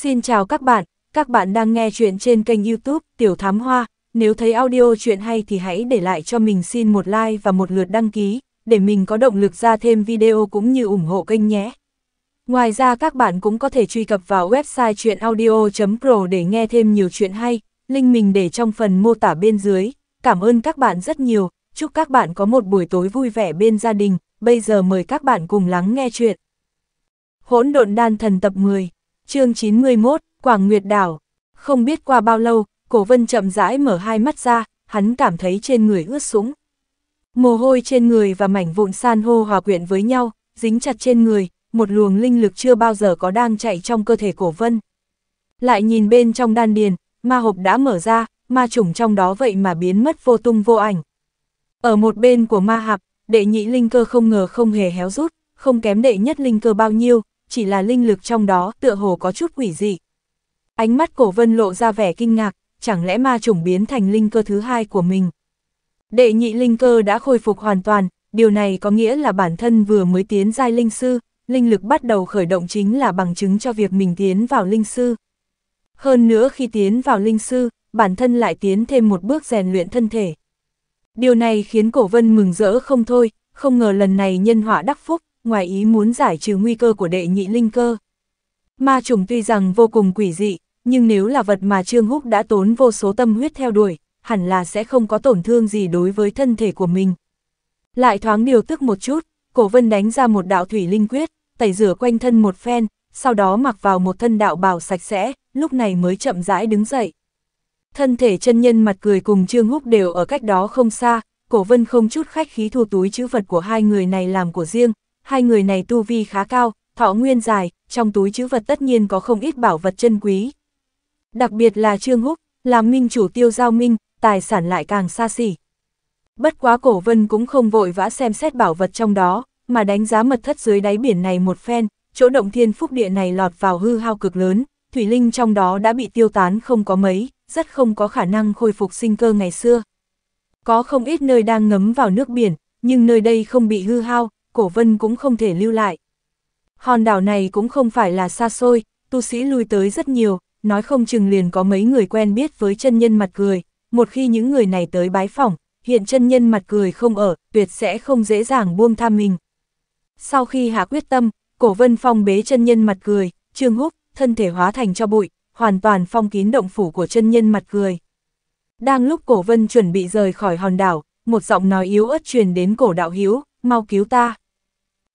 Xin chào các bạn, các bạn đang nghe chuyện trên kênh youtube Tiểu Thám Hoa, nếu thấy audio chuyện hay thì hãy để lại cho mình xin một like và một lượt đăng ký, để mình có động lực ra thêm video cũng như ủng hộ kênh nhé. Ngoài ra các bạn cũng có thể truy cập vào website chuyenaudio.pro để nghe thêm nhiều chuyện hay, link mình để trong phần mô tả bên dưới. Cảm ơn các bạn rất nhiều, chúc các bạn có một buổi tối vui vẻ bên gia đình, bây giờ mời các bạn cùng lắng nghe chuyện. Hỗn độn đan thần tập 10 chương 91, Quảng Nguyệt Đảo. Không biết qua bao lâu, Cổ Vân chậm rãi mở hai mắt ra, hắn cảm thấy trên người ướt sũng. Mồ hôi trên người và mảnh vụn san hô hòa quyện với nhau, dính chặt trên người, một luồng linh lực chưa bao giờ có đang chạy trong cơ thể Cổ Vân. Lại nhìn bên trong đan điền, ma hộp đã mở ra, ma chủng trong đó vậy mà biến mất vô tung vô ảnh. Ở một bên của ma hạp, đệ nhị linh cơ không ngờ không hề héo rút, không kém đệ nhất linh cơ bao nhiêu, chỉ là linh lực trong đó tựa hồ có chút quỷ dị. Ánh mắt cổ vân lộ ra vẻ kinh ngạc, chẳng lẽ ma chủng biến thành linh cơ thứ hai của mình. Đệ nhị linh cơ đã khôi phục hoàn toàn, điều này có nghĩa là bản thân vừa mới tiến giai linh sư, linh lực bắt đầu khởi động chính là bằng chứng cho việc mình tiến vào linh sư. Hơn nữa khi tiến vào linh sư, bản thân lại tiến thêm một bước rèn luyện thân thể. Điều này khiến cổ vân mừng rỡ không thôi, không ngờ lần này nhân họa đắc phúc, ngoài ý muốn giải trừ nguy cơ của đệ nhị linh cơ. Ma trùng tuy rằng vô cùng quỷ dị, nhưng nếu là vật mà Trương Húc đã tốn vô số tâm huyết theo đuổi, hẳn là sẽ không có tổn thương gì đối với thân thể của mình. Lại thoáng điều tức một chút, Cổ Vân đánh ra một đạo thủy linh quyết, tẩy rửa quanh thân một phen, sau đó mặc vào một thân đạo bào sạch sẽ, lúc này mới chậm rãi đứng dậy. Thân thể chân nhân mặt cười cùng Trương Húc đều ở cách đó không xa, Cổ Vân không chút khách khí thu túi chữ vật của hai người này làm của riêng, hai người này tu vi khá cao, thọ nguyên dài, trong túi chữ vật tất nhiên có không ít bảo vật chân quý. Đặc biệt là Trương Húc, làm minh chủ tiêu giao minh, tài sản lại càng xa xỉ. Bất quá cổ vân cũng không vội vã xem xét bảo vật trong đó, mà đánh giá mật thất dưới đáy biển này một phen, chỗ động thiên phúc địa này lọt vào hư hao cực lớn, thủy linh trong đó đã bị tiêu tán không có mấy, rất không có khả năng khôi phục sinh cơ ngày xưa. Có không ít nơi đang ngấm vào nước biển, nhưng nơi đây không bị hư hao, cổ vân cũng không thể lưu lại. Hòn đảo này cũng không phải là xa xôi, tu sĩ lui tới rất nhiều, nói không chừng liền có mấy người quen biết với chân nhân mặt cười, một khi những người này tới bái phỏng, hiện chân nhân mặt cười không ở, tuyệt sẽ không dễ dàng buông tha mình. Sau khi hạ quyết tâm, cổ vân phong bế chân nhân mặt cười, trương húc, thân thể hóa thành cho bụi, hoàn toàn phong kín động phủ của chân nhân mặt cười. Đang lúc cổ vân chuẩn bị rời khỏi hòn đảo, một giọng nói yếu ớt truyền đến cổ đạo hiếu, mau cứu ta.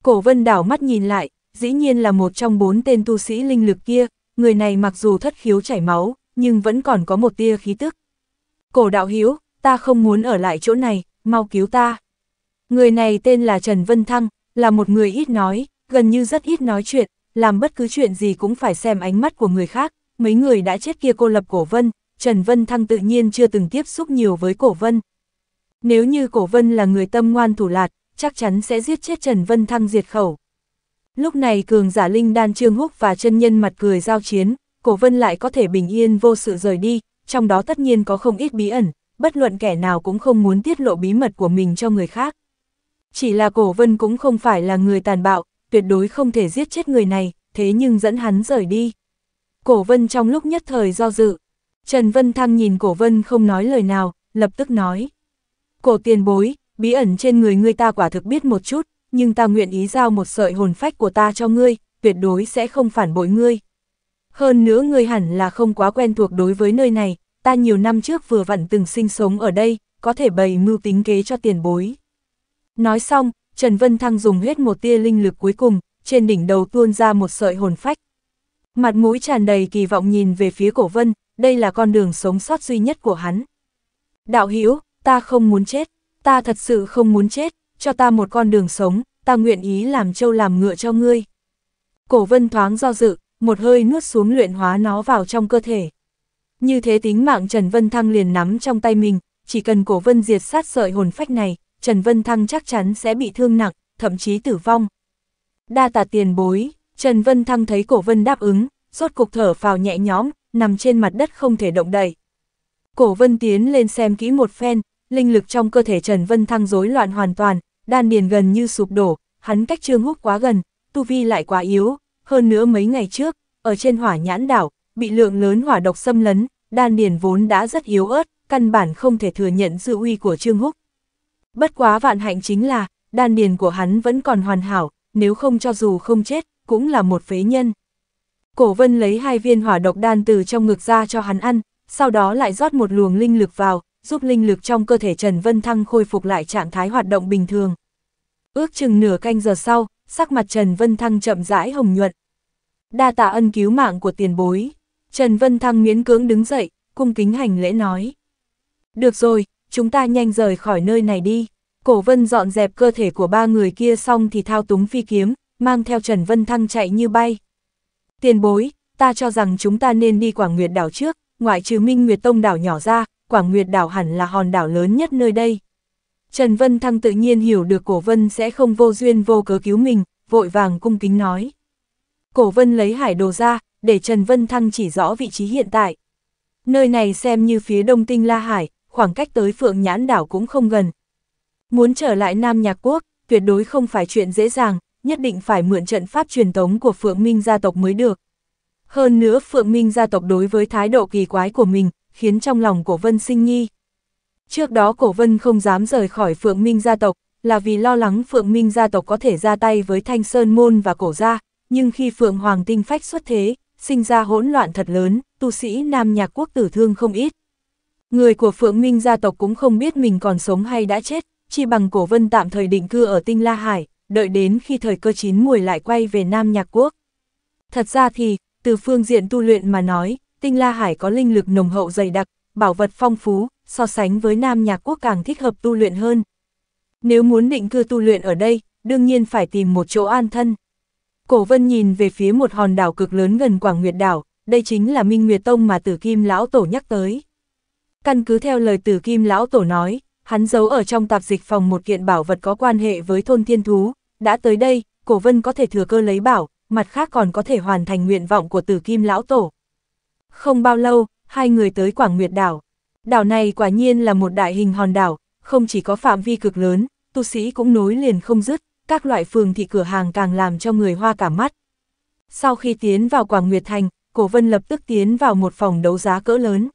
Cổ vân đảo mắt nhìn lại, dĩ nhiên là một trong bốn tên tu sĩ linh lực kia, người này mặc dù thất khiếu chảy máu, nhưng vẫn còn có một tia khí tức. Cổ đạo hiếu, ta không muốn ở lại chỗ này, mau cứu ta. Người này tên là Trần Vân Thăng, là một người ít nói, gần như rất ít nói chuyện, làm bất cứ chuyện gì cũng phải xem ánh mắt của người khác, mấy người đã chết kia cô lập cổ vân, Trần Vân Thăng tự nhiên chưa từng tiếp xúc nhiều với cổ vân. Nếu như cổ vân là người tâm ngoan thủ lạt, chắc chắn sẽ giết chết Trần Vân Thăng diệt khẩu. Lúc này cường giả linh đan Trương Húc và chân nhân mặt cười giao chiến, cổ vân lại có thể bình yên vô sự rời đi, trong đó tất nhiên có không ít bí ẩn, bất luận kẻ nào cũng không muốn tiết lộ bí mật của mình cho người khác. Chỉ là cổ vân cũng không phải là người tàn bạo, tuyệt đối không thể giết chết người này, thế nhưng dẫn hắn rời đi. Cổ vân trong lúc nhất thời do dự, Trần Vân Thăng nhìn cổ vân không nói lời nào, lập tức nói. Cổ tiền bối, bí ẩn trên người ngươi ta quả thực biết một chút, nhưng ta nguyện ý giao một sợi hồn phách của ta cho ngươi, tuyệt đối sẽ không phản bội ngươi. Hơn nữa ngươi hẳn là không quá quen thuộc đối với nơi này, ta nhiều năm trước vừa vặn từng sinh sống ở đây, có thể bày mưu tính kế cho tiền bối. Nói xong, Trần Vân Thăng dùng hết một tia linh lực cuối cùng, trên đỉnh đầu tuôn ra một sợi hồn phách. Mặt mũi tràn đầy kỳ vọng nhìn về phía cổ vân, đây là con đường sống sót duy nhất của hắn. Đạo Hữu ta không muốn chết ta thật sự không muốn chết, cho ta một con đường sống, ta nguyện ý làm trâu làm ngựa cho ngươi. Cổ vân thoáng do dự, một hơi nuốt xuống luyện hóa nó vào trong cơ thể. Như thế tính mạng Trần Vân Thăng liền nắm trong tay mình, chỉ cần cổ vân diệt sát sợi hồn phách này, Trần Vân Thăng chắc chắn sẽ bị thương nặng, thậm chí tử vong. Đa tạ tiền bối, Trần Vân Thăng thấy cổ vân đáp ứng, rốt cục thở vào nhẹ nhõm, nằm trên mặt đất không thể động đậy. Cổ vân tiến lên xem kỹ một phen, linh lực trong cơ thể Trần Vân Thăng rối loạn hoàn toàn, đan điền gần như sụp đổ, hắn cách Trương Húc quá gần, tu vi lại quá yếu, hơn nữa mấy ngày trước, ở trên hỏa nhãn đảo, bị lượng lớn hỏa độc xâm lấn, đan điền vốn đã rất yếu ớt, căn bản không thể thừa nhận sự uy của Trương Húc. Bất quá vạn hạnh chính là, đan điền của hắn vẫn còn hoàn hảo, nếu không cho dù không chết, cũng là một phế nhân. Cổ vân lấy hai viên hỏa độc đan từ trong ngực ra cho hắn ăn, sau đó lại rót một luồng linh lực vào, giúp linh lực trong cơ thể Trần Vân Thăng khôi phục lại trạng thái hoạt động bình thường. Ước chừng nửa canh giờ sau, sắc mặt Trần Vân Thăng chậm rãi hồng nhuận. Đa tạ ân cứu mạng của tiền bối, Trần Vân Thăng miễn cưỡng đứng dậy, cung kính hành lễ nói. Được rồi, chúng ta nhanh rời khỏi nơi này đi. Cổ Vân dọn dẹp cơ thể của ba người kia xong thì thao túng phi kiếm, mang theo Trần Vân Thăng chạy như bay. Tiền bối, ta cho rằng chúng ta nên đi Quảng Nguyệt đảo trước, ngoại trừ Minh Nguyệt Tông đảo nhỏ ra, Quảng Nguyệt đảo hẳn là hòn đảo lớn nhất nơi đây. Trần Vân Thăng tự nhiên hiểu được Cổ Vân sẽ không vô duyên vô cớ cứu mình, vội vàng cung kính nói. Cổ Vân lấy hải đồ ra, để Trần Vân Thăng chỉ rõ vị trí hiện tại. Nơi này xem như phía đông tinh La Hải, khoảng cách tới Phượng Nhãn đảo cũng không gần. Muốn trở lại Nam Nhạc Quốc, tuyệt đối không phải chuyện dễ dàng, nhất định phải mượn trận pháp truyền tống của Phượng Minh gia tộc mới được. Hơn nữa Phượng Minh gia tộc đối với thái độ kỳ quái của mình, khiến trong lòng cổ vân sinh nhi Trước đó cổ vân không dám rời khỏi phượng minh gia tộc, là vì lo lắng phượng minh gia tộc có thể ra tay với thanh sơn môn và cổ gia, nhưng khi phượng hoàng tinh phách xuất thế, sinh ra hỗn loạn thật lớn, tu sĩ nam nhạc quốc tử thương không ít. Người của phượng minh gia tộc cũng không biết mình còn sống hay đã chết, chỉ bằng cổ vân tạm thời định cư ở tinh La Hải, đợi đến khi thời cơ chín mùi lại quay về nam nhạc quốc. Thật ra thì, từ phương diện tu luyện mà nói, Tinh La Hải có linh lực nồng hậu dày đặc, bảo vật phong phú, so sánh với Nam Nhạc Quốc càng thích hợp tu luyện hơn. Nếu muốn định cư tu luyện ở đây, đương nhiên phải tìm một chỗ an thân. Cổ Vân nhìn về phía một hòn đảo cực lớn gần Quảng Nguyệt đảo, đây chính là Minh Nguyệt Tông mà Tử Kim lão tổ nhắc tới. Căn cứ theo lời Tử Kim lão tổ nói, hắn giấu ở trong tạp dịch phòng một kiện bảo vật có quan hệ với thôn thiên thú, đã tới đây, Cổ Vân có thể thừa cơ lấy bảo, mặt khác còn có thể hoàn thành nguyện vọng của Tử Kim lão tổ. Không bao lâu, hai người tới Quảng Nguyệt đảo. Đảo này quả nhiên là một đại hình hòn đảo, không chỉ có phạm vi cực lớn, tu sĩ cũng nối liền không dứt, các loại phường thị cửa hàng càng làm cho người hoa cả mắt. Sau khi tiến vào Quảng Nguyệt Thành, Cổ Vân lập tức tiến vào một phòng đấu giá cỡ lớn.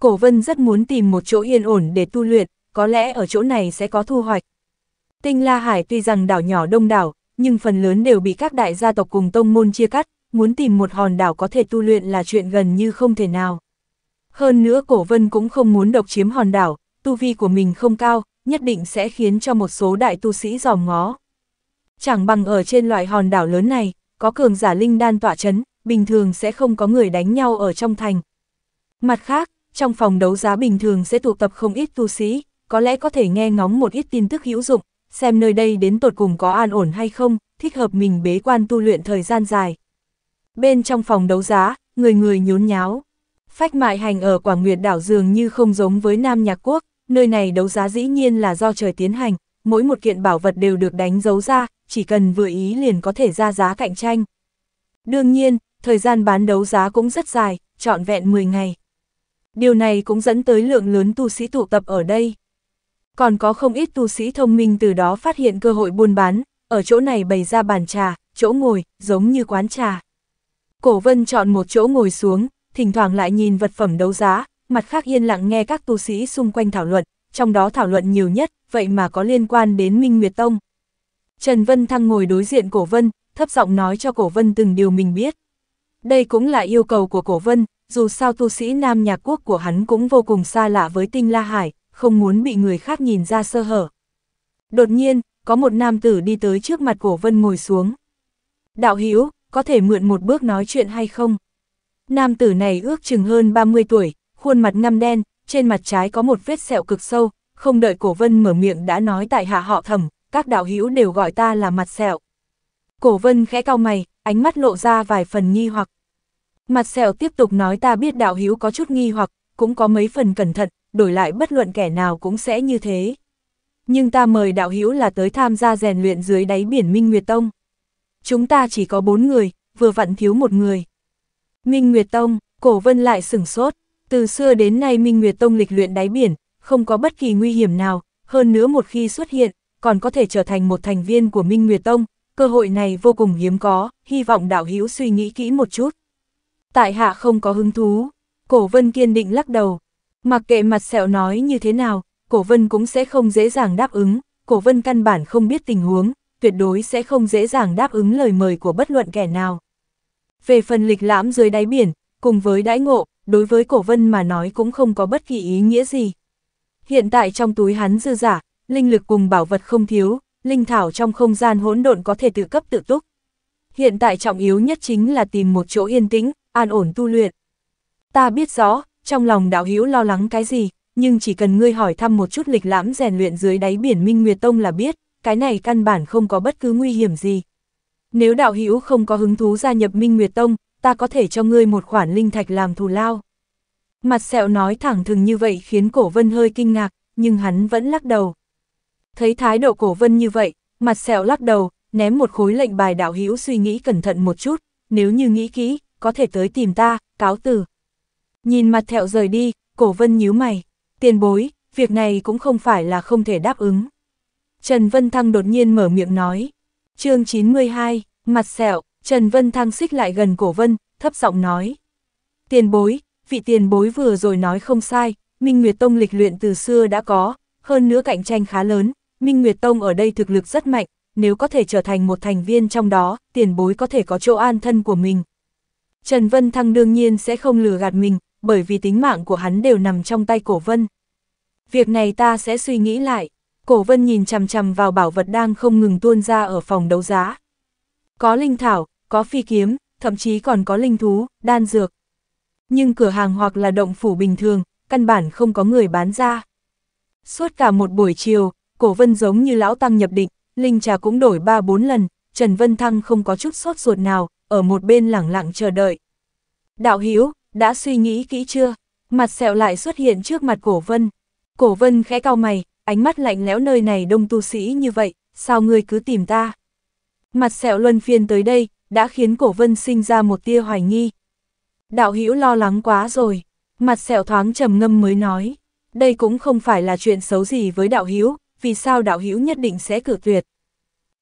Cổ Vân rất muốn tìm một chỗ yên ổn để tu luyện, có lẽ ở chỗ này sẽ có thu hoạch. Tinh La Hải tuy rằng đảo nhỏ đông đảo, nhưng phần lớn đều bị các đại gia tộc cùng tông môn chia cắt, muốn tìm một hòn đảo có thể tu luyện là chuyện gần như không thể nào. Hơn nữa cổ vân cũng không muốn độc chiếm hòn đảo, tu vi của mình không cao, nhất định sẽ khiến cho một số đại tu sĩ giòm ngó. Chẳng bằng ở trên loại hòn đảo lớn này, có cường giả linh đan tỏa chấn, bình thường sẽ không có người đánh nhau ở trong thành. Mặt khác, trong phòng đấu giá bình thường sẽ tụ tập không ít tu sĩ, có lẽ có thể nghe ngóng một ít tin tức hữu dụng, xem nơi đây đến tột cùng có an ổn hay không, thích hợp mình bế quan tu luyện thời gian dài. Bên trong phòng đấu giá, người người nhốn nháo. Phách mại hành ở Quảng Nguyệt đảo dường như không giống với Nam Nhạc Quốc, nơi này đấu giá dĩ nhiên là do trời tiến hành, mỗi một kiện bảo vật đều được đánh dấu ra, chỉ cần vừa ý liền có thể ra giá cạnh tranh. Đương nhiên, thời gian bán đấu giá cũng rất dài, trọn vẹn 10 ngày. Điều này cũng dẫn tới lượng lớn tu sĩ tụ tập ở đây. Còn có không ít tu sĩ thông minh từ đó phát hiện cơ hội buôn bán, ở chỗ này bày ra bàn trà, chỗ ngồi, giống như quán trà. Cổ vân chọn một chỗ ngồi xuống, thỉnh thoảng lại nhìn vật phẩm đấu giá, mặt khác yên lặng nghe các tu sĩ xung quanh thảo luận, trong đó thảo luận nhiều nhất, vậy mà có liên quan đến Minh Nguyệt Tông. Trần Vân Thăng ngồi đối diện cổ vân, thấp giọng nói cho cổ vân từng điều mình biết. Đây cũng là yêu cầu của cổ vân, dù sao tu sĩ nam nhạc quốc của hắn cũng vô cùng xa lạ với tinh La Hải, không muốn bị người khác nhìn ra sơ hở. Đột nhiên, có một nam tử đi tới trước mặt cổ vân ngồi xuống. Đạo Hiếu có thể mượn một bước nói chuyện hay không? Nam tử này ước chừng hơn 30 tuổi, khuôn mặt ngăm đen, trên mặt trái có một vết sẹo cực sâu, không đợi cổ vân mở miệng đã nói tại hạ họ thẩm, các đạo hữu đều gọi ta là mặt sẹo. Cổ vân khẽ cau mày, ánh mắt lộ ra vài phần nghi hoặc. Mặt sẹo tiếp tục nói ta biết đạo hữu có chút nghi hoặc, cũng có mấy phần cẩn thận, đổi lại bất luận kẻ nào cũng sẽ như thế. Nhưng ta mời đạo hữu là tới tham gia rèn luyện dưới đáy biển Minh Nguyệt Tông chúng ta chỉ có bốn người, vừa vặn thiếu một người. Minh Nguyệt Tông, Cổ Vân lại sửng sốt, từ xưa đến nay Minh Nguyệt Tông lịch luyện đáy biển, không có bất kỳ nguy hiểm nào, hơn nữa một khi xuất hiện, còn có thể trở thành một thành viên của Minh Nguyệt Tông, cơ hội này vô cùng hiếm có, hy vọng đạo hữu suy nghĩ kỹ một chút. Tại hạ không có hứng thú, Cổ Vân kiên định lắc đầu, mặc kệ mặt sẹo nói như thế nào, Cổ Vân cũng sẽ không dễ dàng đáp ứng, Cổ Vân căn bản không biết tình huống, tuyệt đối sẽ không dễ dàng đáp ứng lời mời của bất luận kẻ nào. Về phần lịch lãm dưới đáy biển, cùng với đãi ngộ, đối với cổ vân mà nói cũng không có bất kỳ ý nghĩa gì. Hiện tại trong túi hắn dư giả, linh lực cùng bảo vật không thiếu, linh thảo trong không gian hỗn độn có thể tự cấp tự túc. Hiện tại trọng yếu nhất chính là tìm một chỗ yên tĩnh, an ổn tu luyện. Ta biết rõ, trong lòng đạo hữu lo lắng cái gì, nhưng chỉ cần ngươi hỏi thăm một chút lịch lãm rèn luyện dưới đáy biển Minh Nguyệt Tông là biết, cái này căn bản không có bất cứ nguy hiểm gì. Nếu đạo hữu không có hứng thú gia nhập Minh Nguyệt Tông, ta có thể cho ngươi một khoản linh thạch làm thù lao. Mặt sẹo nói thẳng thừng như vậy khiến cổ vân hơi kinh ngạc, nhưng hắn vẫn lắc đầu. Thấy thái độ cổ vân như vậy, mặt sẹo lắc đầu, ném một khối lệnh bài đạo hữu suy nghĩ cẩn thận một chút, nếu như nghĩ kỹ, có thể tới tìm ta, cáo từ. Nhìn mặt thẹo rời đi, cổ vân nhíu mày, tiền bối, việc này cũng không phải là không thể đáp ứng. Trần Vân Thăng đột nhiên mở miệng nói. chương 92, mặt sẹo, Trần Vân Thăng xích lại gần cổ vân, thấp giọng nói. Tiền bối, vị tiền bối vừa rồi nói không sai, Minh Nguyệt Tông lịch luyện từ xưa đã có, hơn nữa cạnh tranh khá lớn, Minh Nguyệt Tông ở đây thực lực rất mạnh, nếu có thể trở thành một thành viên trong đó, tiền bối có thể có chỗ an thân của mình. Trần Vân Thăng đương nhiên sẽ không lừa gạt mình, bởi vì tính mạng của hắn đều nằm trong tay cổ vân. Việc này ta sẽ suy nghĩ lại. Cổ vân nhìn chằm chằm vào bảo vật đang không ngừng tuôn ra ở phòng đấu giá. Có linh thảo, có phi kiếm, thậm chí còn có linh thú, đan dược. Nhưng cửa hàng hoặc là động phủ bình thường, căn bản không có người bán ra. Suốt cả một buổi chiều, cổ vân giống như lão tăng nhập định, linh trà cũng đổi 3-4 lần, Trần Vân Thăng không có chút sốt ruột nào, ở một bên lẳng lặng chờ đợi. Đạo Hiếu đã suy nghĩ kỹ chưa? Mặt sẹo lại xuất hiện trước mặt cổ vân. Cổ vân khẽ cau mày, ánh mắt lạnh lẽo nơi này đông tu sĩ như vậy, sao ngươi cứ tìm ta? Mặt sẹo luân phiên tới đây, đã khiến cổ vân sinh ra một tia hoài nghi. Đạo hữu lo lắng quá rồi, mặt sẹo thoáng trầm ngâm mới nói, đây cũng không phải là chuyện xấu gì với đạo hữu, vì sao đạo hữu nhất định sẽ cử tuyệt.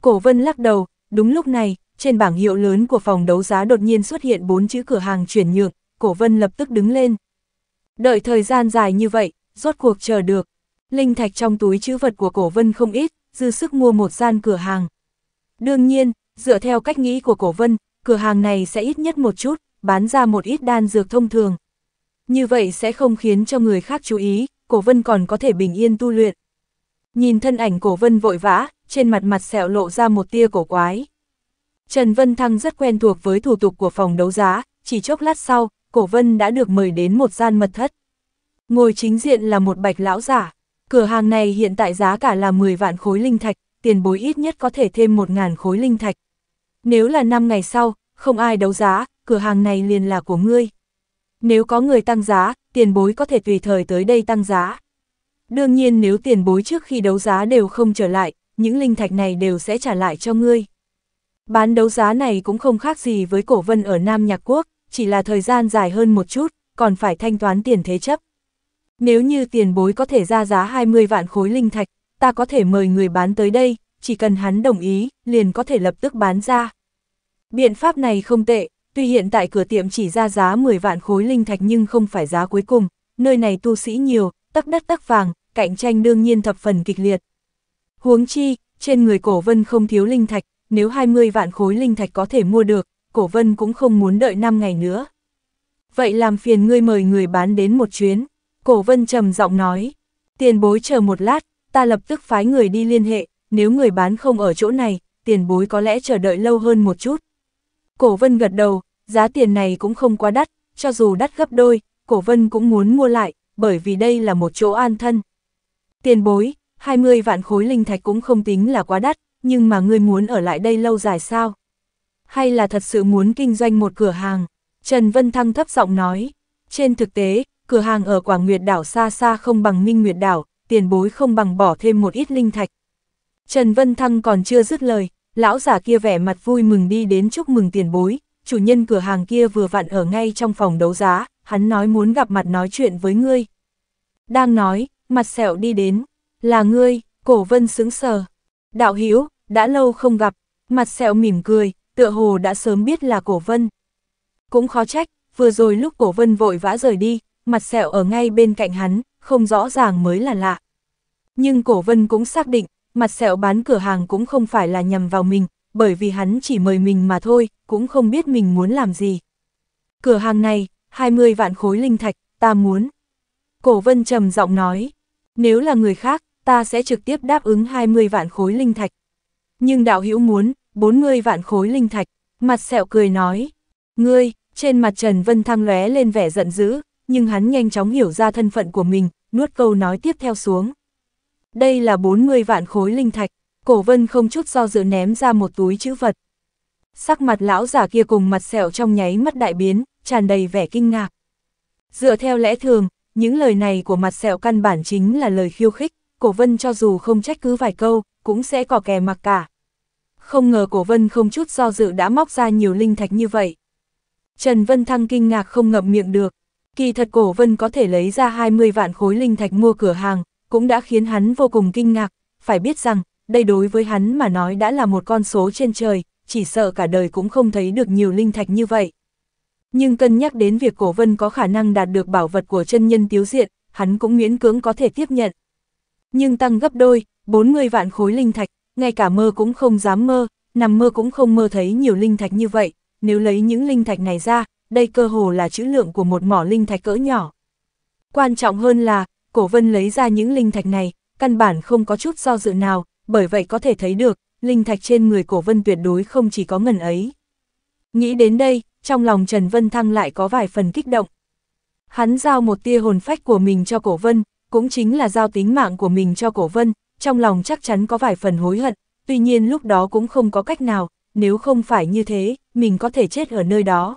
Cổ vân lắc đầu, đúng lúc này, trên bảng hiệu lớn của phòng đấu giá đột nhiên xuất hiện bốn chữ cửa hàng chuyển nhượng, cổ vân lập tức đứng lên. Đợi thời gian dài như vậy, rốt cuộc chờ được, Linh thạch trong túi chữ vật của cổ vân không ít, dư sức mua một gian cửa hàng. Đương nhiên, dựa theo cách nghĩ của cổ vân, cửa hàng này sẽ ít nhất một chút, bán ra một ít đan dược thông thường. Như vậy sẽ không khiến cho người khác chú ý, cổ vân còn có thể bình yên tu luyện. Nhìn thân ảnh cổ vân vội vã, trên mặt mặt sẹo lộ ra một tia cổ quái. Trần Vân Thăng rất quen thuộc với thủ tục của phòng đấu giá, chỉ chốc lát sau, cổ vân đã được mời đến một gian mật thất. Ngồi chính diện là một bạch lão giả. Cửa hàng này hiện tại giá cả là 10 vạn khối linh thạch, tiền bối ít nhất có thể thêm 1.000 khối linh thạch. Nếu là 5 ngày sau, không ai đấu giá, cửa hàng này liền là của ngươi. Nếu có người tăng giá, tiền bối có thể tùy thời tới đây tăng giá. Đương nhiên nếu tiền bối trước khi đấu giá đều không trở lại, những linh thạch này đều sẽ trả lại cho ngươi. Bán đấu giá này cũng không khác gì với cổ vân ở Nam Nhạc Quốc, chỉ là thời gian dài hơn một chút, còn phải thanh toán tiền thế chấp. Nếu như tiền bối có thể ra giá 20 vạn khối linh thạch, ta có thể mời người bán tới đây, chỉ cần hắn đồng ý, liền có thể lập tức bán ra. Biện pháp này không tệ, tuy hiện tại cửa tiệm chỉ ra giá 10 vạn khối linh thạch nhưng không phải giá cuối cùng, nơi này tu sĩ nhiều, tắc đất tắc vàng, cạnh tranh đương nhiên thập phần kịch liệt. Huống chi, trên người cổ vân không thiếu linh thạch, nếu 20 vạn khối linh thạch có thể mua được, cổ vân cũng không muốn đợi 5 ngày nữa. Vậy làm phiền ngươi mời người bán đến một chuyến. Cổ vân trầm giọng nói, tiền bối chờ một lát, ta lập tức phái người đi liên hệ, nếu người bán không ở chỗ này, tiền bối có lẽ chờ đợi lâu hơn một chút. Cổ vân gật đầu, giá tiền này cũng không quá đắt, cho dù đắt gấp đôi, cổ vân cũng muốn mua lại, bởi vì đây là một chỗ an thân. Tiền bối, 20 vạn khối linh thạch cũng không tính là quá đắt, nhưng mà ngươi muốn ở lại đây lâu dài sao? Hay là thật sự muốn kinh doanh một cửa hàng? Trần Vân Thăng thấp giọng nói, trên thực tế, cửa hàng ở Quảng Nguyệt đảo xa xa không bằng Minh Nguyệt đảo, tiền bối không bằng bỏ thêm một ít linh thạch. Trần Vân Thăng còn chưa dứt lời, lão giả kia vẻ mặt vui mừng đi đến chúc mừng tiền bối, chủ nhân cửa hàng kia vừa vặn ở ngay trong phòng đấu giá, hắn nói muốn gặp mặt nói chuyện với ngươi. Đang nói, mặt sẹo đi đến, là ngươi, cổ vân sững sờ. Đạo Hiếu đã lâu không gặp, mặt sẹo mỉm cười, tựa hồ đã sớm biết là cổ vân. Cũng khó trách, vừa rồi lúc cổ vân vội vã rời đi, mặt sẹo ở ngay bên cạnh hắn, không rõ ràng mới là lạ. Nhưng Cổ Vân cũng xác định, mặt sẹo bán cửa hàng cũng không phải là nhầm vào mình, bởi vì hắn chỉ mời mình mà thôi, cũng không biết mình muốn làm gì. Cửa hàng này, 20 vạn khối linh thạch, ta muốn. Cổ Vân trầm giọng nói, nếu là người khác, ta sẽ trực tiếp đáp ứng 20 vạn khối linh thạch. Nhưng đạo hữu muốn, 40 vạn khối linh thạch, mặt sẹo cười nói. Ngươi, trên mặt Trần Vân Thăng lóe lên vẻ giận dữ, nhưng hắn nhanh chóng hiểu ra thân phận của mình, nuốt câu nói tiếp theo xuống. Đây là 40 vạn khối linh thạch, cổ vân không chút do dự ném ra một túi chữ vật. Sắc mặt lão giả kia cùng mặt sẹo trong nháy mắt đại biến, tràn đầy vẻ kinh ngạc. Dựa theo lẽ thường, những lời này của mặt sẹo căn bản chính là lời khiêu khích, cổ vân cho dù không trách cứ vài câu, cũng sẽ cỏ kè mặc cả. Không ngờ cổ vân không chút do dự đã móc ra nhiều linh thạch như vậy. Trần Vân Thăng kinh ngạc không ngậm miệng được, Kỳ thật cổ vân có thể lấy ra 20 vạn khối linh thạch mua cửa hàng, cũng đã khiến hắn vô cùng kinh ngạc, phải biết rằng, đây đối với hắn mà nói đã là một con số trên trời, chỉ sợ cả đời cũng không thấy được nhiều linh thạch như vậy. Nhưng cân nhắc đến việc cổ vân có khả năng đạt được bảo vật của chân nhân tiếu diện, hắn cũng miễn cưỡng có thể tiếp nhận. Nhưng tăng gấp đôi, 40 vạn khối linh thạch, ngay cả mơ cũng không dám mơ, nằm mơ cũng không mơ thấy nhiều linh thạch như vậy, nếu lấy những linh thạch này ra, đây cơ hồ là chữ lượng của một mỏ linh thạch cỡ nhỏ. Quan trọng hơn là, cổ vân lấy ra những linh thạch này, căn bản không có chút do dự nào, bởi vậy có thể thấy được, linh thạch trên người cổ vân tuyệt đối không chỉ có ngần ấy. Nghĩ đến đây, trong lòng Trần Vân Thăng lại có vài phần kích động. Hắn giao một tia hồn phách của mình cho cổ vân, cũng chính là giao tính mạng của mình cho cổ vân, trong lòng chắc chắn có vài phần hối hận, tuy nhiên lúc đó cũng không có cách nào, nếu không phải như thế, mình có thể chết ở nơi đó.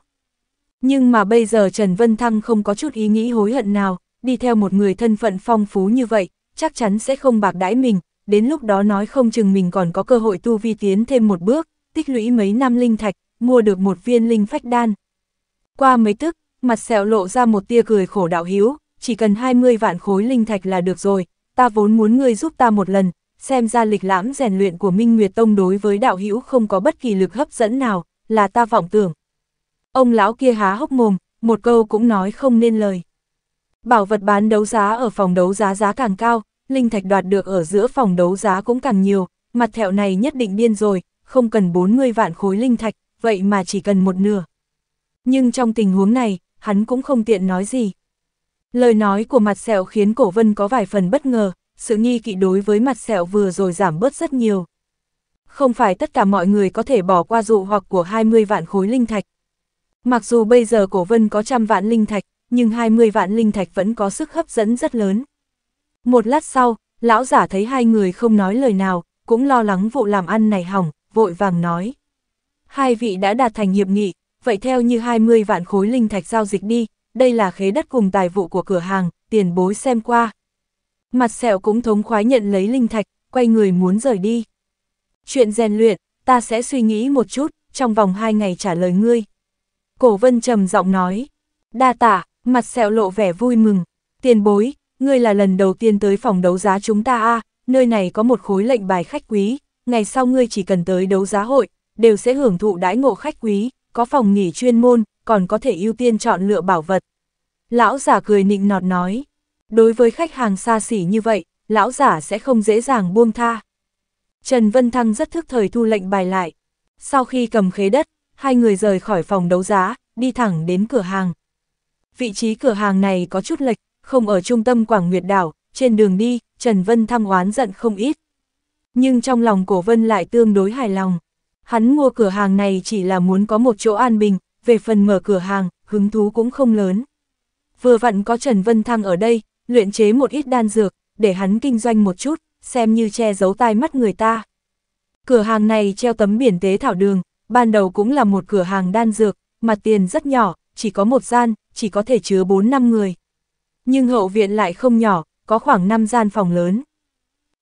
Nhưng mà bây giờ Trần Vân Thăng không có chút ý nghĩ hối hận nào, đi theo một người thân phận phong phú như vậy, chắc chắn sẽ không bạc đãi mình, đến lúc đó nói không chừng mình còn có cơ hội tu vi tiến thêm một bước, tích lũy mấy năm linh thạch, mua được một viên linh phách đan. Qua mấy tức, mặt sẹo lộ ra một tia cười khổ đạo hiếu, chỉ cần 20 vạn khối linh thạch là được rồi, ta vốn muốn ngươi giúp ta một lần, xem ra lịch lãm rèn luyện của Minh Nguyệt Tông đối với đạo hiếu không có bất kỳ lực hấp dẫn nào, là ta vọng tưởng, Ông lão kia há hốc mồm, một câu cũng nói không nên lời. Bảo vật bán đấu giá ở phòng đấu giá giá càng cao, linh thạch đoạt được ở giữa phòng đấu giá cũng càng nhiều, mặt thẹo này nhất định điên rồi, không cần 40 vạn khối linh thạch, vậy mà chỉ cần một nửa. Nhưng trong tình huống này, hắn cũng không tiện nói gì. Lời nói của mặt sẹo khiến cổ vân có vài phần bất ngờ, sự nghi kỵ đối với mặt sẹo vừa rồi giảm bớt rất nhiều. Không phải tất cả mọi người có thể bỏ qua dụ hoặc của 20 vạn khối linh thạch, Mặc dù bây giờ cổ vân có trăm vạn linh thạch, nhưng hai mươi vạn linh thạch vẫn có sức hấp dẫn rất lớn. Một lát sau, lão giả thấy hai người không nói lời nào, cũng lo lắng vụ làm ăn này hỏng, vội vàng nói. Hai vị đã đạt thành hiệp nghị, vậy theo như hai mươi vạn khối linh thạch giao dịch đi, đây là khế đất cùng tài vụ của cửa hàng, tiền bối xem qua. Mặt sẹo cũng thống khoái nhận lấy linh thạch, quay người muốn rời đi. Chuyện rèn luyện, ta sẽ suy nghĩ một chút, trong vòng hai ngày trả lời ngươi. Cổ vân trầm giọng nói. Đa tạ, mặt sẹo lộ vẻ vui mừng. Tiền bối, ngươi là lần đầu tiên tới phòng đấu giá chúng ta a à, nơi này có một khối lệnh bài khách quý. Ngày sau ngươi chỉ cần tới đấu giá hội, đều sẽ hưởng thụ đãi ngộ khách quý, có phòng nghỉ chuyên môn, còn có thể ưu tiên chọn lựa bảo vật. Lão giả cười nịnh nọt nói. Đối với khách hàng xa xỉ như vậy, lão giả sẽ không dễ dàng buông tha. Trần Vân Thăng rất thức thời thu lệnh bài lại. Sau khi cầm khế đất, hai người rời khỏi phòng đấu giá, đi thẳng đến cửa hàng. Vị trí cửa hàng này có chút lệch, không ở trung tâm Quảng Nguyệt Đảo, trên đường đi, Trần Vân thăm oán giận không ít. Nhưng trong lòng cổ Vân lại tương đối hài lòng. Hắn mua cửa hàng này chỉ là muốn có một chỗ an bình, về phần mở cửa hàng, hứng thú cũng không lớn. Vừa vặn có Trần Vân Thăng ở đây, luyện chế một ít đan dược, để hắn kinh doanh một chút, xem như che giấu tai mắt người ta. Cửa hàng này treo tấm biển tế thảo đường, ban đầu cũng là một cửa hàng đan dược, mặt tiền rất nhỏ, chỉ có một gian, chỉ có thể chứa 4 năm người. Nhưng hậu viện lại không nhỏ, có khoảng 5 gian phòng lớn.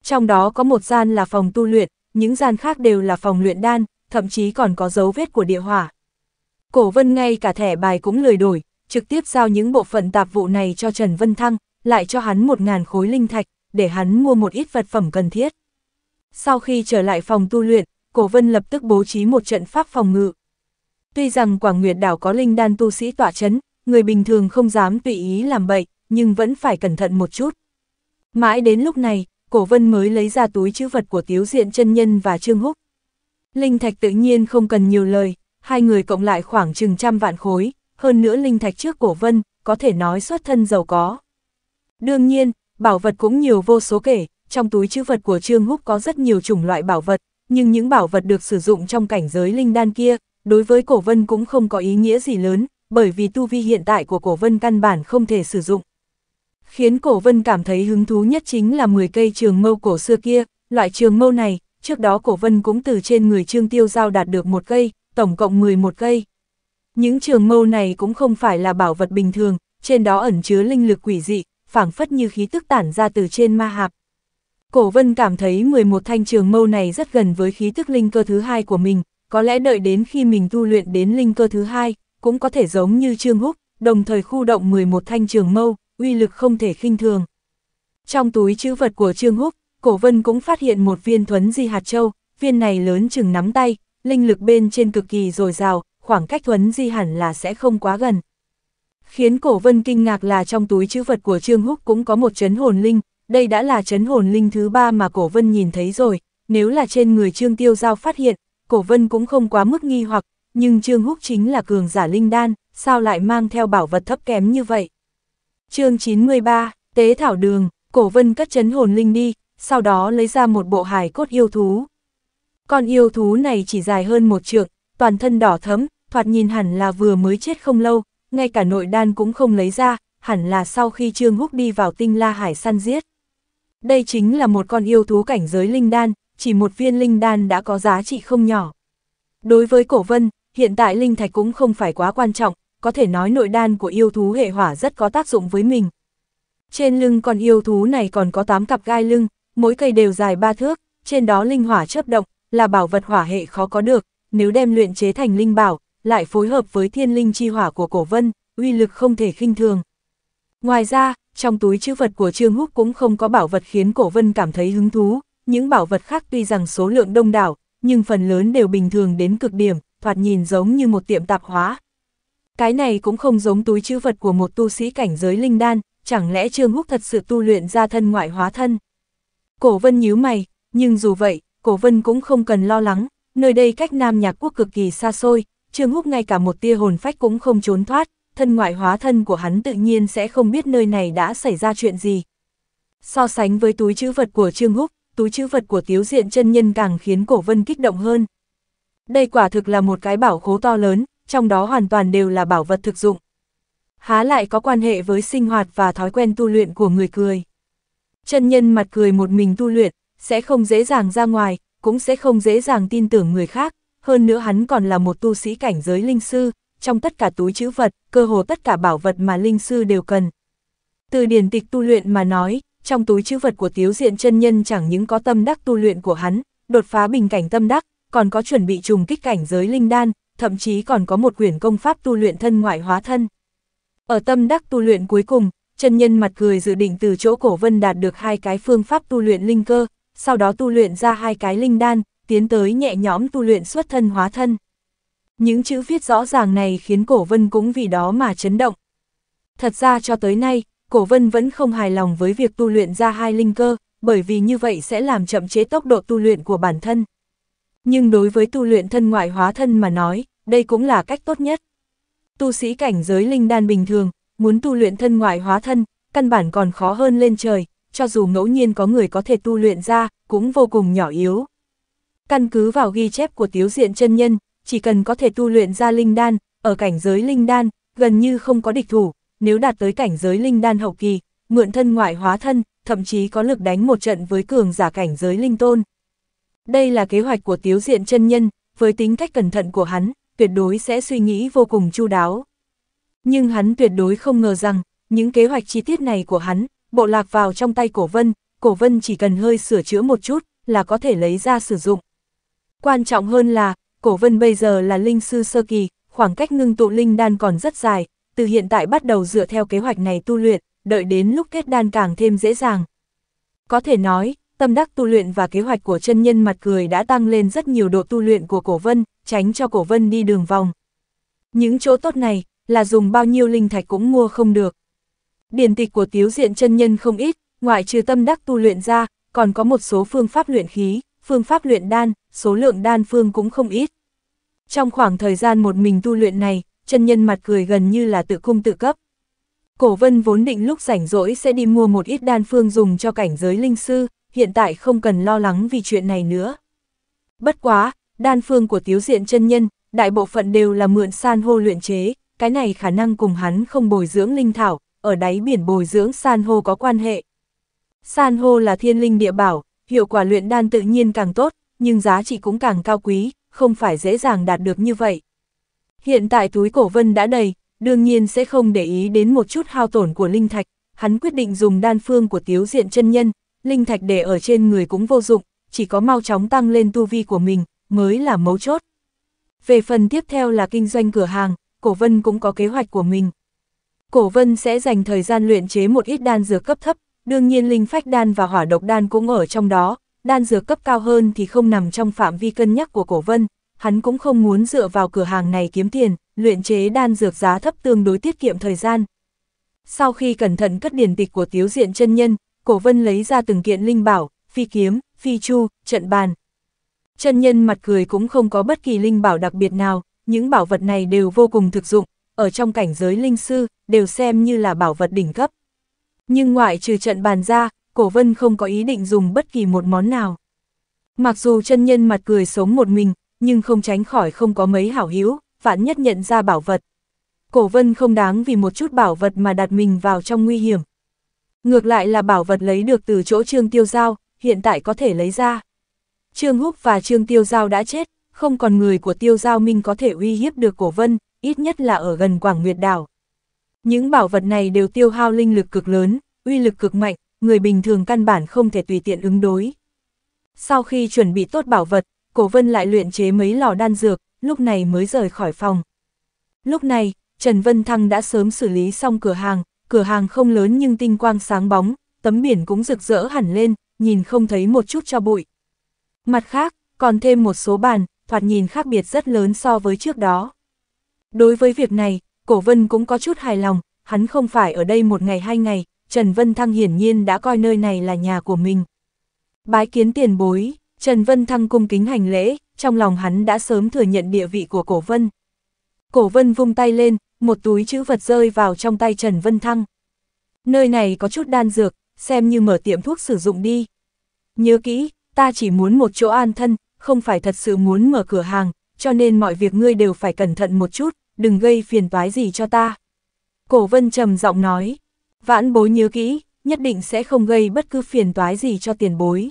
Trong đó có một gian là phòng tu luyện, những gian khác đều là phòng luyện đan, thậm chí còn có dấu vết của địa hỏa. Cổ Vân ngay cả thẻ bài cũng lười đổi, trực tiếp giao những bộ phận tạp vụ này cho Trần Vân Thăng, lại cho hắn 1.000 khối linh thạch, để hắn mua một ít vật phẩm cần thiết. Sau khi trở lại phòng tu luyện, Cổ Vân lập tức bố trí một trận pháp phòng ngự. Tuy rằng Quảng Nguyệt đảo có linh đan tu sĩ tỏa chấn, người bình thường không dám tùy ý làm bậy, nhưng vẫn phải cẩn thận một chút. Mãi đến lúc này, Cổ Vân mới lấy ra túi chữ vật của Tiếu Diện chân Nhân và Trương Húc. Linh thạch tự nhiên không cần nhiều lời, hai người cộng lại khoảng chừng trăm vạn khối, hơn nữa linh thạch trước Cổ Vân, có thể nói xuất thân giàu có. Đương nhiên, bảo vật cũng nhiều vô số kể, trong túi chữ vật của Trương Húc có rất nhiều chủng loại bảo vật, nhưng những bảo vật được sử dụng trong cảnh giới linh đan kia, đối với cổ vân cũng không có ý nghĩa gì lớn, bởi vì tu vi hiện tại của cổ vân căn bản không thể sử dụng. Khiến cổ vân cảm thấy hứng thú nhất chính là 10 cây trường mâu cổ xưa kia, loại trường mâu này, trước đó cổ vân cũng từ trên người trương tiêu giao đạt được một cây, tổng cộng 11 cây. Những trường mâu này cũng không phải là bảo vật bình thường, trên đó ẩn chứa linh lực quỷ dị, phảng phất như khí tức tản ra từ trên ma hạp. Cổ vân cảm thấy 11 thanh trường mâu này rất gần với khí tức linh cơ thứ hai của mình, có lẽ đợi đến khi mình tu luyện đến linh cơ thứ hai, cũng có thể giống như Trương Húc, đồng thời khu động 11 thanh trường mâu, uy lực không thể khinh thường. Trong túi chữ vật của Trương Húc, Cổ Vân cũng phát hiện một viên thuấn di hạt châu, viên này lớn chừng nắm tay, linh lực bên trên cực kỳ dồi dào, khoảng cách thuấn di hẳn là sẽ không quá gần. Khiến Cổ Vân kinh ngạc là trong túi chữ vật của Trương Húc cũng có một chấn hồn linh, đây đã là chấn hồn linh thứ ba mà Cổ Vân nhìn thấy rồi, nếu là trên người Trương Tiêu Giao phát hiện, Cổ Vân cũng không quá mức nghi hoặc, nhưng Trương Húc chính là cường giả linh đan, sao lại mang theo bảo vật thấp kém như vậy? chương 93, Tế Thảo Đường, Cổ Vân cất chấn hồn linh đi, sau đó lấy ra một bộ hài cốt yêu thú. Con yêu thú này chỉ dài hơn một trượng, toàn thân đỏ thấm, thoạt nhìn hẳn là vừa mới chết không lâu, ngay cả nội đan cũng không lấy ra, hẳn là sau khi Trương Húc đi vào tinh la hải săn giết. Đây chính là một con yêu thú cảnh giới linh đan, chỉ một viên linh đan đã có giá trị không nhỏ. Đối với cổ vân, hiện tại linh thạch cũng không phải quá quan trọng, có thể nói nội đan của yêu thú hệ hỏa rất có tác dụng với mình. Trên lưng con yêu thú này còn có 8 cặp gai lưng, mỗi cây đều dài 3 thước, trên đó linh hỏa chớp động, là bảo vật hỏa hệ khó có được, nếu đem luyện chế thành linh bảo, lại phối hợp với thiên linh chi hỏa của cổ vân, uy lực không thể khinh thường. Ngoài ra, trong túi chữ vật của Trương Húc cũng không có bảo vật khiến Cổ Vân cảm thấy hứng thú, những bảo vật khác tuy rằng số lượng đông đảo, nhưng phần lớn đều bình thường đến cực điểm, thoạt nhìn giống như một tiệm tạp hóa. Cái này cũng không giống túi chữ vật của một tu sĩ cảnh giới linh đan, chẳng lẽ Trương Húc thật sự tu luyện ra thân ngoại hóa thân? Cổ Vân nhíu mày, nhưng dù vậy, Cổ Vân cũng không cần lo lắng, nơi đây cách Nam Nhạc Quốc cực kỳ xa xôi, Trương Húc ngay cả một tia hồn phách cũng không trốn thoát, thân ngoại hóa thân của hắn tự nhiên sẽ không biết nơi này đã xảy ra chuyện gì. So sánh với túi chữ vật của Trương Húc, túi chữ vật của Tiếu Diện chân nhân càng khiến Cổ Vân kích động hơn. Đây quả thực là một cái bảo khố to lớn, trong đó hoàn toàn đều là bảo vật thực dụng. Há lại có quan hệ với sinh hoạt và thói quen tu luyện của người cười. Chân nhân mặt cười một mình tu luyện, sẽ không dễ dàng ra ngoài, cũng sẽ không dễ dàng tin tưởng người khác, hơn nữa hắn còn là một tu sĩ cảnh giới linh sư, trong tất cả túi chữ vật, cơ hồ tất cả bảo vật mà linh sư đều cần. Từ điển tịch tu luyện mà nói, trong túi chữ vật của tiếu diện chân nhân chẳng những có tâm đắc tu luyện của hắn, đột phá bình cảnh tâm đắc, còn có chuẩn bị trùng kích cảnh giới linh đan, thậm chí còn có một quyển công pháp tu luyện thân ngoại hóa thân. Ở tâm đắc tu luyện cuối cùng, chân nhân mặt cười dự định từ chỗ cổ vân đạt được hai cái phương pháp tu luyện linh cơ, sau đó tu luyện ra hai cái linh đan, tiến tới nhẹ nhõm tu luyện xuất thân hóa thân. Những chữ viết rõ ràng này khiến Cổ Vân cũng vì đó mà chấn động. Thật ra cho tới nay, Cổ Vân vẫn không hài lòng với việc tu luyện ra hai linh cơ, bởi vì như vậy sẽ làm chậm chế tốc độ tu luyện của bản thân. Nhưng đối với tu luyện thân ngoại hóa thân mà nói, đây cũng là cách tốt nhất. Tu sĩ cảnh giới linh đan bình thường, muốn tu luyện thân ngoại hóa thân, căn bản còn khó hơn lên trời, cho dù ngẫu nhiên có người có thể tu luyện ra, cũng vô cùng nhỏ yếu. Căn cứ vào ghi chép của Tiếu Diện chân Nhân, chỉ cần có thể tu luyện ra linh đan, ở cảnh giới linh đan, gần như không có địch thủ, nếu đạt tới cảnh giới linh đan hậu kỳ, mượn thân ngoại hóa thân, thậm chí có lực đánh một trận với cường giả cảnh giới linh tôn. Đây là kế hoạch của Tiếu Diện chân nhân, với tính cách cẩn thận của hắn, tuyệt đối sẽ suy nghĩ vô cùng chu đáo. Nhưng hắn tuyệt đối không ngờ rằng, những kế hoạch chi tiết này của hắn, bộ lạc vào trong tay cổ vân, cổ vân chỉ cần hơi sửa chữa một chút, là có thể lấy ra sử dụng. Quan trọng hơn là, cổ vân bây giờ là linh sư sơ kỳ, khoảng cách ngưng tụ linh đan còn rất dài, từ hiện tại bắt đầu dựa theo kế hoạch này tu luyện, đợi đến lúc kết đan càng thêm dễ dàng. Có thể nói, tâm đắc tu luyện và kế hoạch của chân nhân mặt cười đã tăng lên rất nhiều độ tu luyện của cổ vân, tránh cho cổ vân đi đường vòng. Những chỗ tốt này, là dùng bao nhiêu linh thạch cũng mua không được. Điển tịch của tiếu diện chân nhân không ít, ngoại trừ tâm đắc tu luyện ra, còn có một số phương pháp luyện khí, phương pháp luyện đan, số lượng đan phương cũng không ít. Trong khoảng thời gian một mình tu luyện này, chân nhân mặt cười gần như là tự cung tự cấp. Cổ vân vốn định lúc rảnh rỗi sẽ đi mua một ít đan phương dùng cho cảnh giới linh sư, hiện tại không cần lo lắng vì chuyện này nữa. Bất quá, đan phương của tiếu diện chân nhân, đại bộ phận đều là mượn san hô luyện chế, cái này khả năng cùng hắn không bồi dưỡng linh thảo, ở đáy biển bồi dưỡng san hô có quan hệ. San hô là thiên linh địa bảo, hiệu quả luyện đan tự nhiên càng tốt, nhưng giá trị cũng càng cao quý, không phải dễ dàng đạt được như vậy. Hiện tại túi cổ vân đã đầy, đương nhiên sẽ không để ý đến một chút hao tổn của linh thạch, hắn quyết định dùng đan phương của tiếu diện chân nhân, linh thạch để ở trên người cũng vô dụng, chỉ có mau chóng tăng lên tu vi của mình, mới là mấu chốt. Về phần tiếp theo là kinh doanh cửa hàng, Cổ Vân cũng có kế hoạch của mình. Cổ Vân sẽ dành thời gian luyện chế một ít đan dược cấp thấp, đương nhiên linh phách đan và hỏa độc đan cũng ở trong đó, đan dược cấp cao hơn thì không nằm trong phạm vi cân nhắc của cổ vân, hắn cũng không muốn dựa vào cửa hàng này kiếm tiền, luyện chế đan dược giá thấp tương đối tiết kiệm thời gian. Sau khi cẩn thận cất điển tịch của tiếu diện chân nhân, cổ vân lấy ra từng kiện linh bảo, phi kiếm, phi chu, trận bàn. Chân nhân mặt cười cũng không có bất kỳ linh bảo đặc biệt nào, những bảo vật này đều vô cùng thực dụng, ở trong cảnh giới linh sư, đều xem như là bảo vật đỉnh cấp. Nhưng ngoại trừ trận bàn ra, cổ vân không có ý định dùng bất kỳ một món nào. Mặc dù chân nhân mặt cười sống một mình, nhưng không tránh khỏi không có mấy hảo hữu vạn nhất nhận ra bảo vật. Cổ vân không đáng vì một chút bảo vật mà đặt mình vào trong nguy hiểm. Ngược lại là bảo vật lấy được từ chỗ Trương Tiêu Giao, hiện tại có thể lấy ra. Trương Húc và Trương Tiêu Giao đã chết, không còn người của Tiêu Giao Minh có thể uy hiếp được cổ vân, ít nhất là ở gần Quảng Nguyệt Đảo. Những bảo vật này đều tiêu hao linh lực cực lớn, uy lực cực mạnh, người bình thường căn bản không thể tùy tiện ứng đối. Sau khi chuẩn bị tốt bảo vật, Cổ Vân lại luyện chế mấy lò đan dược, lúc này mới rời khỏi phòng. Lúc này, Trần Vân Thăng đã sớm xử lý xong cửa hàng, cửa hàng không lớn nhưng tinh quang sáng bóng, tấm biển cũng rực rỡ hẳn lên, nhìn không thấy một chút cho bụi. Mặt khác, còn thêm một số bàn, thoạt nhìn khác biệt rất lớn so với trước đó. Đối với việc này, Cổ Vân cũng có chút hài lòng, hắn không phải ở đây một ngày hai ngày, Trần Vân Thăng hiển nhiên đã coi nơi này là nhà của mình. Bái kiến tiền bối, Trần Vân Thăng cung kính hành lễ, trong lòng hắn đã sớm thừa nhận địa vị của Cổ Vân. Cổ Vân vung tay lên, một túi chữ vật rơi vào trong tay Trần Vân Thăng. Nơi này có chút đan dược, xem như mở tiệm thuốc sử dụng đi. Nhớ kỹ, ta chỉ muốn một chỗ an thân, không phải thật sự muốn mở cửa hàng, cho nên mọi việc ngươi đều phải cẩn thận một chút, đừng gây phiền toái gì cho ta. Cổ Vân trầm giọng nói, Vãn bối nhớ kỹ, nhất định sẽ không gây bất cứ phiền toái gì cho tiền bối.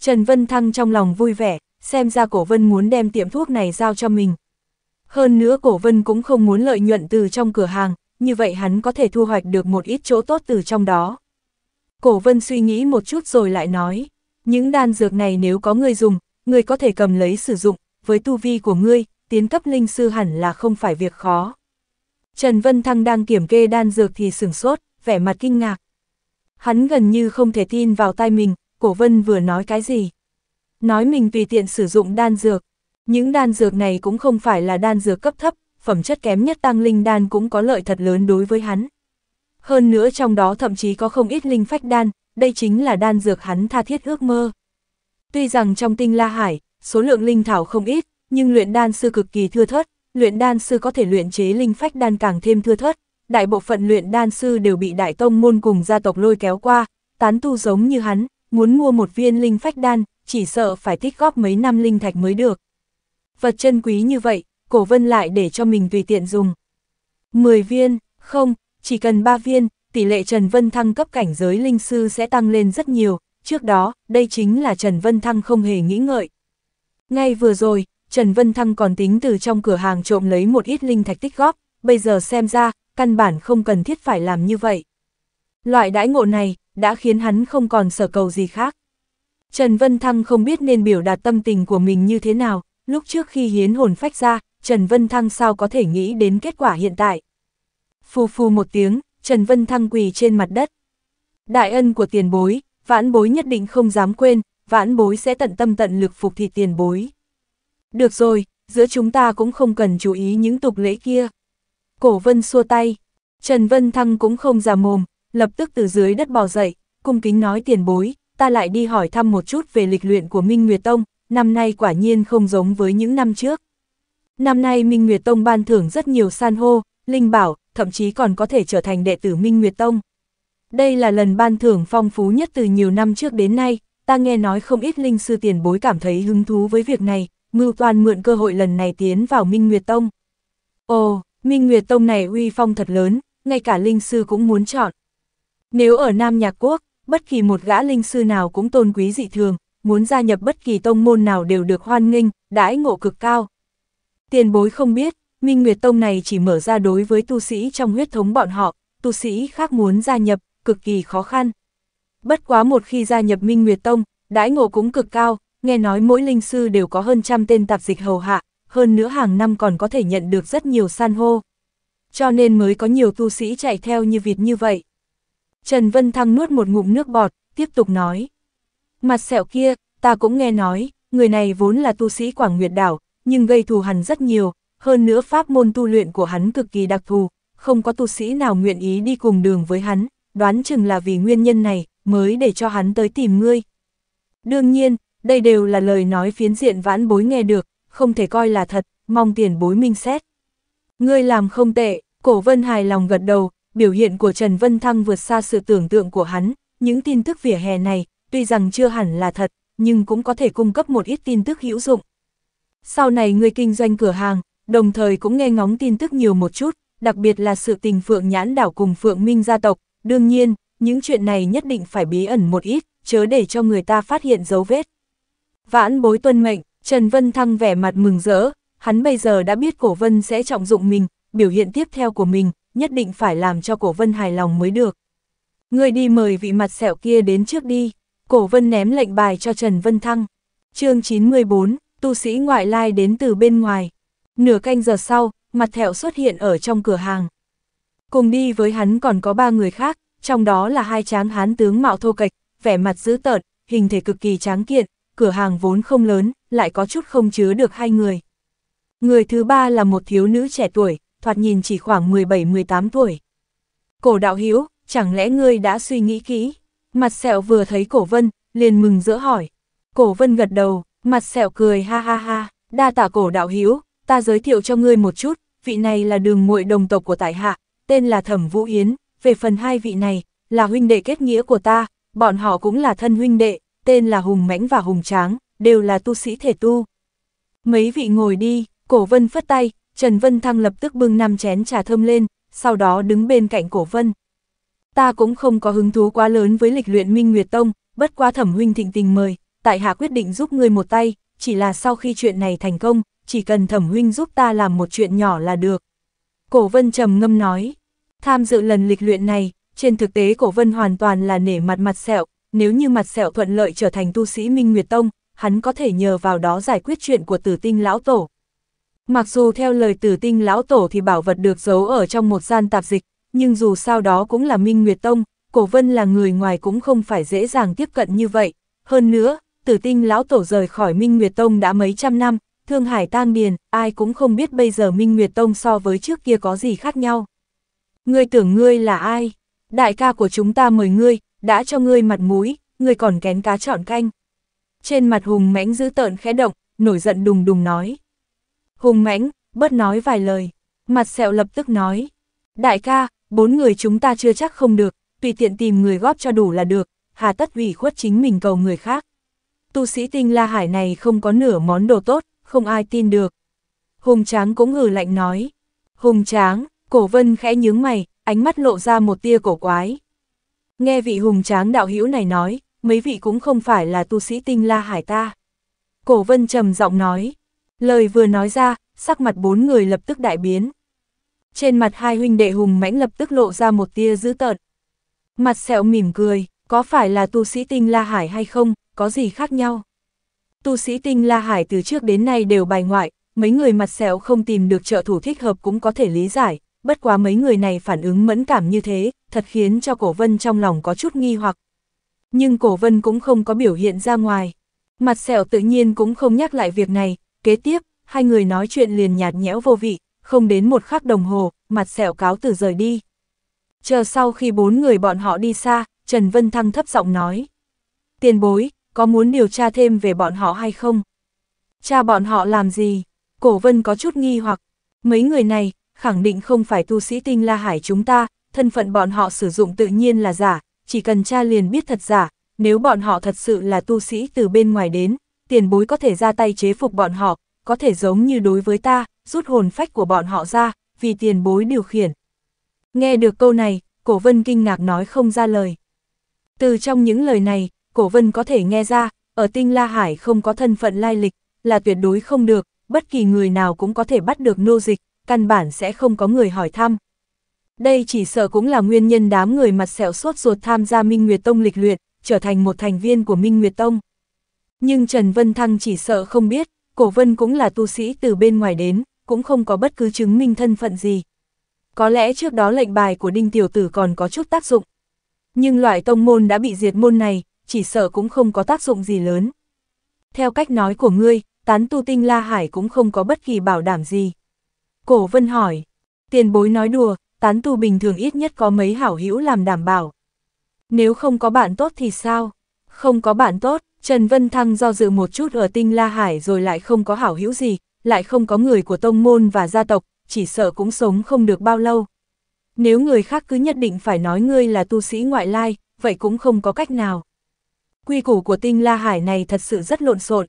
Trần Vân Thăng trong lòng vui vẻ, xem ra cổ vân muốn đem tiệm thuốc này giao cho mình. Hơn nữa cổ vân cũng không muốn lợi nhuận từ trong cửa hàng, như vậy hắn có thể thu hoạch được một ít chỗ tốt từ trong đó. Cổ vân suy nghĩ một chút rồi lại nói, những đan dược này nếu có người dùng, người có thể cầm lấy sử dụng, với tu vi của ngươi, tiến cấp linh sư hẳn là không phải việc khó. Trần Vân Thăng đang kiểm kê đan dược thì sửng sốt, vẻ mặt kinh ngạc. Hắn gần như không thể tin vào tai mình, cổ vân vừa nói cái gì. Nói mình tùy tiện sử dụng đan dược. Những đan dược này cũng không phải là đan dược cấp thấp, phẩm chất kém nhất tăng linh đan cũng có lợi thật lớn đối với hắn. Hơn nữa trong đó thậm chí có không ít linh phách đan, đây chính là đan dược hắn tha thiết ước mơ. Tuy rằng trong tinh la hải, số lượng linh thảo không ít, nhưng luyện đan sư cực kỳ thưa thớt, luyện đan sư có thể luyện chế linh phách đan càng thêm thưa thớt, đại bộ phận luyện đan sư đều bị đại tông môn cùng gia tộc lôi kéo qua, tán tu giống như hắn, muốn mua một viên linh phách đan, chỉ sợ phải tích góp mấy năm linh thạch mới được. Vật chân quý như vậy, cổ vân lại để cho mình tùy tiện dùng. 10 viên, không, chỉ cần 3 viên, tỷ lệ Trần Vân Thăng cấp cảnh giới linh sư sẽ tăng lên rất nhiều, trước đó, đây chính là Trần Vân Thăng không hề nghĩ ngợi. Ngay vừa rồi, Trần Vân Thăng còn tính từ trong cửa hàng trộm lấy một ít linh thạch tích góp, bây giờ xem ra, căn bản không cần thiết phải làm như vậy. Loại đãi ngộ này đã khiến hắn không còn sở cầu gì khác. Trần Vân Thăng không biết nên biểu đạt tâm tình của mình như thế nào, lúc trước khi hiến hồn phách ra, Trần Vân Thăng sao có thể nghĩ đến kết quả hiện tại. Phù phù một tiếng, Trần Vân Thăng quỳ trên mặt đất. Đại ân của tiền bối, vãn bối nhất định không dám quên, vãn bối sẽ tận tâm tận lực phục thị tiền bối. Được rồi, giữa chúng ta cũng không cần chú ý những tục lễ kia. Cổ Vân xua tay, Trần Vân Thăng cũng không già mồm, lập tức từ dưới đất bò dậy, cung kính nói tiền bối, ta lại đi hỏi thăm một chút về lịch luyện của Minh Nguyệt Tông, năm nay quả nhiên không giống với những năm trước. Năm nay Minh Nguyệt Tông ban thưởng rất nhiều san hô, linh bảo, thậm chí còn có thể trở thành đệ tử Minh Nguyệt Tông. Đây là lần ban thưởng phong phú nhất từ nhiều năm trước đến nay, ta nghe nói không ít linh sư tiền bối cảm thấy hứng thú với việc này, mưu toàn mượn cơ hội lần này tiến vào Minh Nguyệt Tông. Ồ, Minh Nguyệt Tông này uy phong thật lớn, ngay cả linh sư cũng muốn chọn. Nếu ở Nam Nhạc Quốc, bất kỳ một gã linh sư nào cũng tôn quý dị thường, muốn gia nhập bất kỳ tông môn nào đều được hoan nghênh, đãi ngộ cực cao. Tiền bối không biết, Minh Nguyệt Tông này chỉ mở ra đối với tu sĩ trong huyết thống bọn họ, tu sĩ khác muốn gia nhập, cực kỳ khó khăn. Bất quá một khi gia nhập Minh Nguyệt Tông, đãi ngộ cũng cực cao, nghe nói mỗi linh sư đều có hơn trăm tên tạp dịch hầu hạ, hơn nữa hàng năm còn có thể nhận được rất nhiều san hô. Cho nên mới có nhiều tu sĩ chạy theo như vịt như vậy. Trần Vân Thăng nuốt một ngụm nước bọt, tiếp tục nói. Mặt sẹo kia, ta cũng nghe nói, người này vốn là tu sĩ Quảng Nguyệt Đảo, nhưng gây thù hằn rất nhiều, hơn nữa pháp môn tu luyện của hắn cực kỳ đặc thù, không có tu sĩ nào nguyện ý đi cùng đường với hắn, đoán chừng là vì nguyên nhân này, mới để cho hắn tới tìm ngươi. Đương nhiên, đây đều là lời nói phiến diện vãn bối nghe được, không thể coi là thật, mong tiền bối minh xét. Ngươi làm không tệ, cổ vân hài lòng gật đầu, biểu hiện của Trần Vân Thăng vượt xa sự tưởng tượng của hắn, những tin tức vỉa hè này, tuy rằng chưa hẳn là thật, nhưng cũng có thể cung cấp một ít tin tức hữu dụng. Sau này ngươi kinh doanh cửa hàng, đồng thời cũng nghe ngóng tin tức nhiều một chút, đặc biệt là sự tình Phượng Nhãn đảo cùng Phượng Minh gia tộc, đương nhiên, những chuyện này nhất định phải bí ẩn một ít, chớ để cho người ta phát hiện dấu vết. Vãn bối tuân mệnh, Trần Vân Thăng vẻ mặt mừng rỡ, hắn bây giờ đã biết Cổ Vân sẽ trọng dụng mình, biểu hiện tiếp theo của mình, nhất định phải làm cho Cổ Vân hài lòng mới được. Người đi mời vị mặt sẹo kia đến trước đi, Cổ Vân ném lệnh bài cho Trần Vân Thăng. chương 914, tu sĩ ngoại lai đến từ bên ngoài. Nửa canh giờ sau, mặt thẹo xuất hiện ở trong cửa hàng. Cùng đi với hắn còn có ba người khác, trong đó là hai tráng hán tướng mạo thô kệch, vẻ mặt dữ tợn, hình thể cực kỳ tráng kiện, cửa hàng vốn không lớn, lại có chút không chứa được hai người. Người thứ ba là một thiếu nữ trẻ tuổi, thoạt nhìn chỉ khoảng 17-18 tuổi. Cổ đạo Hiếu, chẳng lẽ ngươi đã suy nghĩ kỹ? Mặt sẹo vừa thấy cổ vân, liền mừng rỡ hỏi. Cổ vân gật đầu, mặt sẹo cười ha ha ha, đa tạ cổ đạo Hiếu, ta giới thiệu cho ngươi một chút, vị này là đường muội đồng tộc của tại hạ, tên là Thẩm Vũ Yến, về phần hai vị này, là huynh đệ kết nghĩa của ta, bọn họ cũng là thân huynh đệ, tên là Hùng Mãnh và Hùng Tráng, đều là tu sĩ thể tu. Mấy vị ngồi đi, cổ vân phất tay, Trần Vân Thăng lập tức bưng năm chén trà thơm lên, sau đó đứng bên cạnh cổ vân. Ta cũng không có hứng thú quá lớn với lịch luyện Minh Nguyệt Tông, bất qua thẩm huynh thịnh tình mời, tại hạ quyết định giúp người một tay, chỉ là sau khi chuyện này thành công, chỉ cần thẩm huynh giúp ta làm một chuyện nhỏ là được. Cổ vân trầm ngâm nói, tham dự lần lịch luyện này, trên thực tế cổ vân hoàn toàn là nể mặt mặt sẹo, nếu như mặt sẹo thuận lợi trở thành tu sĩ Minh Nguyệt Tông, hắn có thể nhờ vào đó giải quyết chuyện của tử tinh lão tổ. Mặc dù theo lời tử tinh lão tổ thì bảo vật được giấu ở trong một gian tạp dịch, nhưng dù sao đó cũng là Minh Nguyệt Tông, Cổ Vân là người ngoài cũng không phải dễ dàng tiếp cận như vậy. Hơn nữa, tử tinh lão tổ rời khỏi Minh Nguyệt Tông đã mấy trăm năm, Thương Hải tan điền, ai cũng không biết bây giờ Minh Nguyệt Tông so với trước kia có gì khác nhau. Ngươi tưởng ngươi là ai? Đại ca của chúng ta mời ngươi, đã cho ngươi mặt mũi, ngươi còn kén cá chọn canh trên mặt Hùng mãnh giữ tợn khẽ động, nổi giận đùng đùng nói. Hùng mãnh bớt nói vài lời, mặt sẹo lập tức nói. Đại ca, bốn người chúng ta chưa chắc không được, tùy tiện tìm người góp cho đủ là được, hà tất ủy khuất chính mình cầu người khác. Tu sĩ tinh La Hải này không có nửa món đồ tốt, không ai tin được. Hùng Tráng cũng hừ lạnh nói. Hùng Tráng, cổ vân khẽ nhướng mày, ánh mắt lộ ra một tia cổ quái. Nghe vị Hùng Tráng đạo hữu này nói, mấy vị cũng không phải là tu sĩ tinh la hải ta. Cổ vân trầm giọng nói, lời vừa nói ra, sắc mặt bốn người lập tức đại biến. Trên mặt hai huynh đệ hùng mãnh lập tức lộ ra một tia dữ tợn. Mặt sẹo mỉm cười, có phải là tu sĩ tinh la hải hay không, có gì khác nhau. Tu sĩ tinh la hải từ trước đến nay đều bài ngoại, mấy người mặt sẹo không tìm được trợ thủ thích hợp cũng có thể lý giải, bất quá mấy người này phản ứng mẫn cảm như thế, thật khiến cho cổ vân trong lòng có chút nghi hoặc, nhưng cổ vân cũng không có biểu hiện ra ngoài. Mặt sẹo tự nhiên cũng không nhắc lại việc này, kế tiếp, hai người nói chuyện liền nhạt nhẽo vô vị, không đến một khắc đồng hồ, mặt sẹo cáo từ rời đi. Chờ sau khi bốn người bọn họ đi xa, Trần Vân Thăng thấp giọng nói. Tiền bối, có muốn điều tra thêm về bọn họ hay không? Cha bọn họ làm gì? Cổ vân có chút nghi hoặc, mấy người này, khẳng định không phải tu sĩ tinh la hải chúng ta, thân phận bọn họ sử dụng tự nhiên là giả, chỉ cần cha liền biết thật giả, nếu bọn họ thật sự là tu sĩ từ bên ngoài đến, tiền bối có thể ra tay chế phục bọn họ, có thể giống như đối với ta, rút hồn phách của bọn họ ra, vì tiền bối điều khiển. Nghe được câu này, cổ vân kinh ngạc nói không ra lời. Từ trong những lời này, cổ vân có thể nghe ra, ở tinh La Hải không có thân phận lai lịch, là tuyệt đối không được, bất kỳ người nào cũng có thể bắt được nô dịch, căn bản sẽ không có người hỏi thăm, đây chỉ sợ cũng là nguyên nhân đám người mặt sẹo sốt ruột tham gia Minh Nguyệt Tông lịch luyện, trở thành một thành viên của Minh Nguyệt Tông. Nhưng Trần Vân Thăng chỉ sợ không biết, Cổ Vân cũng là tu sĩ từ bên ngoài đến, cũng không có bất cứ chứng minh thân phận gì. Có lẽ trước đó lệnh bài của Đinh Tiểu Tử còn có chút tác dụng. Nhưng loại tông môn đã bị diệt môn này, chỉ sợ cũng không có tác dụng gì lớn. Theo cách nói của ngươi, tán tu tinh La Hải cũng không có bất kỳ bảo đảm gì. Cổ Vân hỏi, tiền bối nói đùa, tán tu bình thường ít nhất có mấy hảo hữu làm đảm bảo. Nếu không có bạn tốt thì sao? Không có bạn tốt, Trần Vân Thăng do dự một chút ở tinh La Hải rồi lại không có hảo hữu gì, lại không có người của tông môn và gia tộc, chỉ sợ cũng sống không được bao lâu. Nếu người khác cứ nhất định phải nói ngươi là tu sĩ ngoại lai, vậy cũng không có cách nào. Quy củ của tinh La Hải này thật sự rất lộn xộn.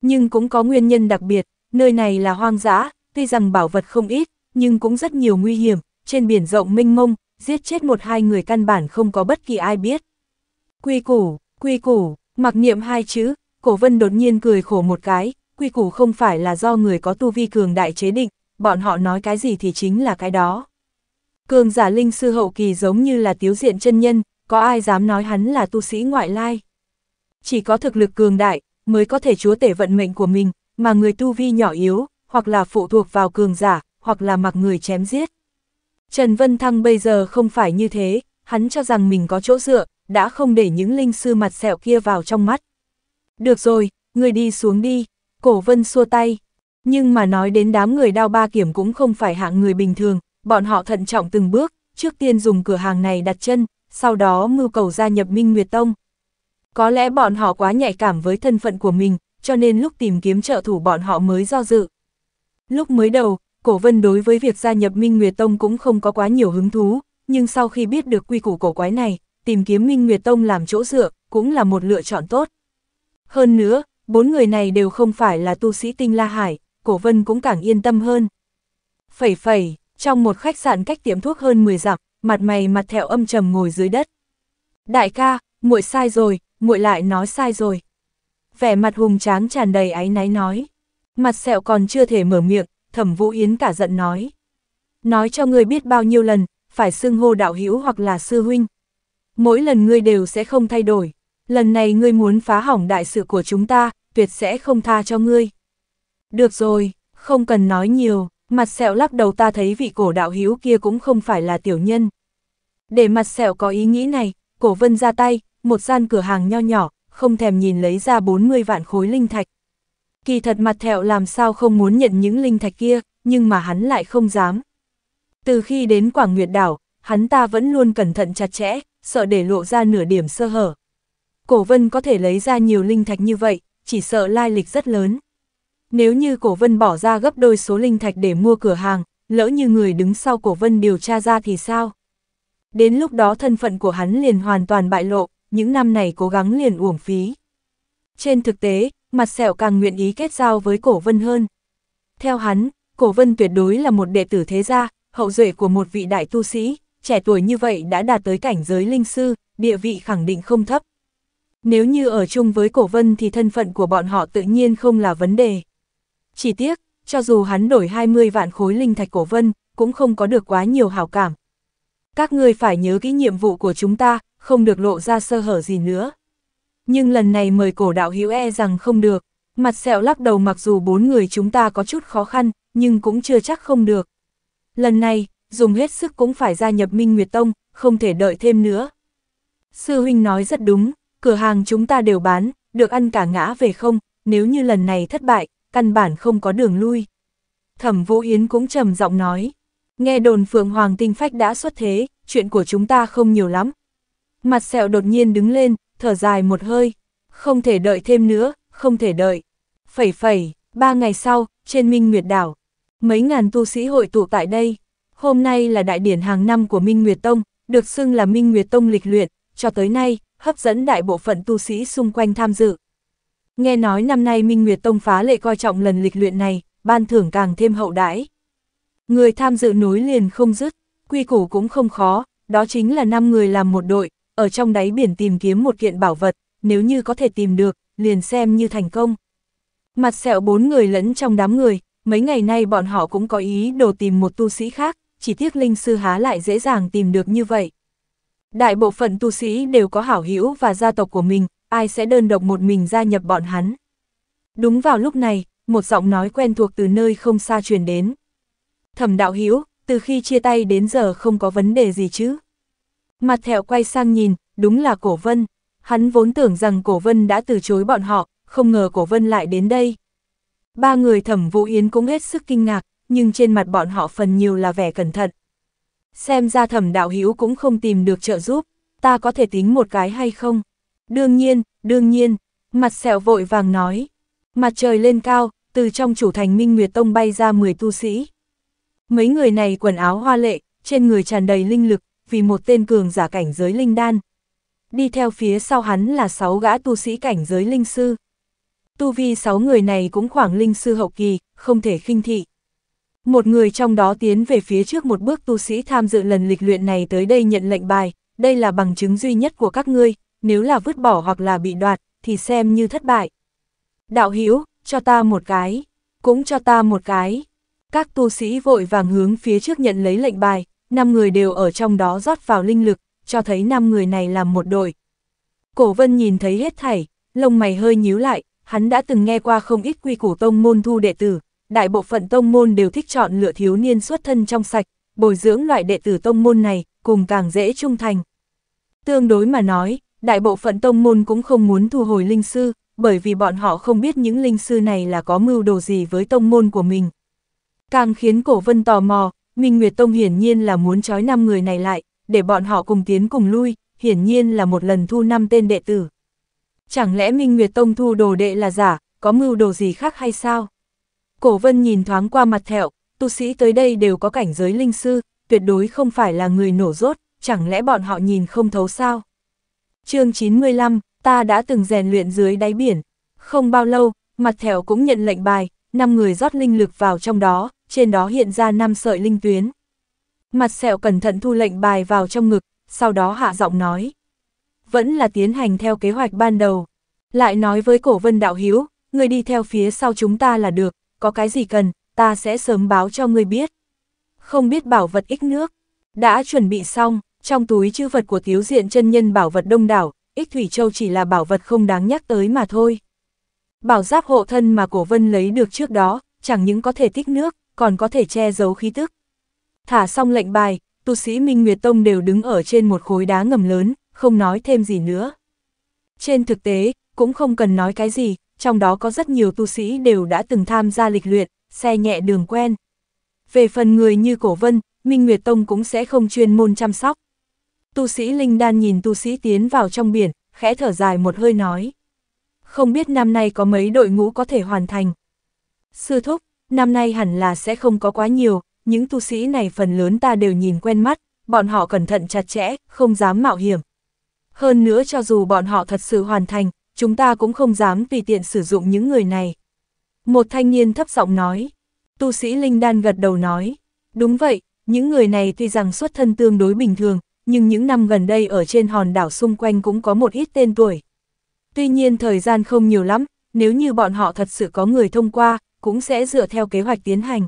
Nhưng cũng có nguyên nhân đặc biệt, nơi này là hoang dã, tuy rằng bảo vật không ít, nhưng cũng rất nhiều nguy hiểm, trên biển rộng minh mông, giết chết một hai người căn bản không có bất kỳ ai biết. Quy củ, quy củ, mặc niệm hai chữ, cổ vân đột nhiên cười khổ một cái, quy củ không phải là do người có tu vi cường đại chế định, bọn họ nói cái gì thì chính là cái đó. Cường giả linh sư hậu kỳ giống như là tiếu diện chân nhân, có ai dám nói hắn là tu sĩ ngoại lai. Chỉ có thực lực cường đại, mới có thể chúa tể vận mệnh của mình, mà người tu vi nhỏ yếu, hoặc là phụ thuộc vào cường giả, hoặc là mặc người chém giết. Trần Vân Thăng bây giờ không phải như thế, hắn cho rằng mình có chỗ dựa, đã không để những linh sư mặt sẹo kia vào trong mắt. Được rồi, người đi xuống đi, cổ vân xua tay. Nhưng mà nói đến đám người đao ba kiểm cũng không phải hạng người bình thường, bọn họ thận trọng từng bước, trước tiên dùng cửa hàng này đặt chân, sau đó mưu cầu gia nhập Minh Nguyệt Tông. Có lẽ bọn họ quá nhạy cảm với thân phận của mình, cho nên lúc tìm kiếm trợ thủ bọn họ mới do dự. Lúc mới đầu, Cổ Vân đối với việc gia nhập Minh Nguyệt Tông cũng không có quá nhiều hứng thú, nhưng sau khi biết được quy củ cổ quái này, tìm kiếm Minh Nguyệt Tông làm chỗ dựa, cũng là một lựa chọn tốt. Hơn nữa, bốn người này đều không phải là tu sĩ tinh La Hải, Cổ Vân cũng càng yên tâm hơn. Phẩy phẩy, trong một khách sạn cách tiệm thuốc hơn 10 dặm, mặt mày mặt thẹo âm trầm ngồi dưới đất. Đại ca, muội sai rồi, muội lại nói sai rồi. Vẻ mặt hùng tráng tràn đầy áy náy nói. Mặt sẹo còn chưa thể mở miệng, thẩm Vũ Yến cả giận nói. Nói cho ngươi biết bao nhiêu lần, phải xưng hô đạo hữu hoặc là sư huynh. Mỗi lần ngươi đều sẽ không thay đổi, lần này ngươi muốn phá hỏng đại sự của chúng ta, tuyệt sẽ không tha cho ngươi. Được rồi, không cần nói nhiều, mặt sẹo lắc đầu ta thấy vị cổ đạo hữu kia cũng không phải là tiểu nhân. Để mặt sẹo có ý nghĩ này, cổ vân ra tay, một gian cửa hàng nho nhỏ, không thèm nhìn lấy ra 40 vạn khối linh thạch. Kỳ thật mặt thẹo làm sao không muốn nhận những linh thạch kia, nhưng mà hắn lại không dám. Từ khi đến Quảng Nguyệt Đảo, hắn ta vẫn luôn cẩn thận chặt chẽ, sợ để lộ ra nửa điểm sơ hở. Cổ vân có thể lấy ra nhiều linh thạch như vậy, chỉ sợ lai lịch rất lớn. Nếu như cổ vân bỏ ra gấp đôi số linh thạch để mua cửa hàng, lỡ như người đứng sau cổ vân điều tra ra thì sao? Đến lúc đó thân phận của hắn liền hoàn toàn bại lộ, những năm này cố gắng liền uổng phí. Trên thực tế, mặt sẹo càng nguyện ý kết giao với cổ vân hơn. Theo hắn, cổ vân tuyệt đối là một đệ tử thế gia, hậu duệ của một vị đại tu sĩ, trẻ tuổi như vậy đã đạt tới cảnh giới linh sư, địa vị khẳng định không thấp. Nếu như ở chung với cổ vân thì thân phận của bọn họ tự nhiên không là vấn đề. Chỉ tiếc, cho dù hắn đổi 20 vạn khối linh thạch cổ vân, cũng không có được quá nhiều hảo cảm. Các người phải nhớ kỹ nhiệm vụ của chúng ta, không được lộ ra sơ hở gì nữa. Nhưng lần này mời cổ đạo hữu e rằng không được. Mặt sẹo lắc đầu mặc dù bốn người chúng ta có chút khó khăn, nhưng cũng chưa chắc không được. Lần này, dùng hết sức cũng phải gia nhập Minh Nguyệt Tông, không thể đợi thêm nữa. Sư huynh nói rất đúng, cửa hàng chúng ta đều bán, được ăn cả ngã về không, nếu như lần này thất bại, căn bản không có đường lui. Thẩm Vũ Yến cũng trầm giọng nói, nghe đồn Phượng Hoàng Tinh Phách đã xuất thế, chuyện của chúng ta không nhiều lắm. Mặt sẹo đột nhiên đứng lên, thở dài một hơi, không thể đợi thêm nữa, không thể đợi. Phẩy phẩy, ba ngày sau, trên Minh Nguyệt Đảo, mấy ngàn tu sĩ hội tụ tại đây. Hôm nay là đại điển hàng năm của Minh Nguyệt Tông, được xưng là Minh Nguyệt Tông lịch luyện, cho tới nay, hấp dẫn đại bộ phận tu sĩ xung quanh tham dự. Nghe nói năm nay Minh Nguyệt Tông phá lệ coi trọng lần lịch luyện này, ban thưởng càng thêm hậu đãi. Người tham dự nối liền không dứt, quy củ cũng không khó, đó chính là 5 người làm một đội, ở trong đáy biển tìm kiếm một kiện bảo vật, nếu như có thể tìm được, liền xem như thành công. Mặt sẹo bốn người lẫn trong đám người, mấy ngày nay bọn họ cũng có ý đồ tìm một tu sĩ khác, chỉ tiếc linh sư há lại dễ dàng tìm được như vậy. Đại bộ phận tu sĩ đều có hảo hữu và gia tộc của mình, ai sẽ đơn độc một mình gia nhập bọn hắn. Đúng vào lúc này, một giọng nói quen thuộc từ nơi không xa truyền đến. Thẩm đạo hữu từ khi chia tay đến giờ không có vấn đề gì chứ? Mặt thẹo quay sang nhìn, đúng là cổ vân. Hắn vốn tưởng rằng cổ vân đã từ chối bọn họ, không ngờ cổ vân lại đến đây. Ba người thẩm vũ yến cũng hết sức kinh ngạc, nhưng trên mặt bọn họ phần nhiều là vẻ cẩn thận. Xem ra thẩm đạo hữu cũng không tìm được trợ giúp, ta có thể tính một cái hay không? Đương nhiên, đương nhiên, mặt sẹo vội vàng nói. Mặt trời lên cao, từ trong chủ thành Minh Nguyệt Tông bay ra 10 tu sĩ. Mấy người này quần áo hoa lệ, trên người tràn đầy linh lực, vì một tên cường giả cảnh giới linh đan. Đi theo phía sau hắn là 6 gã tu sĩ cảnh giới linh sư. Tu vi 6 người này cũng khoảng linh sư hậu kỳ, không thể khinh thị. Một người trong đó tiến về phía trước một bước tu sĩ tham dự lần lịch luyện này tới đây nhận lệnh bài, đây là bằng chứng duy nhất của các ngươi, nếu là vứt bỏ hoặc là bị đoạt, thì xem như thất bại. Đạo Hữu cho ta một cái, cũng cho ta một cái. Các tu sĩ vội vàng hướng phía trước nhận lấy lệnh bài, năm người đều ở trong đó rót vào linh lực, cho thấy năm người này làm một đội. Cổ vân nhìn thấy hết thảy, lông mày hơi nhíu lại, hắn đã từng nghe qua không ít quy củ tông môn thu đệ tử, đại bộ phận tông môn đều thích chọn lựa thiếu niên xuất thân trong sạch, bồi dưỡng loại đệ tử tông môn này, cùng càng dễ trung thành. Tương đối mà nói, đại bộ phận tông môn cũng không muốn thu hồi linh sư, bởi vì bọn họ không biết những linh sư này là có mưu đồ gì với tông môn của mình. Càng khiến cổ vân tò mò, Minh Nguyệt Tông hiển nhiên là muốn trói năm người này lại, để bọn họ cùng tiến cùng lui, hiển nhiên là một lần thu năm tên đệ tử. Chẳng lẽ Minh Nguyệt Tông thu đồ đệ là giả, có mưu đồ gì khác hay sao? Cổ vân nhìn thoáng qua mặt thẹo, tu sĩ tới đây đều có cảnh giới linh sư, tuyệt đối không phải là người nổ rốt, chẳng lẽ bọn họ nhìn không thấu sao? chương 95, ta đã từng rèn luyện dưới đáy biển. Không bao lâu, mặt thẹo cũng nhận lệnh bài, năm người rót linh lực vào trong đó, trên đó hiện ra năm sợi linh tuyến. Mặt sẹo cẩn thận thu lệnh bài vào trong ngực, sau đó hạ giọng nói. Vẫn là tiến hành theo kế hoạch ban đầu. Lại nói với cổ vân đạo hiếu, người đi theo phía sau chúng ta là được, có cái gì cần, ta sẽ sớm báo cho người biết. Không biết bảo vật ít nước, đã chuẩn bị xong, trong túi chữ vật của thiếu diện chân nhân bảo vật đông đảo, ích thủy châu chỉ là bảo vật không đáng nhắc tới mà thôi. Bảo giáp hộ thân mà cổ vân lấy được trước đó, chẳng những có thể tích nước, còn có thể che giấu khí tức. Thả xong lệnh bài, tu sĩ Minh Nguyệt Tông đều đứng ở trên một khối đá ngầm lớn, không nói thêm gì nữa. Trên thực tế, cũng không cần nói cái gì, trong đó có rất nhiều tu sĩ đều đã từng tham gia lịch luyện, xe nhẹ đường quen. Về phần người như Cổ Vân, Minh Nguyệt Tông cũng sẽ không chuyên môn chăm sóc. Tu sĩ Linh Đan nhìn tu sĩ tiến vào trong biển, khẽ thở dài một hơi nói. Không biết năm nay có mấy đội ngũ có thể hoàn thành. Sư thúc, năm nay hẳn là sẽ không có quá nhiều, những tu sĩ này phần lớn ta đều nhìn quen mắt, bọn họ cẩn thận chặt chẽ, không dám mạo hiểm. Hơn nữa cho dù bọn họ thật sự hoàn thành, chúng ta cũng không dám tùy tiện sử dụng những người này. Một thanh niên thấp giọng nói, tu sĩ Linh Đan gật đầu nói, đúng vậy, những người này tuy rằng xuất thân tương đối bình thường, nhưng những năm gần đây ở trên hòn đảo xung quanh cũng có một ít tên tuổi. Tuy nhiên thời gian không nhiều lắm, nếu như bọn họ thật sự có người thông qua, cũng sẽ dựa theo kế hoạch tiến hành.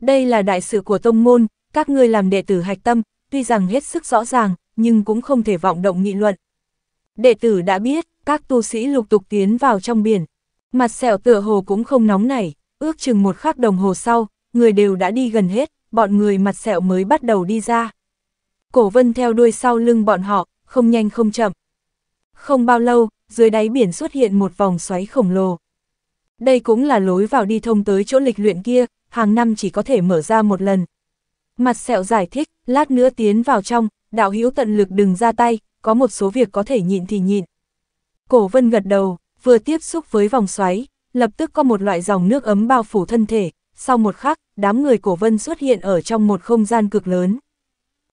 Đây là đại sự của tông môn, các ngươi làm đệ tử hạch tâm, tuy rằng hết sức rõ ràng, nhưng cũng không thể vọng động nghị luận. Đệ tử đã biết, các tu sĩ lục tục tiến vào trong biển. Mặt sẹo tựa hồ cũng không nóng nảy, ước chừng một khắc đồng hồ sau, người đều đã đi gần hết, bọn người mặt sẹo mới bắt đầu đi ra. Cổ vân theo đuôi sau lưng bọn họ, không nhanh không chậm. Không bao lâu, dưới đáy biển xuất hiện một vòng xoáy khổng lồ đây cũng là lối vào đi thông tới chỗ lịch luyện kia, hàng năm chỉ có thể mở ra một lần. Mặt sẹo giải thích, lát nữa tiến vào trong, đạo hữu tận lực đừng ra tay, có một số việc có thể nhịn thì nhịn. Cổ vân gật đầu, vừa tiếp xúc với vòng xoáy, lập tức có một loại dòng nước ấm bao phủ thân thể, sau một khắc, đám người cổ vân xuất hiện ở trong một không gian cực lớn.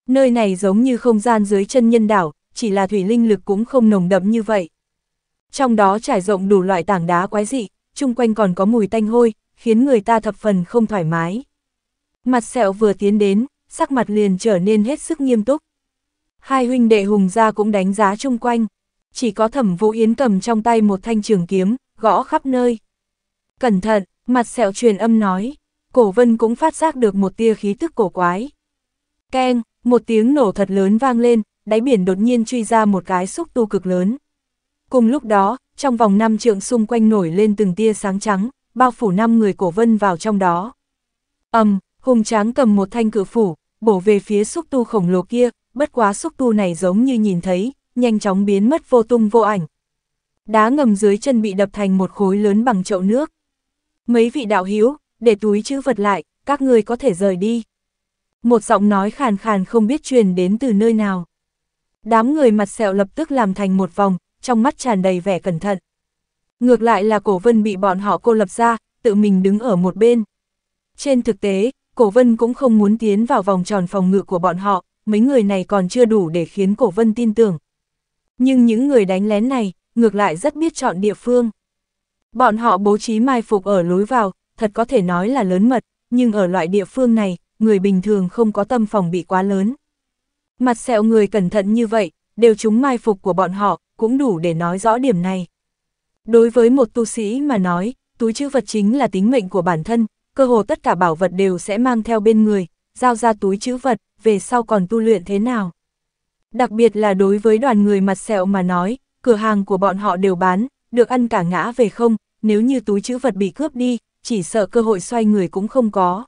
Nơi này giống như không gian dưới chân nhân đảo, chỉ là thủy linh lực cũng không nồng đậm như vậy. Trong đó trải rộng đủ loại tảng đá quái dị, chung quanh còn có mùi tanh hôi, khiến người ta thập phần không thoải mái. Mặt sẹo vừa tiến đến, sắc mặt liền trở nên hết sức nghiêm túc. Hai huynh đệ hùng ra cũng đánh giá chung quanh, chỉ có thẩm vũ yến cầm trong tay một thanh trường kiếm, gõ khắp nơi. Cẩn thận, mặt sẹo truyền âm nói, cổ vân cũng phát giác được một tia khí tức cổ quái. Keng, một tiếng nổ thật lớn vang lên, đáy biển đột nhiên truy ra một cái xúc tu cực lớn. Cùng lúc đó, trong vòng năm trượng xung quanh nổi lên từng tia sáng trắng, bao phủ năm người cổ vân vào trong đó. ầm, hùng tráng cầm một thanh cự phủ, bổ về phía xúc tu khổng lồ kia, bất quá xúc tu này giống như nhìn thấy, nhanh chóng biến mất vô tung vô ảnh. Đá ngầm dưới chân bị đập thành một khối lớn bằng chậu nước. Mấy vị đạo hiếu, để túi chữ vật lại, các người có thể rời đi. Một giọng nói khàn khàn không biết truyền đến từ nơi nào. Đám người mặt sẹo lập tức làm thành một vòng, trong mắt tràn đầy vẻ cẩn thận. Ngược lại là cổ vân bị bọn họ cô lập ra, tự mình đứng ở một bên. Trên thực tế, cổ vân cũng không muốn tiến vào vòng tròn phòng ngự của bọn họ, mấy người này còn chưa đủ để khiến cổ vân tin tưởng. Nhưng những người đánh lén này, ngược lại rất biết chọn địa phương. Bọn họ bố trí mai phục ở lối vào, thật có thể nói là lớn mật, nhưng ở loại địa phương này, người bình thường không có tâm phòng bị quá lớn. Mặt sẹo người cẩn thận như vậy, đều trúng mai phục của bọn họ, cũng đủ để nói rõ điểm này. Đối với một tu sĩ mà nói, túi chữ vật chính là tính mệnh của bản thân, cơ hồ tất cả bảo vật đều sẽ mang theo bên người, giao ra túi chữ vật, về sau còn tu luyện thế nào. Đặc biệt là đối với đoàn người mặt sẹo mà nói, cửa hàng của bọn họ đều bán, được ăn cả ngã về không, nếu như túi chữ vật bị cướp đi, chỉ sợ cơ hội xoay người cũng không có.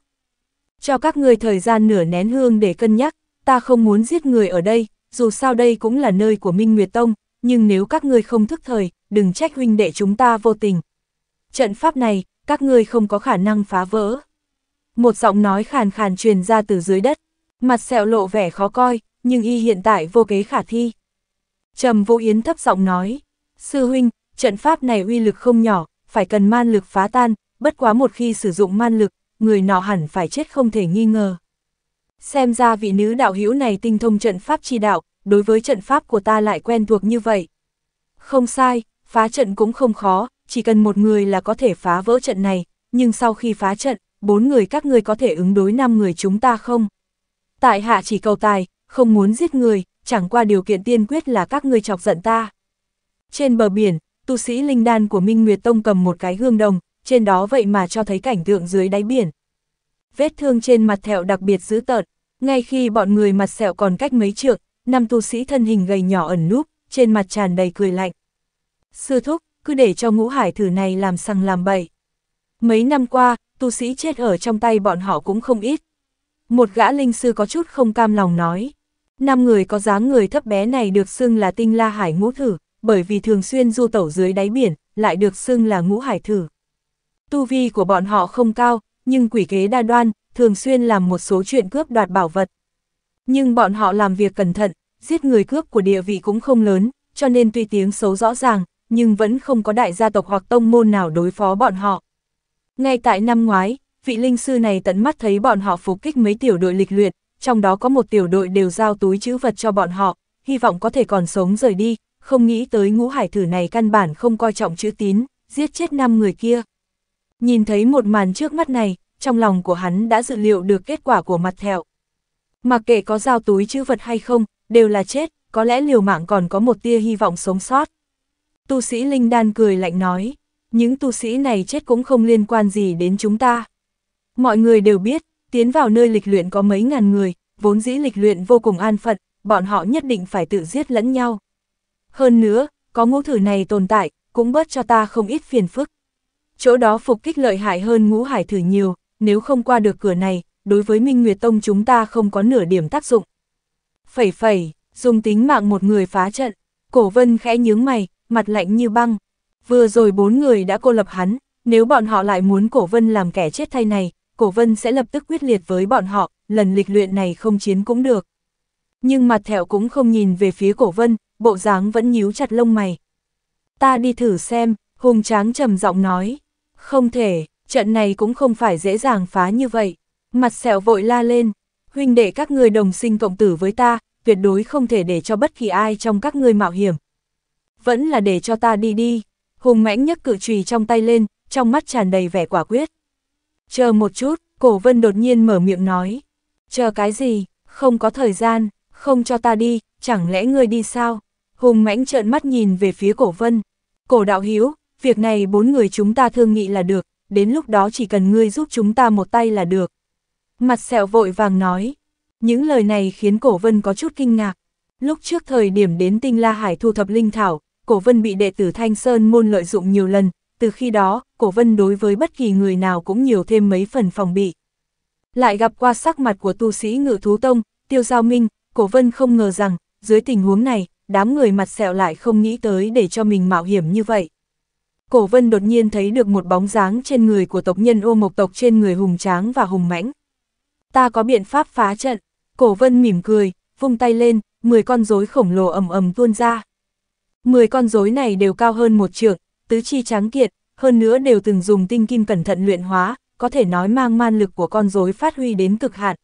Cho các người thời gian nửa nén hương để cân nhắc, ta không muốn giết người ở đây, dù sao đây cũng là nơi của Minh Nguyệt Tông, nhưng nếu các ngươi không thức thời, đừng trách huynh đệ chúng ta vô tình. Trận pháp này, các ngươi không có khả năng phá vỡ. Một giọng nói khàn khàn truyền ra từ dưới đất, mặt sẹo lộ vẻ khó coi, nhưng y hiện tại vô kế khả thi. Trầm Vô Yến thấp giọng nói, sư huynh, trận pháp này uy lực không nhỏ, phải cần man lực phá tan, bất quá một khi sử dụng man lực, người nọ hẳn phải chết không thể nghi ngờ. Xem ra vị nữ đạo hữu này tinh thông trận pháp chi đạo, đối với trận pháp của ta lại quen thuộc như vậy. Không sai, phá trận cũng không khó, chỉ cần một người là có thể phá vỡ trận này, nhưng sau khi phá trận, bốn người các ngươi có thể ứng đối năm người chúng ta không? Tại hạ chỉ cầu tài, không muốn giết người, chẳng qua điều kiện tiên quyết là các ngươi chọc giận ta. Trên bờ biển, tu sĩ linh đan của Minh Nguyệt Tông cầm một cái gương đồng, trên đó vậy mà cho thấy cảnh tượng dưới đáy biển. Vết thương trên mặt thẹo đặc biệt dữ tợn, ngay khi bọn người mặt sẹo còn cách mấy trượng, năm tu sĩ thân hình gầy nhỏ ẩn núp, trên mặt tràn đầy cười lạnh. Sư thúc, cứ để cho ngũ hải thử này làm sằng làm bậy. Mấy năm qua, tu sĩ chết ở trong tay bọn họ cũng không ít. Một gã linh sư có chút không cam lòng nói. Năm người có dáng người thấp bé này được xưng là tinh la hải ngũ thử, bởi vì thường xuyên du tẩu dưới đáy biển, lại được xưng là ngũ hải thử. Tu vi của bọn họ không cao, nhưng quỷ kế đa đoan, thường xuyên làm một số chuyện cướp đoạt bảo vật. Nhưng bọn họ làm việc cẩn thận, giết người cướp của địa vị cũng không lớn, cho nên tuy tiếng xấu rõ ràng, nhưng vẫn không có đại gia tộc hoặc tông môn nào đối phó bọn họ. Ngay tại năm ngoái, vị linh sư này tận mắt thấy bọn họ phục kích mấy tiểu đội lịch luyện, trong đó có một tiểu đội đều giao túi chữ vật cho bọn họ, hy vọng có thể còn sống rời đi, không nghĩ tới ngũ hải thử này căn bản không coi trọng chữ tín, giết chết năm người kia. Nhìn thấy một màn trước mắt này, trong lòng của hắn đã dự liệu được kết quả của mặt thẹo. Mặc kệ có giao túi chữ vật hay không, đều là chết, có lẽ liều mạng còn có một tia hy vọng sống sót. Tu sĩ Linh Đan cười lạnh nói, những tu sĩ này chết cũng không liên quan gì đến chúng ta. Mọi người đều biết, tiến vào nơi lịch luyện có mấy ngàn người, vốn dĩ lịch luyện vô cùng an phận, bọn họ nhất định phải tự giết lẫn nhau. Hơn nữa, có ngũ thử này tồn tại, cũng bớt cho ta không ít phiền phức. Chỗ đó phục kích lợi hại hơn ngũ hải thử nhiều, nếu không qua được cửa này, đối với Minh Nguyệt Tông chúng ta không có nửa điểm tác dụng phẩy phẩy, dùng tính mạng một người phá trận, cổ vân khẽ nhướng mày, mặt lạnh như băng. Vừa rồi bốn người đã cô lập hắn, nếu bọn họ lại muốn cổ vân làm kẻ chết thay này, cổ vân sẽ lập tức quyết liệt với bọn họ, lần lịch luyện này không chiến cũng được. Nhưng mặt thẹo cũng không nhìn về phía cổ vân, bộ dáng vẫn nhíu chặt lông mày. Ta đi thử xem, hùng tráng trầm giọng nói. Không thể, trận này cũng không phải dễ dàng phá như vậy. Mặt sẹo vội la lên, huynh đệ các ngươi đồng sinh cộng tử với ta, tuyệt đối không thể để cho bất kỳ ai trong các ngươi mạo hiểm. Vẫn là để cho ta đi đi, hùng mãnh nhấc cự trùy trong tay lên, trong mắt tràn đầy vẻ quả quyết. Chờ một chút, cổ vân đột nhiên mở miệng nói. Chờ cái gì, không có thời gian, không cho ta đi, chẳng lẽ ngươi đi sao? Hùng mãnh trợn mắt nhìn về phía cổ vân. Cổ đạo hiếu, việc này bốn người chúng ta thương nghị là được, đến lúc đó chỉ cần ngươi giúp chúng ta một tay là được. Mặt sẹo vội vàng nói. Những lời này khiến cổ vân có chút kinh ngạc. Lúc trước thời điểm đến tinh La Hải thu thập linh thảo, cổ vân bị đệ tử Thanh Sơn môn lợi dụng nhiều lần, từ khi đó, cổ vân đối với bất kỳ người nào cũng nhiều thêm mấy phần phòng bị. Lại gặp qua sắc mặt của tu sĩ ngự thú tông, tiêu giao minh, cổ vân không ngờ rằng, dưới tình huống này, đám người mặt sẹo lại không nghĩ tới để cho mình mạo hiểm như vậy. Cổ vân đột nhiên thấy được một bóng dáng trên người của tộc nhân ô mộc tộc trên người hùng tráng và hùng mãnh ta có biện pháp phá trận. Cổ vân mỉm cười, vung tay lên, 10 con rối khổng lồ ầm ầm tuôn ra. 10 con rối này đều cao hơn một trượng, tứ chi trắng kiệt, hơn nữa đều từng dùng tinh kim cẩn thận luyện hóa, có thể nói mang man lực của con rối phát huy đến cực hạn.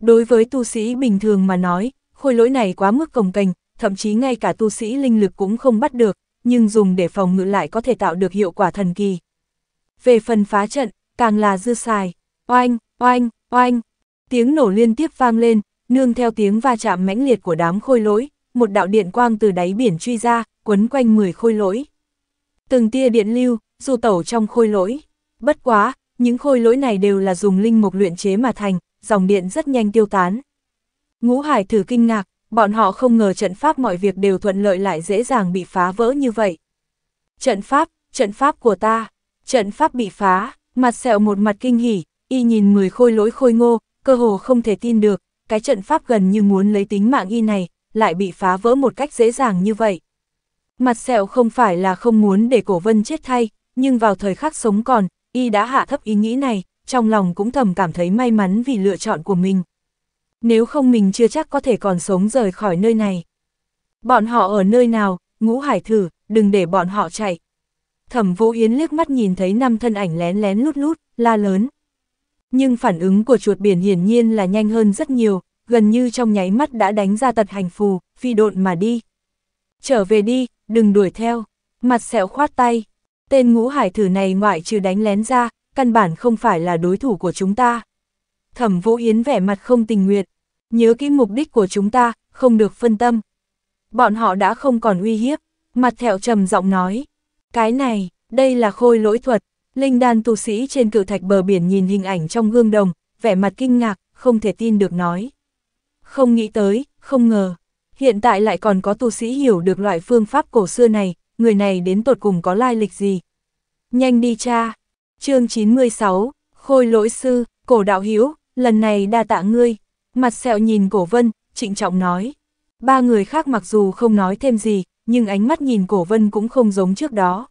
Đối với tu sĩ bình thường mà nói, khôi lỗi này quá mức cồng cành, thậm chí ngay cả tu sĩ linh lực cũng không bắt được, nhưng dùng để phòng ngự lại có thể tạo được hiệu quả thần kỳ. Về phần phá trận, càng là dư xài, oanh, oanh, Oanh! Tiếng nổ liên tiếp vang lên, nương theo tiếng va chạm mãnh liệt của đám khôi lỗi, một đạo điện quang từ đáy biển truy ra, quấn quanh 10 khôi lỗi. Từng tia điện lưu, du tẩu trong khôi lỗi. Bất quá, những khôi lỗi này đều là dùng linh mục luyện chế mà thành, dòng điện rất nhanh tiêu tán. Ngũ Hải thử kinh ngạc, bọn họ không ngờ trận pháp mọi việc đều thuận lợi lại dễ dàng bị phá vỡ như vậy. Trận pháp, trận pháp của ta, trận pháp bị phá, mặt sẹo một mặt kinh hỉ, Y nhìn người khôi lỗi khôi ngô, cơ hồ không thể tin được, cái trận pháp gần như muốn lấy tính mạng Y này, lại bị phá vỡ một cách dễ dàng như vậy. Mặt sẹo không phải là không muốn để cổ vân chết thay, nhưng vào thời khắc sống còn, Y đã hạ thấp ý nghĩ này, trong lòng cũng thầm cảm thấy may mắn vì lựa chọn của mình. Nếu không mình chưa chắc có thể còn sống rời khỏi nơi này. Bọn họ ở nơi nào, ngũ hải thử, đừng để bọn họ chạy. Thẩm Vũ Yến liếc mắt nhìn thấy năm thân ảnh lén lén lút lút, la lớn, nhưng phản ứng của chuột biển hiển nhiên là nhanh hơn rất nhiều, gần như trong nháy mắt đã đánh ra tật hành phù, phi độn mà đi. Trở về đi, đừng đuổi theo. Mặt sẹo khoát tay. Tên ngũ hải thử này ngoại trừ đánh lén ra, căn bản không phải là đối thủ của chúng ta. Thẩm Vũ Yến vẻ mặt không tình nguyện. Nhớ kỹ mục đích của chúng ta, không được phân tâm. Bọn họ đã không còn uy hiếp. Mặt thẹo trầm giọng nói. Cái này, đây là khôi lỗi thuật, Linh đan tu sĩ trên cự thạch bờ biển nhìn hình ảnh trong gương đồng, vẻ mặt kinh ngạc, không thể tin được nói. Không nghĩ tới, không ngờ, hiện tại lại còn có tu sĩ hiểu được loại phương pháp cổ xưa này, người này đến tột cùng có lai lịch gì. Nhanh đi cha, chương 96, khôi lỗi sư, cổ đạo hiếu, lần này đa tạ ngươi, mặt sẹo nhìn cổ vân, trịnh trọng nói. Ba người khác mặc dù không nói thêm gì, nhưng ánh mắt nhìn cổ vân cũng không giống trước đó.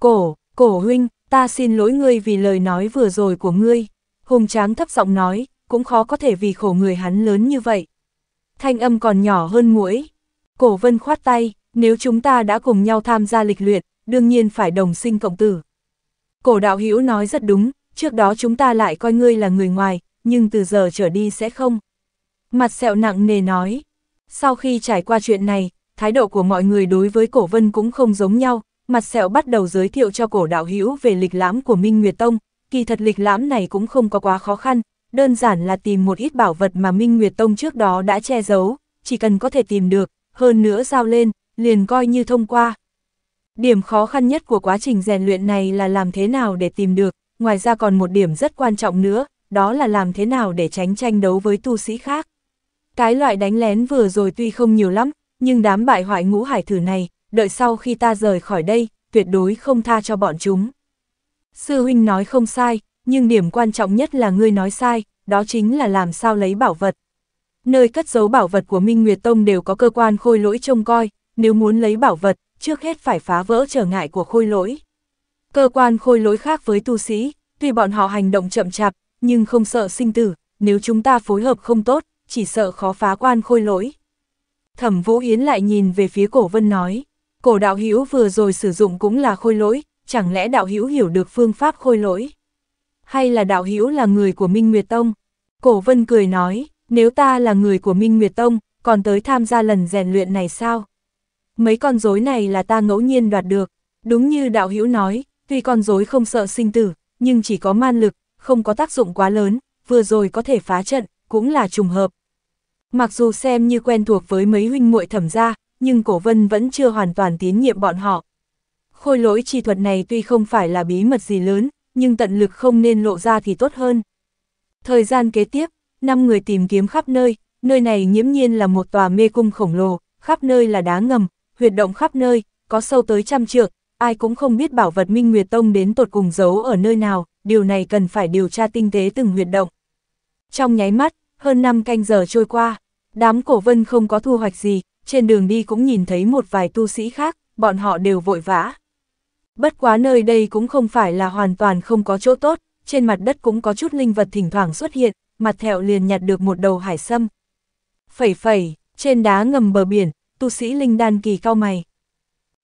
Cổ, cổ huynh, ta xin lỗi ngươi vì lời nói vừa rồi của ngươi. Hùng tráng thấp giọng nói, cũng khó có thể vì khổ người hắn lớn như vậy. Thanh âm còn nhỏ hơn muỗi. Cổ vân khoát tay, nếu chúng ta đã cùng nhau tham gia lịch luyện, đương nhiên phải đồng sinh cộng tử. Cổ đạo hữu nói rất đúng, trước đó chúng ta lại coi ngươi là người ngoài, nhưng từ giờ trở đi sẽ không. Mặt sẹo nặng nề nói, sau khi trải qua chuyện này, thái độ của mọi người đối với cổ vân cũng không giống nhau, mặt sẹo bắt đầu giới thiệu cho cổ đạo hữu về lịch lãm của Minh Nguyệt Tông, kỳ thật lịch lãm này cũng không có quá khó khăn, đơn giản là tìm một ít bảo vật mà Minh Nguyệt Tông trước đó đã che giấu, chỉ cần có thể tìm được, hơn nữa giao lên, liền coi như thông qua. Điểm khó khăn nhất của quá trình rèn luyện này là làm thế nào để tìm được, ngoài ra còn một điểm rất quan trọng nữa, đó là làm thế nào để tránh tranh đấu với tu sĩ khác. Cái loại đánh lén vừa rồi tuy không nhiều lắm, nhưng đám bại hoại ngũ hải thử này, đợi sau khi ta rời khỏi đây, tuyệt đối không tha cho bọn chúng. Sư huynh nói không sai, nhưng điểm quan trọng nhất là ngươi nói sai, đó chính là làm sao lấy bảo vật. Nơi cất giấu bảo vật của Minh Nguyệt Tông đều có cơ quan khôi lỗi trông coi, nếu muốn lấy bảo vật, trước hết phải phá vỡ trở ngại của khôi lỗi. Cơ quan khôi lỗi khác với tu sĩ, tuy bọn họ hành động chậm chạp, nhưng không sợ sinh tử, nếu chúng ta phối hợp không tốt, chỉ sợ khó phá quan khôi lỗi. Thẩm Vũ Yến lại nhìn về phía cổ vân nói. Cổ đạo hữu vừa rồi sử dụng cũng là khôi lỗi, chẳng lẽ đạo hữu hiểu được phương pháp khôi lỗi? Hay là đạo hữu là người của Minh Nguyệt Tông? Cổ vân cười nói, nếu ta là người của Minh Nguyệt Tông, còn tới tham gia lần rèn luyện này sao? Mấy con rối này là ta ngẫu nhiên đoạt được, đúng như đạo hữu nói, tuy con rối không sợ sinh tử, nhưng chỉ có man lực, không có tác dụng quá lớn, vừa rồi có thể phá trận, cũng là trùng hợp. Mặc dù xem như quen thuộc với mấy huynh muội thẩm gia, nhưng cổ vân vẫn chưa hoàn toàn tín nhiệm bọn họ. Khôi lỗi chi thuật này tuy không phải là bí mật gì lớn, nhưng tận lực không nên lộ ra thì tốt hơn. Thời gian kế tiếp, năm người tìm kiếm khắp nơi, nơi này nhiễm nhiên là một tòa mê cung khổng lồ, khắp nơi là đá ngầm, huyệt động khắp nơi, có sâu tới trăm trượng, ai cũng không biết bảo vật Minh Nguyệt Tông đến tột cùng giấu ở nơi nào, điều này cần phải điều tra tinh tế từng huyệt động. Trong nháy mắt, hơn 5 canh giờ trôi qua, đám cổ vân không có thu hoạch gì, trên đường đi cũng nhìn thấy một vài tu sĩ khác, bọn họ đều vội vã. Bất quá nơi đây cũng không phải là hoàn toàn không có chỗ tốt, trên mặt đất cũng có chút linh vật thỉnh thoảng xuất hiện, mặt thẹo liền nhặt được một đầu hải sâm. Phẩy phẩy, trên đá ngầm bờ biển, tu sĩ linh đan kỳ cao mày.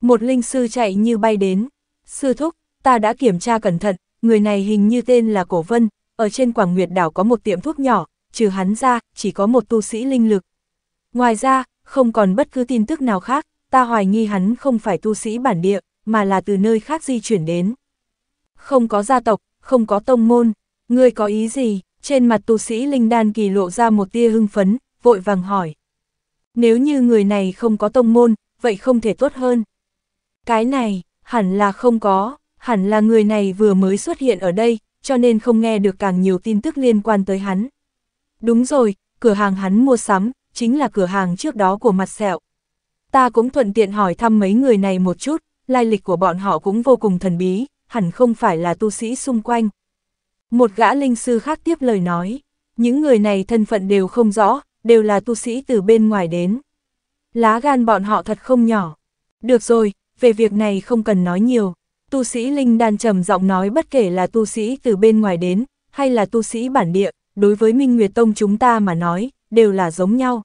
Một linh sư chạy như bay đến. Sư thúc, ta đã kiểm tra cẩn thận, người này hình như tên là Cổ Vân, ở trên Quảng Nguyệt đảo có một tiệm thuốc nhỏ, trừ hắn ra, chỉ có một tu sĩ linh lực. Ngoài ra, không còn bất cứ tin tức nào khác, ta hoài nghi hắn không phải tu sĩ bản địa, mà là từ nơi khác di chuyển đến. Không có gia tộc, không có tông môn, ngươi có ý gì? Trên mặt tu sĩ Linh Đan kỳ lộ ra một tia hưng phấn, vội vàng hỏi. Nếu như người này không có tông môn, vậy không thể tốt hơn. Cái này, hẳn là không có, hẳn là người này vừa mới xuất hiện ở đây, cho nên không nghe được càng nhiều tin tức liên quan tới hắn. Đúng rồi, cửa hàng hắn mua sắm, chính là cửa hàng trước đó của mặt sẹo. Ta cũng thuận tiện hỏi thăm mấy người này một chút, lai lịch của bọn họ cũng vô cùng thần bí, hẳn không phải là tu sĩ xung quanh. Một gã linh sư khác tiếp lời nói, những người này thân phận đều không rõ, đều là tu sĩ từ bên ngoài đến. Lá gan bọn họ thật không nhỏ. Được rồi, về việc này không cần nói nhiều. Tu sĩ Linh Đan trầm giọng nói bất kể là tu sĩ từ bên ngoài đến, hay là tu sĩ bản địa, đối với Minh Nguyệt Tông chúng ta mà nói, đều là giống nhau.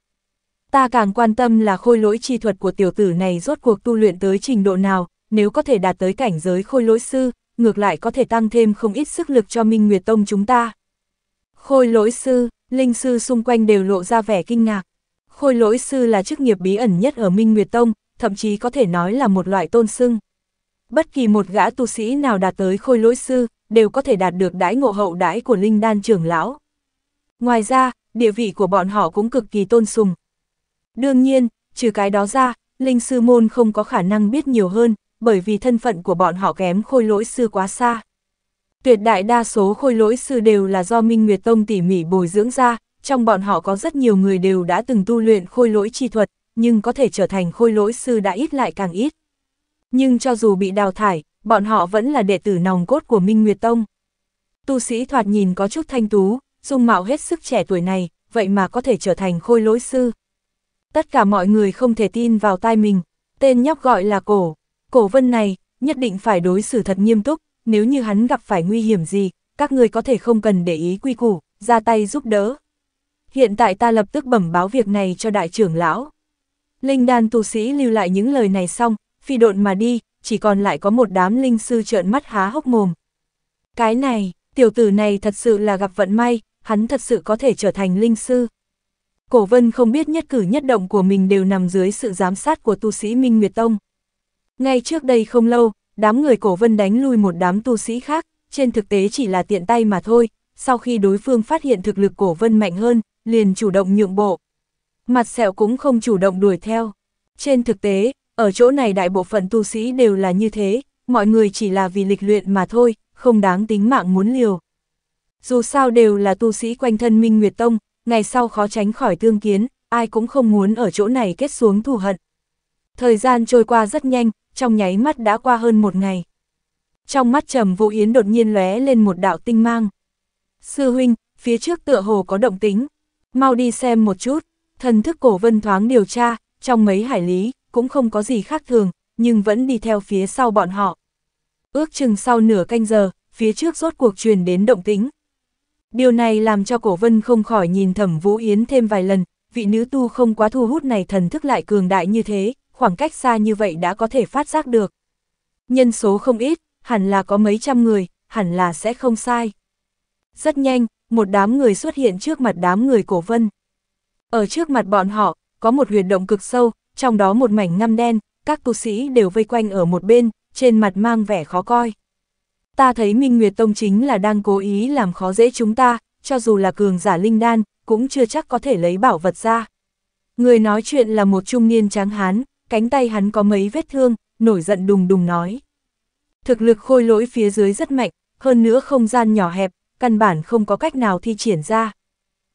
Ta càng quan tâm là khôi lỗi chi thuật của tiểu tử này rốt cuộc tu luyện tới trình độ nào, nếu có thể đạt tới cảnh giới khôi lỗi sư, ngược lại có thể tăng thêm không ít sức lực cho Minh Nguyệt Tông chúng ta. Khôi lỗi sư, linh sư xung quanh đều lộ ra vẻ kinh ngạc. Khôi lỗi sư là chức nghiệp bí ẩn nhất ở Minh Nguyệt Tông, thậm chí có thể nói là một loại tôn sưng. Bất kỳ một gã tu sĩ nào đạt tới khôi lỗi sư, đều có thể đạt được đãi ngộ hậu đãi của linh đan trưởng lão. Ngoài ra, địa vị của bọn họ cũng cực kỳ tôn sùng, Đương nhiên, trừ cái đó ra, linh sư môn không có khả năng biết nhiều hơn, bởi vì thân phận của bọn họ kém khôi lỗi sư quá xa. Tuyệt đại đa số khôi lỗi sư đều là do Minh Nguyệt Tông tỉ mỉ bồi dưỡng ra, trong bọn họ có rất nhiều người đều đã từng tu luyện khôi lỗi chi thuật, nhưng có thể trở thành khôi lỗi sư đã ít lại càng ít. Nhưng cho dù bị đào thải, bọn họ vẫn là đệ tử nòng cốt của Minh Nguyệt Tông. Tu sĩ thoạt nhìn có chút thanh tú, dung mạo hết sức trẻ tuổi này, vậy mà có thể trở thành khôi lỗi sư. Tất cả mọi người không thể tin vào tai mình, tên nhóc gọi là cổ. Cổ vân này, nhất định phải đối xử thật nghiêm túc, nếu như hắn gặp phải nguy hiểm gì, các người có thể không cần để ý quy củ, ra tay giúp đỡ. Hiện tại ta lập tức bẩm báo việc này cho đại trưởng lão. Linh đàn tu sĩ lưu lại những lời này xong, phi độn mà đi, chỉ còn lại có một đám linh sư trợn mắt há hốc mồm. Cái này, tiểu tử này thật sự là gặp vận may, hắn thật sự có thể trở thành linh sư. Cổ vân không biết nhất cử nhất động của mình đều nằm dưới sự giám sát của tu sĩ Minh Nguyệt Tông. Ngay trước đây không lâu, đám người cổ vân đánh lui một đám tu sĩ khác, trên thực tế chỉ là tiện tay mà thôi, sau khi đối phương phát hiện thực lực cổ vân mạnh hơn, liền chủ động nhượng bộ. Mặt sẹo cũng không chủ động đuổi theo. Trên thực tế, ở chỗ này đại bộ phận tu sĩ đều là như thế, mọi người chỉ là vì lịch luyện mà thôi, không đáng tính mạng muốn liều. Dù sao đều là tu sĩ quanh thân Minh Nguyệt Tông, ngày sau khó tránh khỏi tương kiến, ai cũng không muốn ở chỗ này kết xuống thù hận. Thời gian trôi qua rất nhanh, trong nháy mắt đã qua hơn một ngày. Trong mắt Trầm Vũ Yến đột nhiên lóe lên một đạo tinh mang. Sư huynh, phía trước tựa hồ có động tính, mau đi xem một chút, thần thức cổ vân thoáng điều tra, trong mấy hải lý, cũng không có gì khác thường, nhưng vẫn đi theo phía sau bọn họ. Ước chừng sau nửa canh giờ, phía trước rốt cuộc truyền đến động tính. Điều này làm cho cổ vân không khỏi nhìn thẩm Vũ Yến thêm vài lần, vị nữ tu không quá thu hút này thần thức lại cường đại như thế, khoảng cách xa như vậy đã có thể phát giác được. Nhân số không ít, hẳn là có mấy trăm người, hẳn là sẽ không sai. Rất nhanh, một đám người xuất hiện trước mặt đám người cổ vân. Ở trước mặt bọn họ, có một huyệt động cực sâu, trong đó một mảnh ngăm đen, các tu sĩ đều vây quanh ở một bên, trên mặt mang vẻ khó coi ta thấy Minh Nguyệt Tông chính là đang cố ý làm khó dễ chúng ta, cho dù là cường giả linh đan, cũng chưa chắc có thể lấy bảo vật ra. Người nói chuyện là một trung niên tráng hán, cánh tay hắn có mấy vết thương, nổi giận đùng đùng nói. Thực lực khôi lỗi phía dưới rất mạnh, hơn nữa không gian nhỏ hẹp, căn bản không có cách nào thi triển ra.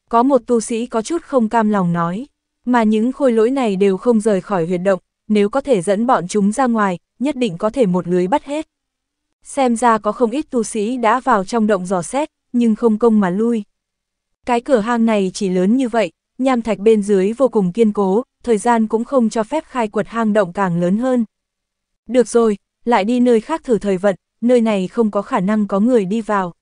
Có một tu sĩ có chút không cam lòng nói, mà những khôi lỗi này đều không rời khỏi huyệt động, nếu có thể dẫn bọn chúng ra ngoài, nhất định có thể một lưới bắt hết. Xem ra có không ít tu sĩ đã vào trong động dò xét, nhưng không công mà lui. Cái cửa hang này chỉ lớn như vậy, nham thạch bên dưới vô cùng kiên cố, thời gian cũng không cho phép khai quật hang động càng lớn hơn. Được rồi, lại đi nơi khác thử thời vận, nơi này không có khả năng có người đi vào.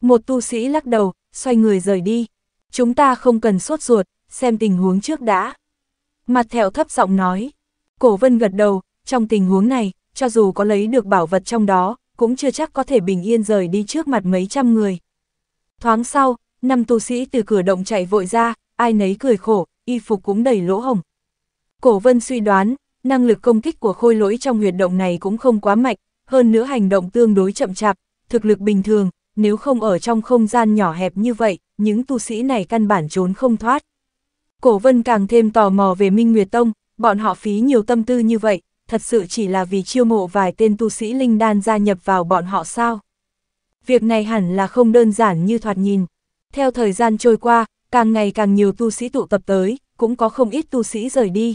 Một tu sĩ lắc đầu, xoay người rời đi. Chúng ta không cần sốt ruột, xem tình huống trước đã. Mặt thẹo thấp giọng nói. Cổ vân gật đầu, trong tình huống này, cho dù có lấy được bảo vật trong đó, cũng chưa chắc có thể bình yên rời đi trước mặt mấy trăm người. Thoáng sau, năm tu sĩ từ cửa động chạy vội ra, ai nấy cười khổ, y phục cũng đầy lỗ hồng. Cổ vân suy đoán, năng lực công kích của khôi lỗi trong huyệt động này cũng không quá mạnh, hơn nữa hành động tương đối chậm chạp, thực lực bình thường, nếu không ở trong không gian nhỏ hẹp như vậy, những tu sĩ này căn bản trốn không thoát. Cổ vân càng thêm tò mò về Minh Nguyệt Tông, bọn họ phí nhiều tâm tư như vậy, thật sự chỉ là vì chiêu mộ vài tên tu sĩ linh đan gia nhập vào bọn họ sao. Việc này hẳn là không đơn giản như thoạt nhìn. Theo thời gian trôi qua, càng ngày càng nhiều tu sĩ tụ tập tới, cũng có không ít tu sĩ rời đi.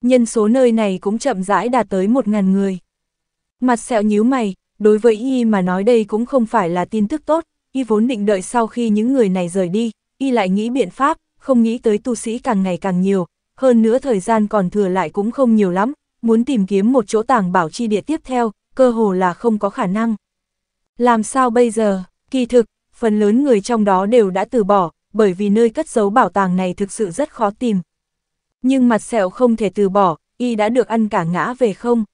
Nhân số nơi này cũng chậm rãi đạt tới 1.000 người. Mặt sẹo nhíu mày, đối với y mà nói đây cũng không phải là tin tức tốt, y vốn định đợi sau khi những người này rời đi, y lại nghĩ biện pháp, không nghĩ tới tu sĩ càng ngày càng nhiều, hơn nữa thời gian còn thừa lại cũng không nhiều lắm, muốn tìm kiếm một chỗ tàng bảo chi địa tiếp theo, cơ hồ là không có khả năng. Làm sao bây giờ, kỳ thực, phần lớn người trong đó đều đã từ bỏ, bởi vì nơi cất giấu bảo tàng này thực sự rất khó tìm. Nhưng mặt sẹo không thể từ bỏ, y đã được ăn cả ngã về không.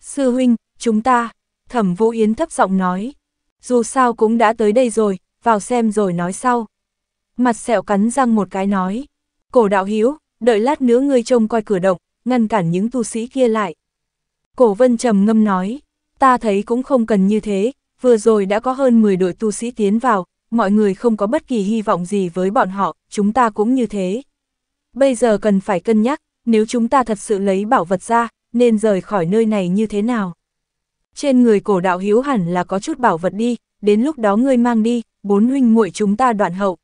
Sư huynh, chúng ta, thẩm vũ yến thấp giọng nói, dù sao cũng đã tới đây rồi, vào xem rồi nói sau. Mặt sẹo cắn răng một cái nói, cổ đạo hiếu, đợi lát nữa ngươi trông coi cửa động, ngăn cản những tu sĩ kia lại. Cổ vân trầm ngâm nói, ta thấy cũng không cần như thế, vừa rồi đã có hơn 10 đội tu sĩ tiến vào, mọi người không có bất kỳ hy vọng gì với bọn họ, chúng ta cũng như thế. Bây giờ cần phải cân nhắc, nếu chúng ta thật sự lấy bảo vật ra, nên rời khỏi nơi này như thế nào. Trên người cổ đạo hiếu hẳn là có chút bảo vật đi, đến lúc đó ngươi mang đi, bốn huynh muội chúng ta đoạn hậu.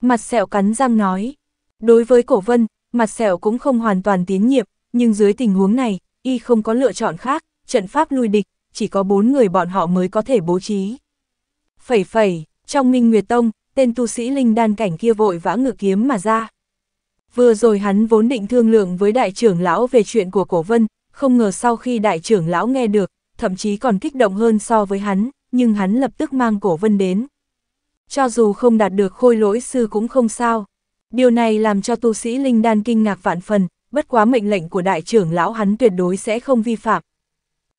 Mặt sẹo cắn răng nói, đối với cổ vân, mặt sẹo cũng không hoàn toàn tiến nhiệm, nhưng dưới tình huống này, y không có lựa chọn khác, trận pháp lui địch, chỉ có bốn người bọn họ mới có thể bố trí. Phẩy phẩy, trong Minh Nguyệt Tông, tên tu sĩ linh đan cảnh kia vội vã ngự kiếm mà ra. Vừa rồi hắn vốn định thương lượng với đại trưởng lão về chuyện của cổ vân, không ngờ sau khi đại trưởng lão nghe được, thậm chí còn kích động hơn so với hắn, nhưng hắn lập tức mang cổ vân đến. Cho dù không đạt được khôi lỗi sư cũng không sao. Điều này làm cho tu sĩ linh đan kinh ngạc vạn phần, bất quá mệnh lệnh của đại trưởng lão hắn tuyệt đối sẽ không vi phạm.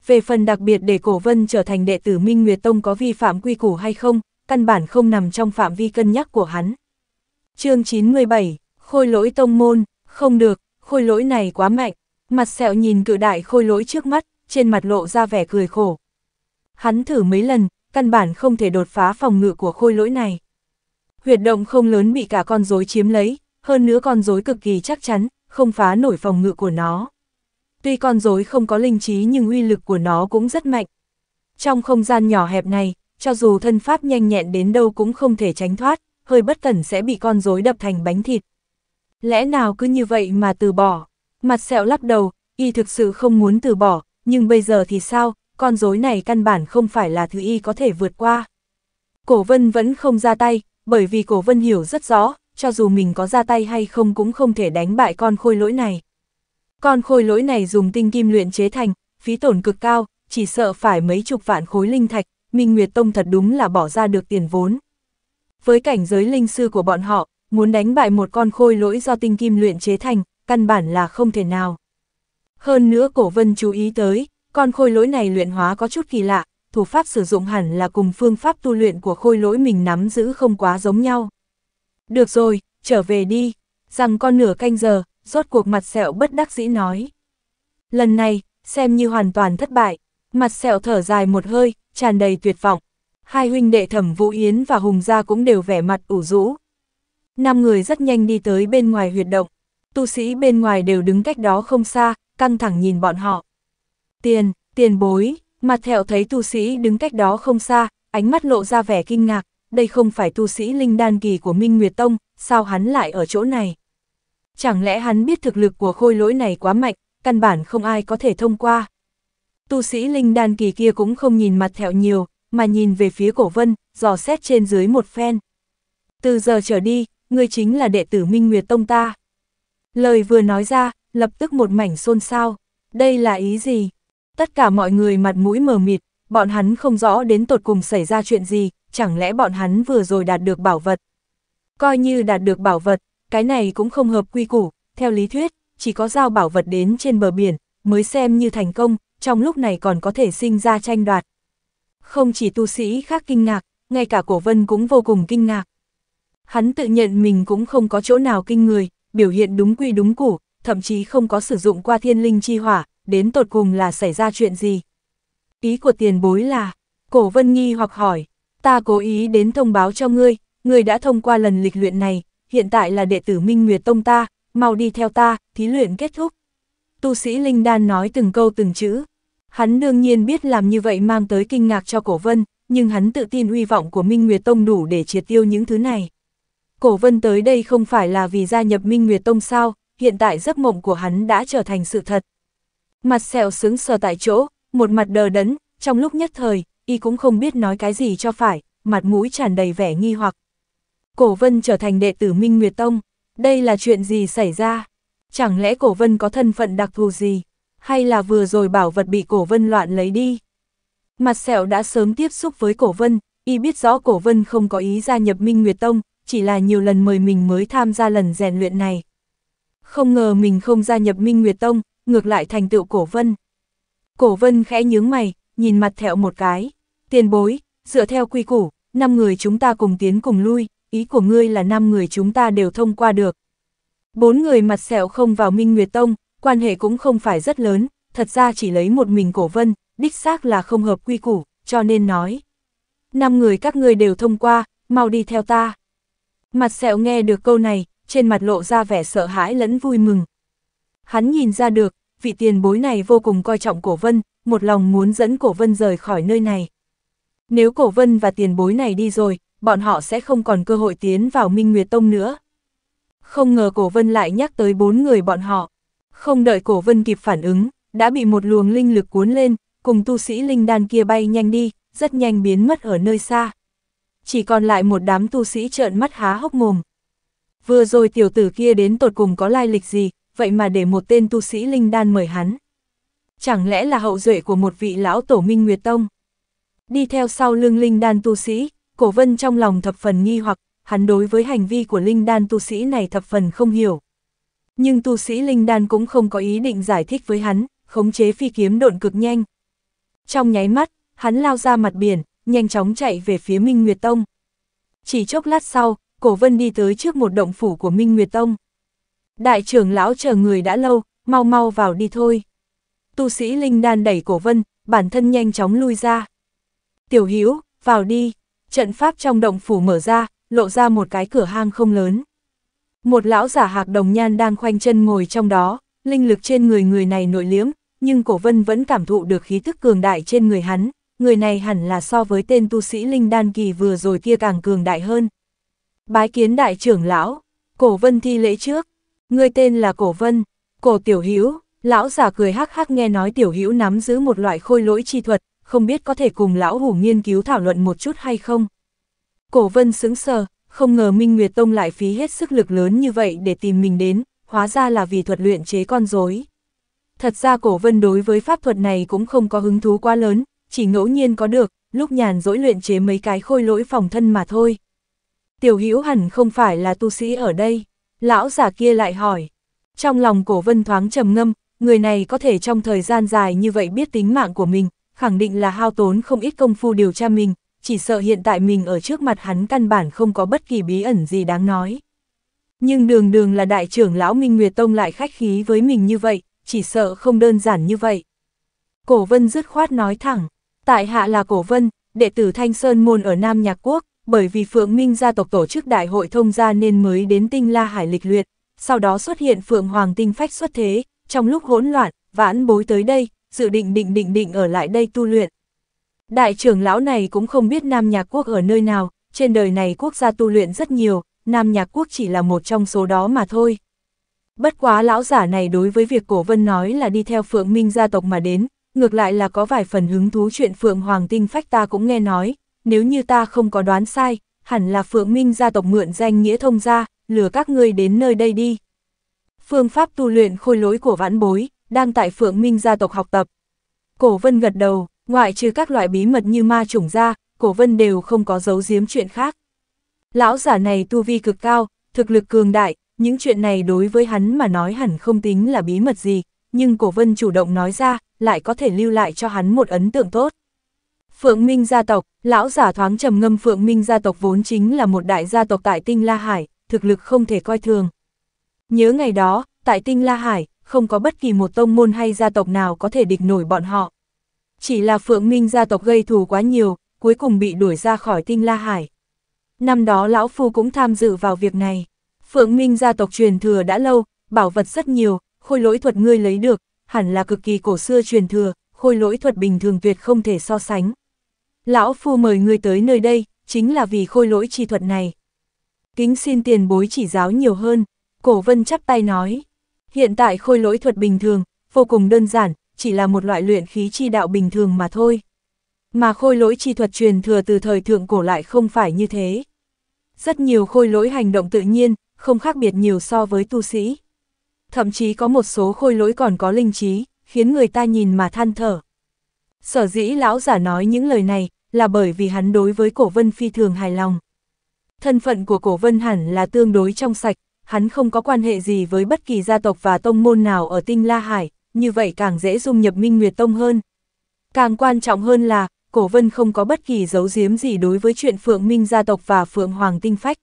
Về phần đặc biệt để Cổ Vân trở thành đệ tử Minh Nguyệt Tông có vi phạm quy củ hay không, căn bản không nằm trong phạm vi cân nhắc của hắn. chương 97, Khôi lỗi Tông Môn, không được, khôi lỗi này quá mạnh, mặt sẹo nhìn cự đại khôi lỗi trước mắt, trên mặt lộ ra vẻ cười khổ. Hắn thử mấy lần, căn bản không thể đột phá phòng ngự của khôi lỗi này. Huyệt động không lớn bị cả con rối chiếm lấy, hơn nữa con rối cực kỳ chắc chắn, không phá nổi phòng ngự của nó. Tuy con rối không có linh trí nhưng uy lực của nó cũng rất mạnh. Trong không gian nhỏ hẹp này, cho dù thân pháp nhanh nhẹn đến đâu cũng không thể tránh thoát, hơi bất cẩn sẽ bị con rối đập thành bánh thịt. Lẽ nào cứ như vậy mà từ bỏ? Mặt sẹo lắc đầu, y thực sự không muốn từ bỏ, nhưng bây giờ thì sao, con rối này căn bản không phải là thứ y có thể vượt qua. Cổ vân vẫn không ra tay, bởi vì cổ vân hiểu rất rõ, cho dù mình có ra tay hay không cũng không thể đánh bại con khôi lỗi này. Con khôi lỗi này dùng tinh kim luyện chế thành, phí tổn cực cao, chỉ sợ phải mấy chục vạn khối linh thạch, Minh Nguyệt Tông thật đúng là bỏ ra được tiền vốn. Với cảnh giới linh sư của bọn họ, muốn đánh bại một con khôi lỗi do tinh kim luyện chế thành, căn bản là không thể nào. Hơn nữa cổ vân chú ý tới, con khôi lỗi này luyện hóa có chút kỳ lạ, thủ pháp sử dụng hẳn là cùng phương pháp tu luyện của khôi lỗi mình nắm giữ không quá giống nhau. Được rồi, trở về đi, rằng con nửa canh giờ, rốt cuộc mặt sẹo bất đắc dĩ nói. Lần này, xem như hoàn toàn thất bại, mặt sẹo thở dài một hơi, tràn đầy tuyệt vọng. Hai huynh đệ thẩm Vũ Yến và Hùng Gia cũng đều vẻ mặt ủ rũ. Năm người rất nhanh đi tới bên ngoài huyệt động, tu sĩ bên ngoài đều đứng cách đó không xa, căng thẳng nhìn bọn họ. Tiền, tiền bối, mặt thẹo thấy tu sĩ đứng cách đó không xa, ánh mắt lộ ra vẻ kinh ngạc, đây không phải tu sĩ linh đan kỳ của Minh Nguyệt Tông, sao hắn lại ở chỗ này? Chẳng lẽ hắn biết thực lực của khôi lỗi này quá mạnh, căn bản không ai có thể thông qua? Tu sĩ linh đan kỳ kia cũng không nhìn mặt thẹo nhiều, mà nhìn về phía cổ vân, dò xét trên dưới một phen. Từ giờ trở đi, ngươi chính là đệ tử Minh Nguyệt Tông ta. Lời vừa nói ra, lập tức một mảnh xôn xao. Đây là ý gì? Tất cả mọi người mặt mũi mờ mịt, bọn hắn không rõ đến tột cùng xảy ra chuyện gì, chẳng lẽ bọn hắn vừa rồi đạt được bảo vật. Coi như đạt được bảo vật, cái này cũng không hợp quy củ, theo lý thuyết, chỉ có giao bảo vật đến trên bờ biển, mới xem như thành công, trong lúc này còn có thể sinh ra tranh đoạt. Không chỉ tu sĩ khác kinh ngạc, ngay cả cổ vân cũng vô cùng kinh ngạc. Hắn tự nhận mình cũng không có chỗ nào kinh người, biểu hiện đúng quy đúng củ, thậm chí không có sử dụng qua thiên linh chi hỏa, đến tột cùng là xảy ra chuyện gì. Ý của tiền bối là, cổ vân nghi hoặc hỏi ta cố ý đến thông báo cho ngươi, ngươi đã thông qua lần lịch luyện này, hiện tại là đệ tử Minh Nguyệt Tông ta, mau đi theo ta, thí luyện kết thúc. Tu sĩ Linh Đan nói từng câu từng chữ. Hắn đương nhiên biết làm như vậy mang tới kinh ngạc cho cổ vân, nhưng hắn tự tin uy vọng của Minh Nguyệt Tông đủ để triệt tiêu những thứ này. Cổ vân tới đây không phải là vì gia nhập Minh Nguyệt Tông sao, hiện tại giấc mộng của hắn đã trở thành sự thật. Mặt sẹo sướng sờ tại chỗ, một mặt đờ đẫn, trong lúc nhất thời, y cũng không biết nói cái gì cho phải, mặt mũi tràn đầy vẻ nghi hoặc. Cổ Vân trở thành đệ tử Minh Nguyệt Tông, đây là chuyện gì xảy ra? Chẳng lẽ Cổ Vân có thân phận đặc thù gì? Hay là vừa rồi bảo vật bị Cổ Vân loạn lấy đi? Mặt sẹo đã sớm tiếp xúc với Cổ Vân, y biết rõ Cổ Vân không có ý gia nhập Minh Nguyệt Tông, chỉ là nhiều lần mời mình mới tham gia lần rèn luyện này. Không ngờ mình không gia nhập Minh Nguyệt Tông, ngược lại thành tựu Cổ Vân. Cổ Vân khẽ nhướng mày, nhìn mặt thẹo một cái. Tiền bối, dựa theo quy củ, năm người chúng ta cùng tiến cùng lui, ý của ngươi là năm người chúng ta đều thông qua được. Bốn người mặt sẹo không vào Minh Nguyệt Tông, quan hệ cũng không phải rất lớn, thật ra chỉ lấy một mình cổ vân, đích xác là không hợp quy củ, cho nên nói. Năm người các ngươi đều thông qua, mau đi theo ta. Mặt sẹo nghe được câu này, trên mặt lộ ra vẻ sợ hãi lẫn vui mừng. Hắn nhìn ra được, vị tiền bối này vô cùng coi trọng cổ vân, một lòng muốn dẫn cổ vân rời khỏi nơi này. Nếu cổ vân và tiền bối này đi rồi, bọn họ sẽ không còn cơ hội tiến vào Minh Nguyệt Tông nữa. Không ngờ cổ vân lại nhắc tới bốn người bọn họ. Không đợi cổ vân kịp phản ứng, đã bị một luồng linh lực cuốn lên, cùng tu sĩ linh đan kia bay nhanh đi, rất nhanh biến mất ở nơi xa. Chỉ còn lại một đám tu sĩ trợn mắt há hốc mồm. Vừa rồi tiểu tử kia đến tột cùng có lai lịch gì, vậy mà để một tên tu sĩ linh đan mời hắn. Chẳng lẽ là hậu duệ của một vị lão tổ minh Nguyệt Tông? Đi theo sau lưng linh đan tu sĩ, cổ vân trong lòng thập phần nghi hoặc, hắn đối với hành vi của linh đan tu sĩ này thập phần không hiểu. Nhưng tu sĩ linh đan cũng không có ý định giải thích với hắn, khống chế phi kiếm độn cực nhanh. Trong nháy mắt, hắn lao ra mặt biển, nhanh chóng chạy về phía Minh Nguyệt Tông. Chỉ chốc lát sau, cổ vân đi tới trước một động phủ của Minh Nguyệt Tông. Đại trưởng lão chờ người đã lâu, mau mau vào đi thôi tu sĩ Linh Đan đẩy cổ vân, bản thân nhanh chóng lui ra. Tiểu Hữu vào đi, trận pháp trong động phủ mở ra, lộ ra một cái cửa hang không lớn. Một lão giả hạc đồng nhan đang khoanh chân ngồi trong đó, linh lực trên người người này nội liếm, nhưng cổ vân vẫn cảm thụ được khí thức cường đại trên người hắn, người này hẳn là so với tên tu sĩ Linh Đan Kỳ vừa rồi kia càng cường đại hơn. Bái kiến đại trưởng lão, cổ vân thi lễ trước, người tên là cổ vân, cổ tiểu hữu Lão giả cười hắc hắc nghe nói tiểu hữu nắm giữ một loại khôi lỗi chi thuật, không biết có thể cùng lão hủ nghiên cứu thảo luận một chút hay không. Cổ vân sững sờ, không ngờ Minh Nguyệt Tông lại phí hết sức lực lớn như vậy để tìm mình đến, hóa ra là vì thuật luyện chế con rối. Thật ra cổ vân đối với pháp thuật này cũng không có hứng thú quá lớn, chỉ ngẫu nhiên có được, lúc nhàn dỗi luyện chế mấy cái khôi lỗi phòng thân mà thôi. Tiểu hữu hẳn không phải là tu sĩ ở đây, lão giả kia lại hỏi. Trong lòng cổ vân thoáng trầm ngâm, người này có thể trong thời gian dài như vậy biết tính mạng của mình, khẳng định là hao tốn không ít công phu điều tra mình, chỉ sợ hiện tại mình ở trước mặt hắn căn bản không có bất kỳ bí ẩn gì đáng nói. Nhưng đường đường là đại trưởng lão Minh Nguyệt Tông lại khách khí với mình như vậy, chỉ sợ không đơn giản như vậy. Cổ vân dứt khoát nói thẳng, tại hạ là cổ vân, đệ tử Thanh Sơn Môn ở Nam Nhạc Quốc, bởi vì Phượng Minh gia tộc tổ chức đại hội thông gia nên mới đến Tinh La Hải lịch luyện, sau đó xuất hiện Phượng Hoàng Tinh Phách xuất thế, trong lúc hỗn loạn, vãn bối tới đây, dự định định định định ở lại đây tu luyện. Đại trưởng lão này cũng không biết Nam Nhạc Quốc ở nơi nào, trên đời này quốc gia tu luyện rất nhiều, Nam Nhạc Quốc chỉ là một trong số đó mà thôi. Bất quá lão giả này đối với việc cổ vân nói là đi theo Phượng Minh gia tộc mà đến, ngược lại là có vài phần hứng thú chuyện Phượng Hoàng Tinh Phách ta cũng nghe nói, nếu như ta không có đoán sai, hẳn là Phượng Minh gia tộc mượn danh nghĩa thông gia, lừa các ngươi đến nơi đây đi phương pháp tu luyện khôi lỗi của vãn bối, đang tại Phượng Minh gia tộc học tập. Cổ Vân gật đầu, ngoại trừ các loại bí mật như ma chủng ra, Cổ Vân đều không có giấu giếm chuyện khác. Lão giả này tu vi cực cao, thực lực cường đại, những chuyện này đối với hắn mà nói hẳn không tính là bí mật gì, nhưng Cổ Vân chủ động nói ra, lại có thể lưu lại cho hắn một ấn tượng tốt. Phượng Minh gia tộc, lão giả thoáng trầm ngâm Phượng Minh gia tộc vốn chính là một đại gia tộc tại Tinh La Hải, thực lực không thể coi thường, Nhớ ngày đó, tại Tinh La Hải, không có bất kỳ một tông môn hay gia tộc nào có thể địch nổi bọn họ. Chỉ là Phượng Minh gia tộc gây thù quá nhiều, cuối cùng bị đuổi ra khỏi Tinh La Hải. Năm đó Lão Phu cũng tham dự vào việc này. Phượng Minh gia tộc truyền thừa đã lâu, bảo vật rất nhiều, khôi lỗi thuật ngươi lấy được, hẳn là cực kỳ cổ xưa truyền thừa, khôi lỗi thuật bình thường tuyệt không thể so sánh. Lão Phu mời ngươi tới nơi đây, chính là vì khôi lỗi chi thuật này. Kính xin tiền bối chỉ giáo nhiều hơn. Cổ vân chắp tay nói, hiện tại khôi lỗi thuật bình thường, vô cùng đơn giản, chỉ là một loại luyện khí chi đạo bình thường mà thôi. Mà khôi lỗi chi thuật truyền thừa từ thời thượng cổ lại không phải như thế. Rất nhiều khôi lỗi hành động tự nhiên, không khác biệt nhiều so với tu sĩ. Thậm chí có một số khôi lỗi còn có linh trí, khiến người ta nhìn mà than thở. Sở dĩ lão giả nói những lời này, là bởi vì hắn đối với cổ vân phi thường hài lòng. Thân phận của cổ vân hẳn là tương đối trong sạch, hắn không có quan hệ gì với bất kỳ gia tộc và tông môn nào ở Tinh La Hải, như vậy càng dễ dung nhập Minh Nguyệt Tông hơn. Càng quan trọng hơn là, Cổ Vân không có bất kỳ giấu giếm gì đối với chuyện Phượng Minh gia tộc và Phượng Hoàng Tinh Phách.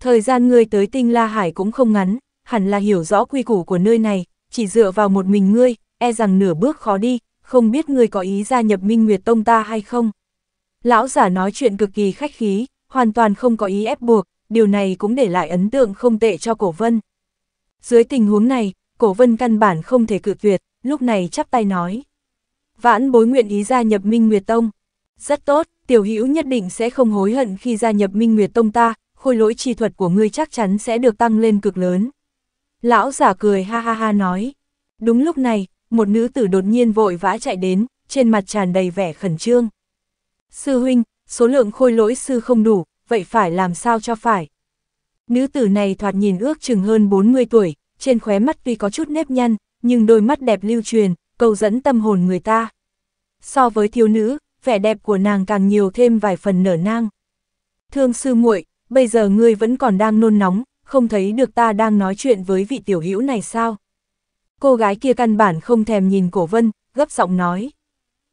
Thời gian ngươi tới Tinh La Hải cũng không ngắn, hẳn là hiểu rõ quy củ của nơi này, chỉ dựa vào một mình ngươi, e rằng nửa bước khó đi, không biết ngươi có ý gia nhập Minh Nguyệt Tông ta hay không. Lão giả nói chuyện cực kỳ khách khí, hoàn toàn không có ý ép buộc, điều này cũng để lại ấn tượng không tệ cho cổ vân. Dưới tình huống này, cổ vân căn bản không thể cự tuyệt, lúc này chắp tay nói. Vãn bối nguyện ý gia nhập Minh Nguyệt Tông. Rất tốt, tiểu hữu nhất định sẽ không hối hận khi gia nhập Minh Nguyệt Tông ta, khôi lỗi chi thuật của ngươi chắc chắn sẽ được tăng lên cực lớn. Lão giả cười ha ha ha nói. Đúng lúc này, một nữ tử đột nhiên vội vã chạy đến, trên mặt tràn đầy vẻ khẩn trương. Sư huynh, số lượng khôi lỗi sư không đủ, vậy phải làm sao cho phải. Nữ tử này thoạt nhìn ước chừng hơn 40 tuổi, trên khóe mắt tuy có chút nếp nhăn, nhưng đôi mắt đẹp lưu truyền, cầu dẫn tâm hồn người ta. So với thiếu nữ, vẻ đẹp của nàng càng nhiều thêm vài phần nở nang. Thương sư muội, bây giờ ngươi vẫn còn đang nôn nóng, không thấy được ta đang nói chuyện với vị tiểu hữu này sao? Cô gái kia căn bản không thèm nhìn cổ vân, gấp giọng nói.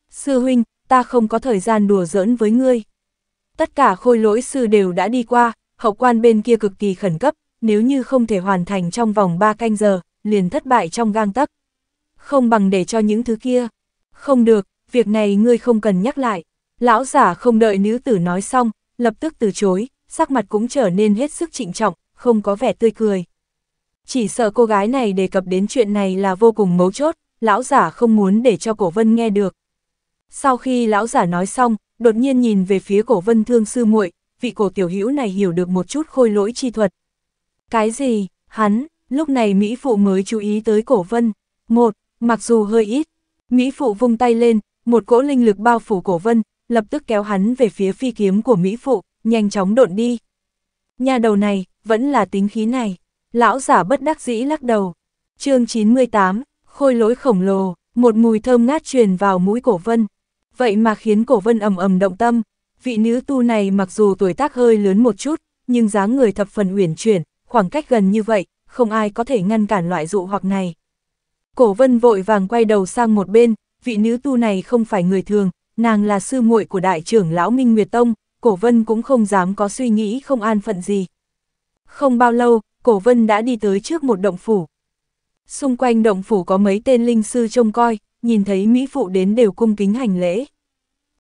Sư huynh, ta không có thời gian đùa giỡn với ngươi tất cả khôi lỗi sư đều đã đi qua, hậu quan bên kia cực kỳ khẩn cấp, nếu như không thể hoàn thành trong vòng 3 canh giờ, liền thất bại trong gang tấc. Không bằng để cho những thứ kia. Không được, việc này ngươi không cần nhắc lại. Lão giả không đợi nữ tử nói xong, lập tức từ chối, sắc mặt cũng trở nên hết sức trịnh trọng, không có vẻ tươi cười. Chỉ sợ cô gái này đề cập đến chuyện này là vô cùng mấu chốt, lão giả không muốn để cho cổ vân nghe được. Sau khi lão giả nói xong, đột nhiên nhìn về phía cổ vân thương sư muội, vị cổ tiểu hữu này hiểu được một chút khôi lỗi chi thuật. Cái gì, hắn, lúc này Mỹ Phụ mới chú ý tới cổ vân. Một, mặc dù hơi ít, Mỹ Phụ vung tay lên, một cỗ linh lực bao phủ cổ vân, lập tức kéo hắn về phía phi kiếm của Mỹ Phụ, nhanh chóng độn đi. Nhà đầu này, vẫn là tính khí này. Lão giả bất đắc dĩ lắc đầu. chương 98, khôi lỗi khổng lồ, một mùi thơm ngát truyền vào mũi cổ vân vậy mà khiến cổ vân ầm ầm động tâm. Vị nữ tu này mặc dù tuổi tác hơi lớn một chút, nhưng dáng người thập phần uyển chuyển, khoảng cách gần như vậy, không ai có thể ngăn cản loại dụ hoặc này. Cổ vân vội vàng quay đầu sang một bên, vị nữ tu này không phải người thường, nàng là sư muội của đại trưởng lão Minh Nguyệt Tông, cổ vân cũng không dám có suy nghĩ không an phận gì. Không bao lâu, cổ vân đã đi tới trước một động phủ. Xung quanh động phủ có mấy tên linh sư trông coi, nhìn thấy Mỹ Phụ đến đều cung kính hành lễ.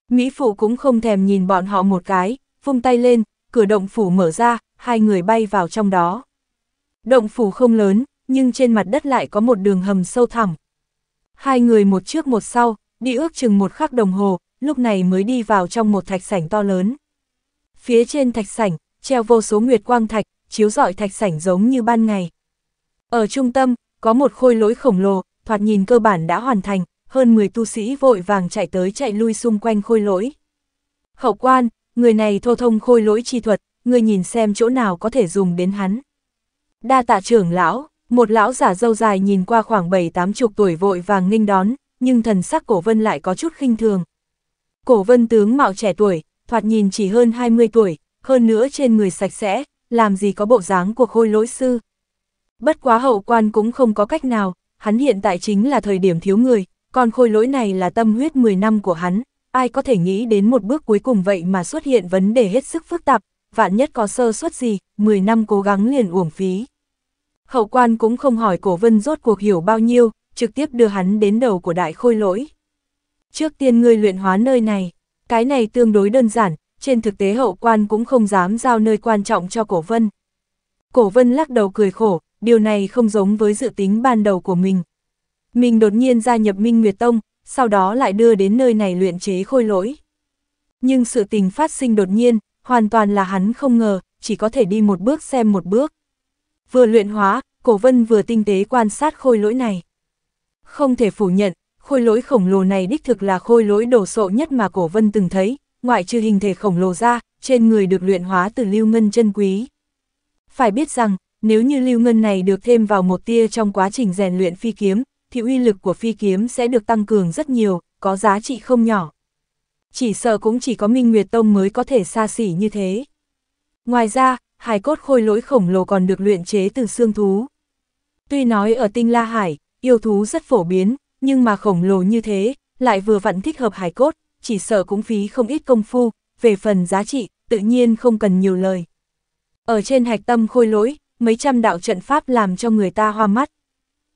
Mỹ Phụ cũng không thèm nhìn bọn họ một cái, vung tay lên, cửa động phủ mở ra, hai người bay vào trong đó. Động phủ không lớn, nhưng trên mặt đất lại có một đường hầm sâu thẳm. Hai người một trước một sau, đi ước chừng một khắc đồng hồ, lúc này mới đi vào trong một thạch sảnh to lớn. Phía trên thạch sảnh, treo vô số nguyệt quang thạch, chiếu rọi thạch sảnh giống như ban ngày. Ở trung tâm, có một khôi lỗi khổng lồ, thoạt nhìn cơ bản đã hoàn thành, hơn 10 tu sĩ vội vàng chạy tới chạy lui xung quanh khôi lỗi. Khẩu quan, người này thô thông khôi lỗi chi thuật, người nhìn xem chỗ nào có thể dùng đến hắn. Đa tạ trưởng lão, một lão giả dâu dài nhìn qua khoảng 7-8 chục tuổi vội vàng nghênh đón, nhưng thần sắc cổ vân lại có chút khinh thường. Cổ vân tướng mạo trẻ tuổi, thoạt nhìn chỉ hơn 20 tuổi, hơn nữa trên người sạch sẽ, làm gì có bộ dáng của khôi lỗi sư. Bất quá hậu quan cũng không có cách nào, hắn hiện tại chính là thời điểm thiếu người, còn khôi lỗi này là tâm huyết 10 năm của hắn, ai có thể nghĩ đến một bước cuối cùng vậy mà xuất hiện vấn đề hết sức phức tạp, vạn nhất có sơ suất gì, 10 năm cố gắng liền uổng phí. Hậu quan cũng không hỏi cổ vân rốt cuộc hiểu bao nhiêu, trực tiếp đưa hắn đến đầu của đại khôi lỗi. Trước tiên ngươi luyện hóa nơi này, cái này tương đối đơn giản, trên thực tế hậu quan cũng không dám giao nơi quan trọng cho cổ vân. Cổ vân lắc đầu cười khổ, điều này không giống với dự tính ban đầu của mình, mình đột nhiên gia nhập Minh Nguyệt Tông, sau đó lại đưa đến nơi này luyện chế khôi lỗi. Nhưng sự tình phát sinh đột nhiên, hoàn toàn là hắn không ngờ, chỉ có thể đi một bước xem một bước. Vừa luyện hóa, Cổ Vân vừa tinh tế quan sát khôi lỗi này. Không thể phủ nhận, khôi lỗi khổng lồ này đích thực là khôi lỗi đổ sộ nhất mà Cổ Vân từng thấy, ngoại trừ hình thể khổng lồ ra, trên người được luyện hóa từ lưu ngân chân quý. Phải biết rằng, nếu như lưu ngân này được thêm vào một tia trong quá trình rèn luyện phi kiếm, thì uy lực của phi kiếm sẽ được tăng cường rất nhiều, có giá trị không nhỏ. Chỉ sợ cũng chỉ có Minh Nguyệt Tông mới có thể xa xỉ như thế. Ngoài ra, hải cốt khôi lỗi khổng lồ còn được luyện chế từ xương thú. Tuy nói ở tinh La Hải, yêu thú rất phổ biến, nhưng mà khổng lồ như thế, lại vừa vặn thích hợp hải cốt, chỉ sợ cũng phí không ít công phu, về phần giá trị, tự nhiên không cần nhiều lời. Ở trên hạch tâm khôi lỗi, mấy trăm đạo trận pháp làm cho người ta hoa mắt.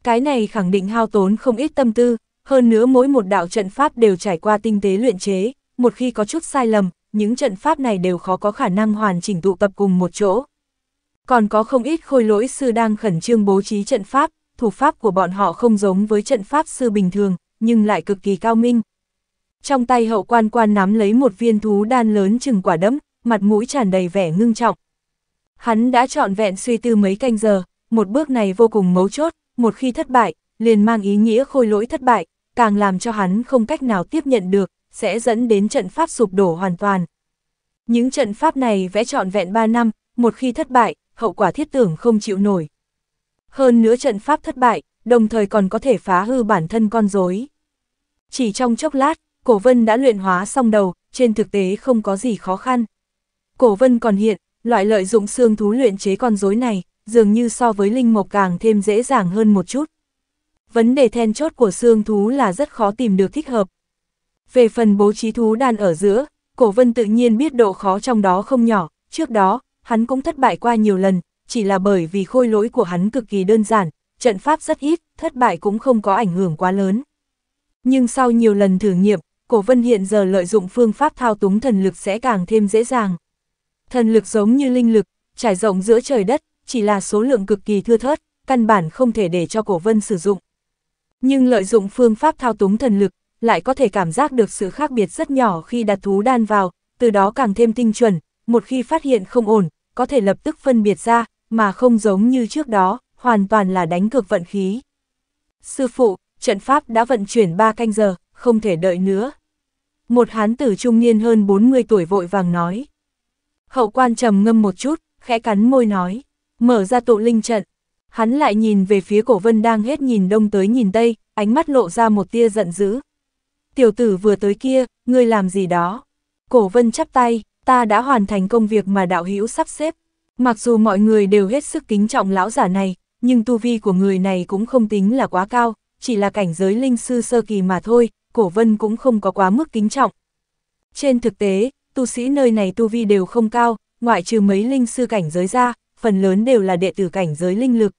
Cái này khẳng định hao tốn không ít tâm tư, hơn nữa mỗi một đạo trận pháp đều trải qua tinh tế luyện chế, một khi có chút sai lầm, những trận pháp này đều khó có khả năng hoàn chỉnh tụ tập cùng một chỗ. Còn có không ít khôi lỗi sư đang khẩn trương bố trí trận pháp, thủ pháp của bọn họ không giống với trận pháp sư bình thường, nhưng lại cực kỳ cao minh. Trong tay hậu quan quan nắm lấy một viên thú đan lớn chừng quả đấm, mặt mũi tràn đầy vẻ ngưng trọng. Hắn đã trọn vẹn suy tư mấy canh giờ, một bước này vô cùng mấu chốt, một khi thất bại, liền mang ý nghĩa khôi lỗi thất bại, càng làm cho hắn không cách nào tiếp nhận được, sẽ dẫn đến trận pháp sụp đổ hoàn toàn. Những trận pháp này vẽ trọn vẹn 3 năm, một khi thất bại, hậu quả thiết tưởng không chịu nổi. Hơn nữa trận pháp thất bại, đồng thời còn có thể phá hư bản thân con rối. Chỉ trong chốc lát, Cổ Vân đã luyện hóa xong đầu, trên thực tế không có gì khó khăn. Cổ Vân còn hiện, loại lợi dụng xương thú luyện chế con rối này, dường như so với linh mộc càng thêm dễ dàng hơn một chút. Vấn đề then chốt của xương thú là rất khó tìm được thích hợp. Về phần bố trí thú đan ở giữa, Cổ Vân tự nhiên biết độ khó trong đó không nhỏ, trước đó, hắn cũng thất bại qua nhiều lần, chỉ là bởi vì khôi lỗi của hắn cực kỳ đơn giản, trận pháp rất ít, thất bại cũng không có ảnh hưởng quá lớn. Nhưng sau nhiều lần thử nghiệm, Cổ Vân hiện giờ lợi dụng phương pháp thao túng thần lực sẽ càng thêm dễ dàng. Thần lực giống như linh lực, trải rộng giữa trời đất, chỉ là số lượng cực kỳ thưa thớt, căn bản không thể để cho cổ vân sử dụng. Nhưng lợi dụng phương pháp thao túng thần lực, lại có thể cảm giác được sự khác biệt rất nhỏ khi đặt thú đan vào, từ đó càng thêm tinh chuẩn, một khi phát hiện không ổn, có thể lập tức phân biệt ra, mà không giống như trước đó, hoàn toàn là đánh cược vận khí. Sư phụ, trận pháp đã vận chuyển 3 canh giờ, không thể đợi nữa. Một hán tử trung niên hơn 40 tuổi vội vàng nói. Hậu quan trầm ngâm một chút, khẽ cắn môi nói. Mở ra tụ linh trận, hắn lại nhìn về phía cổ vân đang hết nhìn đông tới nhìn tây, ánh mắt lộ ra một tia giận dữ. Tiểu tử vừa tới kia, ngươi làm gì đó? Cổ vân chắp tay, ta đã hoàn thành công việc mà đạo hữu sắp xếp. Mặc dù mọi người đều hết sức kính trọng lão giả này, nhưng tu vi của người này cũng không tính là quá cao, chỉ là cảnh giới linh sư sơ kỳ mà thôi, cổ vân cũng không có quá mức kính trọng. Trên thực tế, tu sĩ nơi này tu vi đều không cao, ngoại trừ mấy linh sư cảnh giới ra, phần lớn đều là đệ tử cảnh giới linh lực.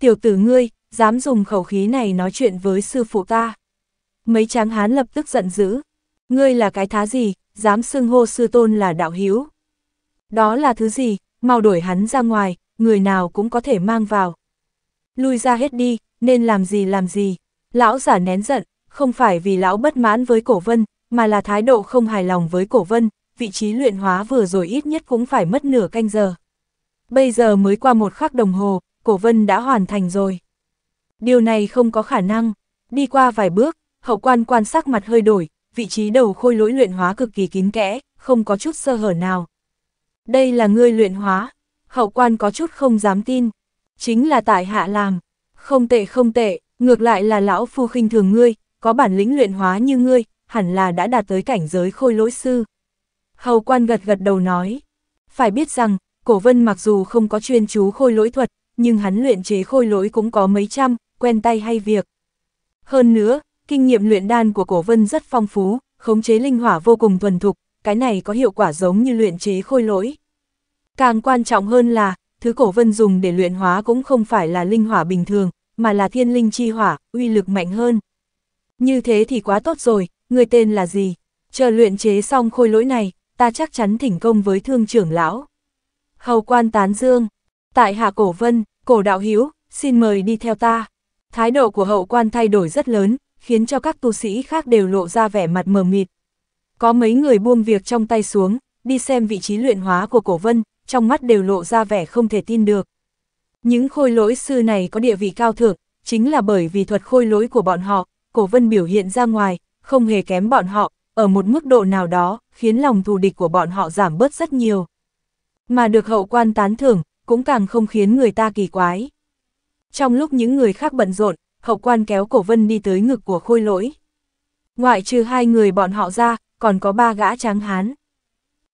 Tiểu tử ngươi, dám dùng khẩu khí này nói chuyện với sư phụ ta. Mấy tráng hán lập tức giận dữ. Ngươi là cái thá gì, dám xưng hô sư tôn là đạo hiếu. Đó là thứ gì, mau đổi hắn ra ngoài, người nào cũng có thể mang vào. Lui ra hết đi, nên làm gì làm gì. Lão giả nén giận, không phải vì lão bất mãn với cổ vân, mà là thái độ không hài lòng với cổ vân, vị trí luyện hóa vừa rồi ít nhất cũng phải mất nửa canh giờ bây giờ mới qua một khắc đồng hồ, cổ vân đã hoàn thành rồi. Điều này không có khả năng, đi qua vài bước, hậu quan quan sát mặt hơi đổi, vị trí đầu khôi lỗi luyện hóa cực kỳ kín kẽ, không có chút sơ hở nào. Đây là ngươi luyện hóa, hậu quan có chút không dám tin, chính là tại hạ làm, không tệ không tệ, ngược lại là lão phu khinh thường ngươi, có bản lĩnh luyện hóa như ngươi, hẳn là đã đạt tới cảnh giới khôi lỗi sư. hậu quan gật gật đầu nói, phải biết rằng, Cổ vân mặc dù không có chuyên chú khôi lỗi thuật, nhưng hắn luyện chế khôi lỗi cũng có mấy trăm, quen tay hay việc. Hơn nữa, kinh nghiệm luyện đan của cổ vân rất phong phú, khống chế linh hỏa vô cùng thuần thục, cái này có hiệu quả giống như luyện chế khôi lỗi. Càng quan trọng hơn là, thứ cổ vân dùng để luyện hóa cũng không phải là linh hỏa bình thường, mà là thiên linh chi hỏa, uy lực mạnh hơn. Như thế thì quá tốt rồi, người tên là gì? Chờ luyện chế xong khôi lỗi này, ta chắc chắn thỉnh công với thương trưởng lão. Hầu quan tán dương, tại hạ cổ vân, cổ đạo hiếu, xin mời đi theo ta. Thái độ của hậu quan thay đổi rất lớn, khiến cho các tu sĩ khác đều lộ ra vẻ mặt mờ mịt. Có mấy người buông việc trong tay xuống, đi xem vị trí luyện hóa của cổ vân, trong mắt đều lộ ra vẻ không thể tin được. Những khôi lỗi sư này có địa vị cao thượng, chính là bởi vì thuật khôi lỗi của bọn họ, cổ vân biểu hiện ra ngoài, không hề kém bọn họ, ở một mức độ nào đó, khiến lòng thù địch của bọn họ giảm bớt rất nhiều. Mà được hậu quan tán thưởng, cũng càng không khiến người ta kỳ quái. Trong lúc những người khác bận rộn, hậu quan kéo cổ vân đi tới ngực của khôi lỗi. Ngoại trừ hai người bọn họ ra, còn có ba gã tráng hán.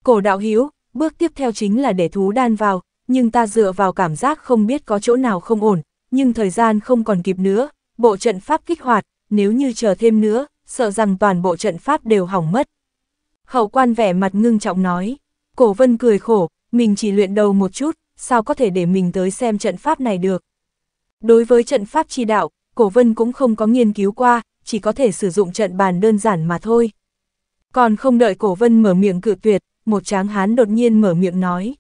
Cổ đạo hiếu, bước tiếp theo chính là để thú đan vào, nhưng ta dựa vào cảm giác không biết có chỗ nào không ổn, nhưng thời gian không còn kịp nữa, bộ trận pháp kích hoạt, nếu như chờ thêm nữa, sợ rằng toàn bộ trận pháp đều hỏng mất. Hậu quan vẻ mặt ngưng trọng nói, cổ vân cười khổ, mình chỉ luyện đầu một chút, sao có thể để mình tới xem trận pháp này được. Đối với trận pháp chi đạo, Cổ Vân cũng không có nghiên cứu qua, chỉ có thể sử dụng trận bàn đơn giản mà thôi. Còn không đợi Cổ Vân mở miệng cự tuyệt, một tráng hán đột nhiên mở miệng nói.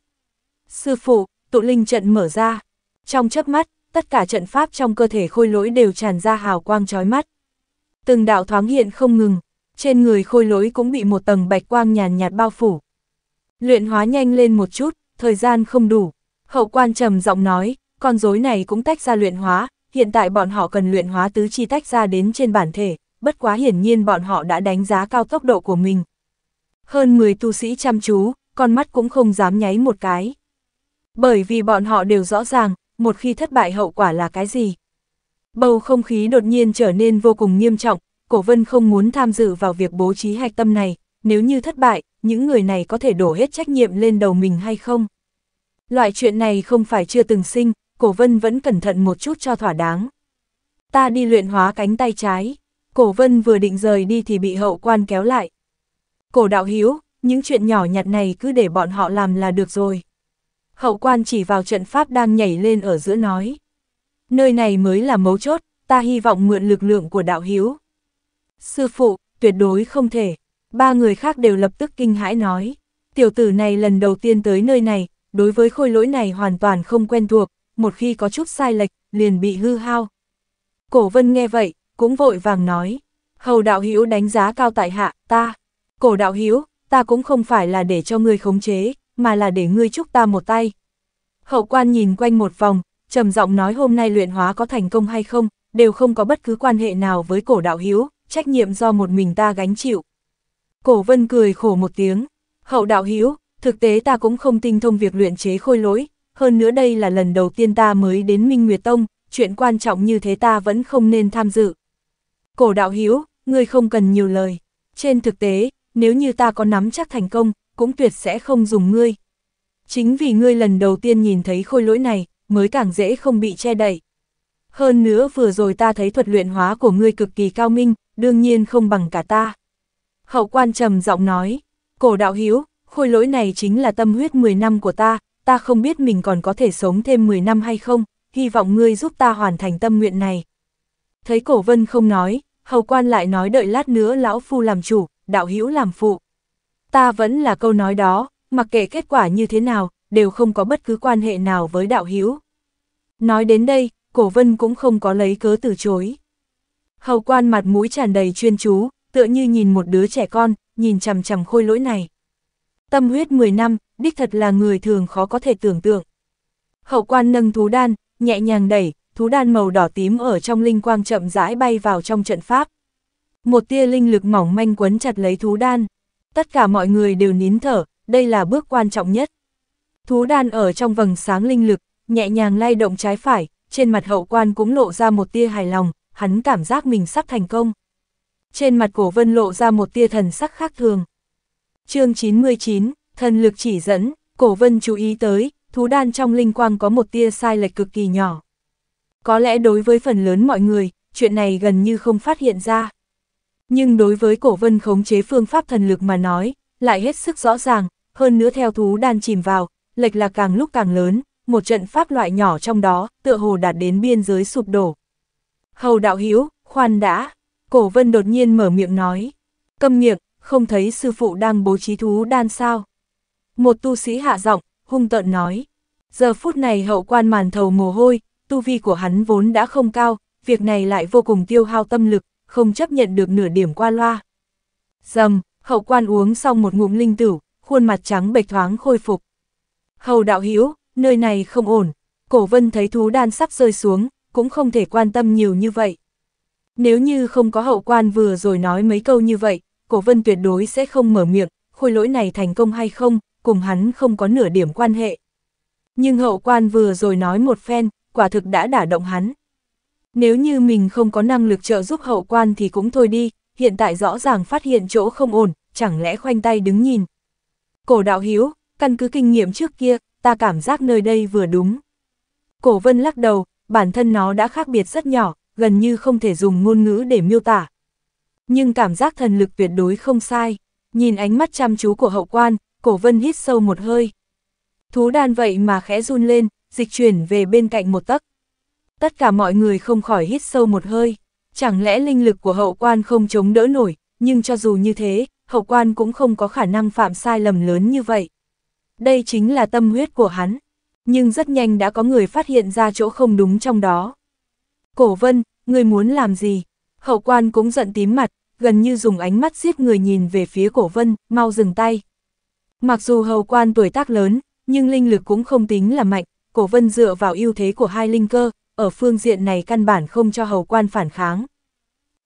Sư phụ, tụ linh trận mở ra. Trong chớp mắt, tất cả trận pháp trong cơ thể khôi lỗi đều tràn ra hào quang chói mắt. Từng đạo thoáng hiện không ngừng, trên người khôi lỗi cũng bị một tầng bạch quang nhàn nhạt bao phủ, Luyện hóa nhanh lên một chút, thời gian không đủ. Hậu quan trầm giọng nói, con rối này cũng tách ra luyện hóa, hiện tại bọn họ cần luyện hóa tứ chi tách ra đến trên bản thể, bất quá hiển nhiên bọn họ đã đánh giá cao tốc độ của mình. Hơn 10 tu sĩ chăm chú, con mắt cũng không dám nháy một cái. Bởi vì bọn họ đều rõ ràng, một khi thất bại hậu quả là cái gì. Bầu không khí đột nhiên trở nên vô cùng nghiêm trọng, Cổ Vân không muốn tham dự vào việc bố trí hạch tâm này, nếu như thất bại, những người này có thể đổ hết trách nhiệm lên đầu mình hay không? Loại chuyện này không phải chưa từng sinh, cổ vân vẫn cẩn thận một chút cho thỏa đáng. Ta đi luyện hóa cánh tay trái, cổ vân vừa định rời đi thì bị hậu quan kéo lại. Cổ đạo hiếu, những chuyện nhỏ nhặt này cứ để bọn họ làm là được rồi. Hậu quan chỉ vào trận pháp đang nhảy lên ở giữa nói. Nơi này mới là mấu chốt, ta hy vọng mượn lực lượng của đạo hiếu. Sư phụ, tuyệt đối không thể. Ba người khác đều lập tức kinh hãi nói, tiểu tử này lần đầu tiên tới nơi này, đối với khôi lỗi này hoàn toàn không quen thuộc, một khi có chút sai lệch, liền bị hư hao. Cổ vân nghe vậy, cũng vội vàng nói, hầu đạo hữu đánh giá cao tại hạ, ta, cổ đạo hữu ta cũng không phải là để cho ngươi khống chế, mà là để ngươi chúc ta một tay. Hậu quan nhìn quanh một vòng, trầm giọng nói hôm nay luyện hóa có thành công hay không, đều không có bất cứ quan hệ nào với cổ đạo hữu trách nhiệm do một mình ta gánh chịu. Cổ vân cười khổ một tiếng. Hậu đạo Hiếu, thực tế ta cũng không tinh thông việc luyện chế khôi lỗi, hơn nữa đây là lần đầu tiên ta mới đến Minh Nguyệt Tông, chuyện quan trọng như thế ta vẫn không nên tham dự. Cổ đạo Hiếu, ngươi không cần nhiều lời. Trên thực tế, nếu như ta có nắm chắc thành công, cũng tuyệt sẽ không dùng ngươi. Chính vì ngươi lần đầu tiên nhìn thấy khôi lỗi này, mới càng dễ không bị che đậy. Hơn nữa vừa rồi ta thấy thuật luyện hóa của ngươi cực kỳ cao minh, đương nhiên không bằng cả ta. Hậu quan trầm giọng nói, cổ đạo hiếu, khôi lỗi này chính là tâm huyết 10 năm của ta, ta không biết mình còn có thể sống thêm 10 năm hay không, hy vọng ngươi giúp ta hoàn thành tâm nguyện này. Thấy cổ vân không nói, hầu quan lại nói đợi lát nữa lão phu làm chủ, đạo hữu làm phụ. Ta vẫn là câu nói đó, mặc kệ kết quả như thế nào, đều không có bất cứ quan hệ nào với đạo hữu. Nói đến đây, cổ vân cũng không có lấy cớ từ chối. Hầu quan mặt mũi tràn đầy chuyên chú, tựa như nhìn một đứa trẻ con, nhìn chằm chằm khôi lỗi này. Tâm huyết 10 năm, đích thật là người thường khó có thể tưởng tượng. Hậu quan nâng thú đan, nhẹ nhàng đẩy, thú đan màu đỏ tím ở trong linh quang chậm rãi bay vào trong trận pháp. Một tia linh lực mỏng manh quấn chặt lấy thú đan. Tất cả mọi người đều nín thở, đây là bước quan trọng nhất. Thú đan ở trong vầng sáng linh lực, nhẹ nhàng lay động trái phải, trên mặt hậu quan cũng lộ ra một tia hài lòng, hắn cảm giác mình sắp thành công trên mặt cổ vân lộ ra một tia thần sắc khác thường. chương 99, thần lực chỉ dẫn, cổ vân chú ý tới, thú đan trong linh quang có một tia sai lệch cực kỳ nhỏ. Có lẽ đối với phần lớn mọi người, chuyện này gần như không phát hiện ra. Nhưng đối với cổ vân khống chế phương pháp thần lực mà nói, lại hết sức rõ ràng, hơn nữa theo thú đan chìm vào, lệch là càng lúc càng lớn, một trận pháp loại nhỏ trong đó, tựa hồ đạt đến biên giới sụp đổ. Hầu đạo hữu khoan đã, Cổ vân đột nhiên mở miệng nói. Câm miệng, không thấy sư phụ đang bố trí thú đan sao. Một tu sĩ hạ giọng, hung tợn nói. Giờ phút này hậu quan màn thầu mồ hôi, tu vi của hắn vốn đã không cao, việc này lại vô cùng tiêu hao tâm lực, không chấp nhận được nửa điểm qua loa. Dầm, hậu quan uống xong một ngụm linh tử, khuôn mặt trắng bệch thoáng khôi phục. Hầu đạo hữu nơi này không ổn, cổ vân thấy thú đan sắp rơi xuống, cũng không thể quan tâm nhiều như vậy. Nếu như không có hậu quan vừa rồi nói mấy câu như vậy, cổ vân tuyệt đối sẽ không mở miệng, khôi lỗi này thành công hay không, cùng hắn không có nửa điểm quan hệ. Nhưng hậu quan vừa rồi nói một phen, quả thực đã đả động hắn. Nếu như mình không có năng lực trợ giúp hậu quan thì cũng thôi đi, hiện tại rõ ràng phát hiện chỗ không ổn, chẳng lẽ khoanh tay đứng nhìn. Cổ đạo hiếu, căn cứ kinh nghiệm trước kia, ta cảm giác nơi đây vừa đúng. Cổ vân lắc đầu, bản thân nó đã khác biệt rất nhỏ, gần như không thể dùng ngôn ngữ để miêu tả. Nhưng cảm giác thần lực tuyệt đối không sai, nhìn ánh mắt chăm chú của hậu quan, cổ vân hít sâu một hơi. Thú đan vậy mà khẽ run lên, dịch chuyển về bên cạnh một tấc. Tất cả mọi người không khỏi hít sâu một hơi, chẳng lẽ linh lực của hậu quan không chống đỡ nổi, nhưng cho dù như thế, hậu quan cũng không có khả năng phạm sai lầm lớn như vậy. Đây chính là tâm huyết của hắn, nhưng rất nhanh đã có người phát hiện ra chỗ không đúng trong đó. Cổ vân, người muốn làm gì? Hậu quan cũng giận tím mặt, gần như dùng ánh mắt giết người nhìn về phía cổ vân, mau dừng tay. Mặc dù hậu quan tuổi tác lớn, nhưng linh lực cũng không tính là mạnh, cổ vân dựa vào ưu thế của hai linh cơ, ở phương diện này căn bản không cho hậu quan phản kháng.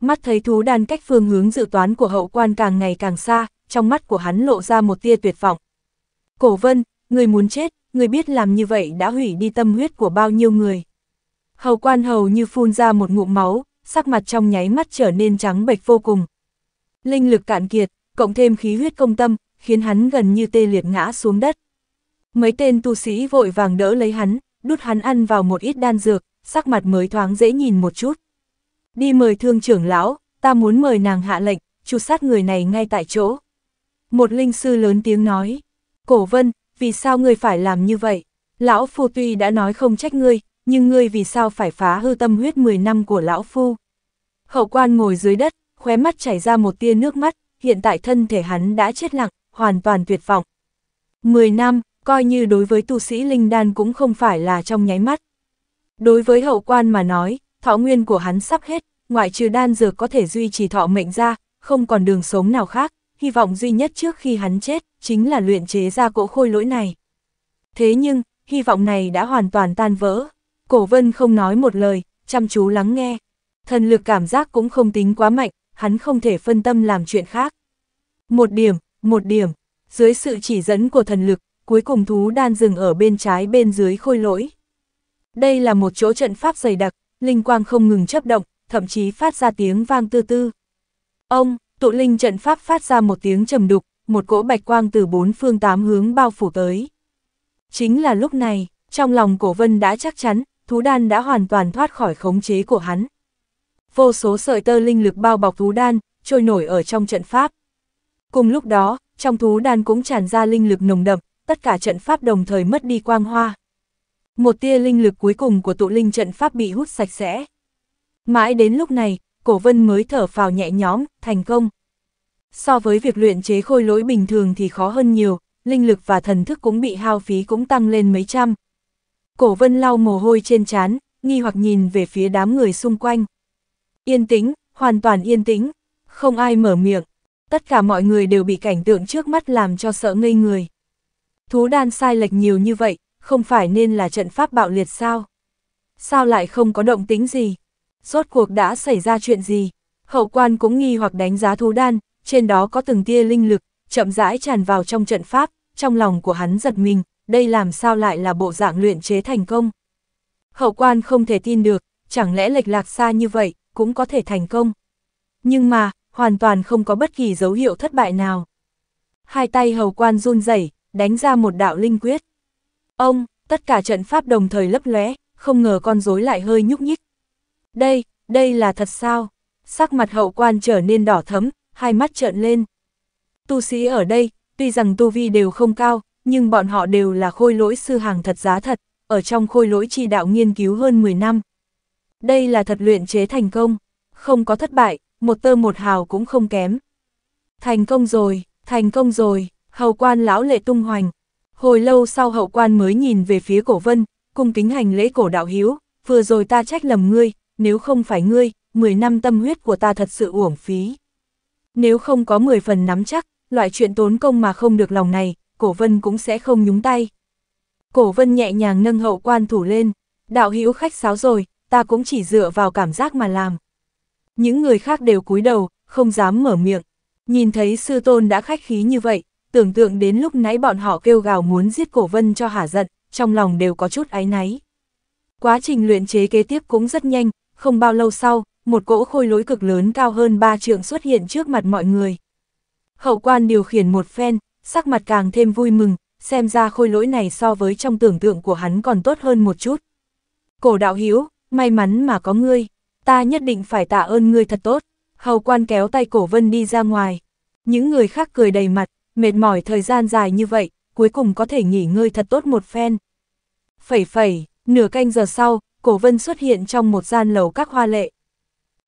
Mắt thấy thú đan cách phương hướng dự toán của hậu quan càng ngày càng xa, trong mắt của hắn lộ ra một tia tuyệt vọng. Cổ vân, người muốn chết, người biết làm như vậy đã hủy đi tâm huyết của bao nhiêu người. Hầu quan hầu như phun ra một ngụm máu, sắc mặt trong nháy mắt trở nên trắng bệch vô cùng. Linh lực cạn kiệt, cộng thêm khí huyết công tâm, khiến hắn gần như tê liệt ngã xuống đất. Mấy tên tu sĩ vội vàng đỡ lấy hắn, đút hắn ăn vào một ít đan dược, sắc mặt mới thoáng dễ nhìn một chút. Đi mời thương trưởng lão, ta muốn mời nàng hạ lệnh, trục sát người này ngay tại chỗ. Một linh sư lớn tiếng nói, cổ vân, vì sao ngươi phải làm như vậy? Lão phu tuy đã nói không trách ngươi, nhưng ngươi vì sao phải phá hư tâm huyết 10 năm của lão phu? Hậu quan ngồi dưới đất, khóe mắt chảy ra một tia nước mắt, hiện tại thân thể hắn đã chết lặng, hoàn toàn tuyệt vọng. 10 năm, coi như đối với tu sĩ linh đan cũng không phải là trong nháy mắt. Đối với hậu quan mà nói, thọ nguyên của hắn sắp hết, ngoại trừ đan dược có thể duy trì thọ mệnh ra, không còn đường sống nào khác, hy vọng duy nhất trước khi hắn chết, chính là luyện chế ra cỗ khôi lỗi này. Thế nhưng, hy vọng này đã hoàn toàn tan vỡ, Cổ vân không nói một lời, chăm chú lắng nghe. Thần lực cảm giác cũng không tính quá mạnh, hắn không thể phân tâm làm chuyện khác. Một điểm, một điểm, dưới sự chỉ dẫn của thần lực, cuối cùng thú đan dừng ở bên trái bên dưới khôi lỗi. Đây là một chỗ trận pháp dày đặc, linh quang không ngừng chấp động, thậm chí phát ra tiếng vang tư tư. Ông, tụ linh trận pháp phát ra một tiếng trầm đục, một cỗ bạch quang từ bốn phương tám hướng bao phủ tới. Chính là lúc này, trong lòng cổ vân đã chắc chắn, thú đan đã hoàn toàn thoát khỏi khống chế của hắn. Vô số sợi tơ linh lực bao bọc thú đan, trôi nổi ở trong trận pháp. Cùng lúc đó, trong thú đan cũng tràn ra linh lực nồng đậm, tất cả trận pháp đồng thời mất đi quang hoa. Một tia linh lực cuối cùng của tụ linh trận pháp bị hút sạch sẽ. Mãi đến lúc này, cổ vân mới thở phào nhẹ nhõm, thành công. So với việc luyện chế khôi lỗi bình thường thì khó hơn nhiều, linh lực và thần thức cũng bị hao phí cũng tăng lên mấy trăm, Cổ vân lau mồ hôi trên trán, nghi hoặc nhìn về phía đám người xung quanh. Yên tĩnh, hoàn toàn yên tĩnh, không ai mở miệng. Tất cả mọi người đều bị cảnh tượng trước mắt làm cho sợ ngây người. Thú đan sai lệch nhiều như vậy, không phải nên là trận pháp bạo liệt sao? Sao lại không có động tính gì? Rốt cuộc đã xảy ra chuyện gì? Hậu quan cũng nghi hoặc đánh giá thú đan, trên đó có từng tia linh lực, chậm rãi tràn vào trong trận pháp, trong lòng của hắn giật mình, đây làm sao lại là bộ dạng luyện chế thành công. Hậu quan không thể tin được, chẳng lẽ lệch lạc xa như vậy, cũng có thể thành công. Nhưng mà, hoàn toàn không có bất kỳ dấu hiệu thất bại nào. Hai tay hậu quan run rẩy đánh ra một đạo linh quyết. Ông, tất cả trận pháp đồng thời lấp lóe, không ngờ con rối lại hơi nhúc nhích. Đây, đây là thật sao? Sắc mặt hậu quan trở nên đỏ thấm, hai mắt trợn lên. Tu sĩ ở đây, tuy rằng tu vi đều không cao, nhưng bọn họ đều là khôi lỗi sư hàng thật giá thật, ở trong khôi lỗi chi đạo nghiên cứu hơn 10 năm. Đây là thật luyện chế thành công, không có thất bại, một tơ một hào cũng không kém. Thành công rồi, thành công rồi, hầu quan lão lệ tung hoành. Hồi lâu sau hậu quan mới nhìn về phía cổ vân, cung kính hành lễ cổ đạo hiếu, vừa rồi ta trách lầm ngươi, nếu không phải ngươi, 10 năm tâm huyết của ta thật sự uổng phí. Nếu không có 10 phần nắm chắc, loại chuyện tốn công mà không được lòng này, cổ vân cũng sẽ không nhúng tay. Cổ vân nhẹ nhàng nâng hậu quan thủ lên, đạo hữu khách sáo rồi, ta cũng chỉ dựa vào cảm giác mà làm. Những người khác đều cúi đầu, không dám mở miệng. Nhìn thấy sư tôn đã khách khí như vậy, tưởng tượng đến lúc nãy bọn họ kêu gào muốn giết cổ vân cho hả giận, trong lòng đều có chút áy náy. Quá trình luyện chế kế tiếp cũng rất nhanh, không bao lâu sau, một cỗ khôi lối cực lớn cao hơn ba trượng xuất hiện trước mặt mọi người. Hậu quan điều khiển một phen, sắc mặt càng thêm vui mừng, xem ra khôi lỗi này so với trong tưởng tượng của hắn còn tốt hơn một chút. Cổ đạo hiếu, may mắn mà có ngươi, ta nhất định phải tạ ơn ngươi thật tốt. Hầu quan kéo tay cổ vân đi ra ngoài. Những người khác cười đầy mặt, mệt mỏi thời gian dài như vậy, cuối cùng có thể nghỉ ngơi thật tốt một phen. Phẩy phẩy, nửa canh giờ sau, cổ vân xuất hiện trong một gian lầu các hoa lệ.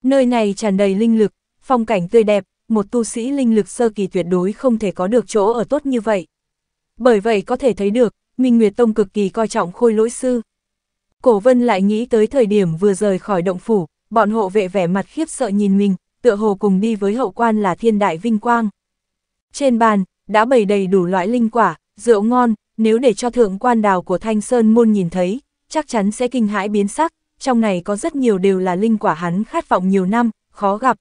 Nơi này tràn đầy linh lực, phong cảnh tươi đẹp, một tu sĩ linh lực sơ kỳ tuyệt đối không thể có được chỗ ở tốt như vậy. Bởi vậy có thể thấy được, Minh Nguyệt Tông cực kỳ coi trọng khôi lỗi sư. Cổ vân lại nghĩ tới thời điểm vừa rời khỏi động phủ, bọn hộ vệ vẻ mặt khiếp sợ nhìn mình, tựa hồ cùng đi với hậu quan là thiên đại vinh quang. Trên bàn, đã bày đầy đủ loại linh quả, rượu ngon, nếu để cho thượng quan đào của Thanh Sơn Môn nhìn thấy, chắc chắn sẽ kinh hãi biến sắc, trong này có rất nhiều đều là linh quả hắn khát vọng nhiều năm, khó gặp,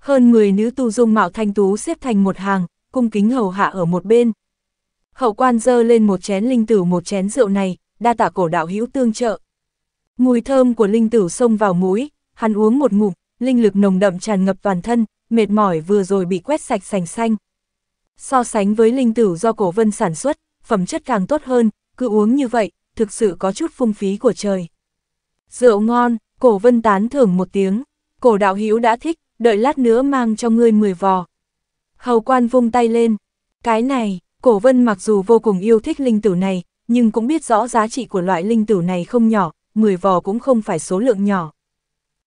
hơn 10 nữ tu dung mạo thanh tú xếp thành một hàng, cung kính hầu hạ ở một bên. Hậu quan dơ lên một chén linh tử một chén rượu này, đa tả cổ đạo hữu tương trợ. Mùi thơm của linh tử xông vào mũi, hắn uống một ngụm, linh lực nồng đậm tràn ngập toàn thân, mệt mỏi vừa rồi bị quét sạch sành xanh. So sánh với linh tử do cổ vân sản xuất, phẩm chất càng tốt hơn, cứ uống như vậy, thực sự có chút phung phí của trời. Rượu ngon, cổ vân tán thưởng một tiếng, cổ đạo hữu đã thích, đợi lát nữa mang cho ngươi 10 vò. Hầu quan vung tay lên, cái này, cổ vân mặc dù vô cùng yêu thích linh tử này, nhưng cũng biết rõ giá trị của loại linh tử này không nhỏ, 10 vò cũng không phải số lượng nhỏ.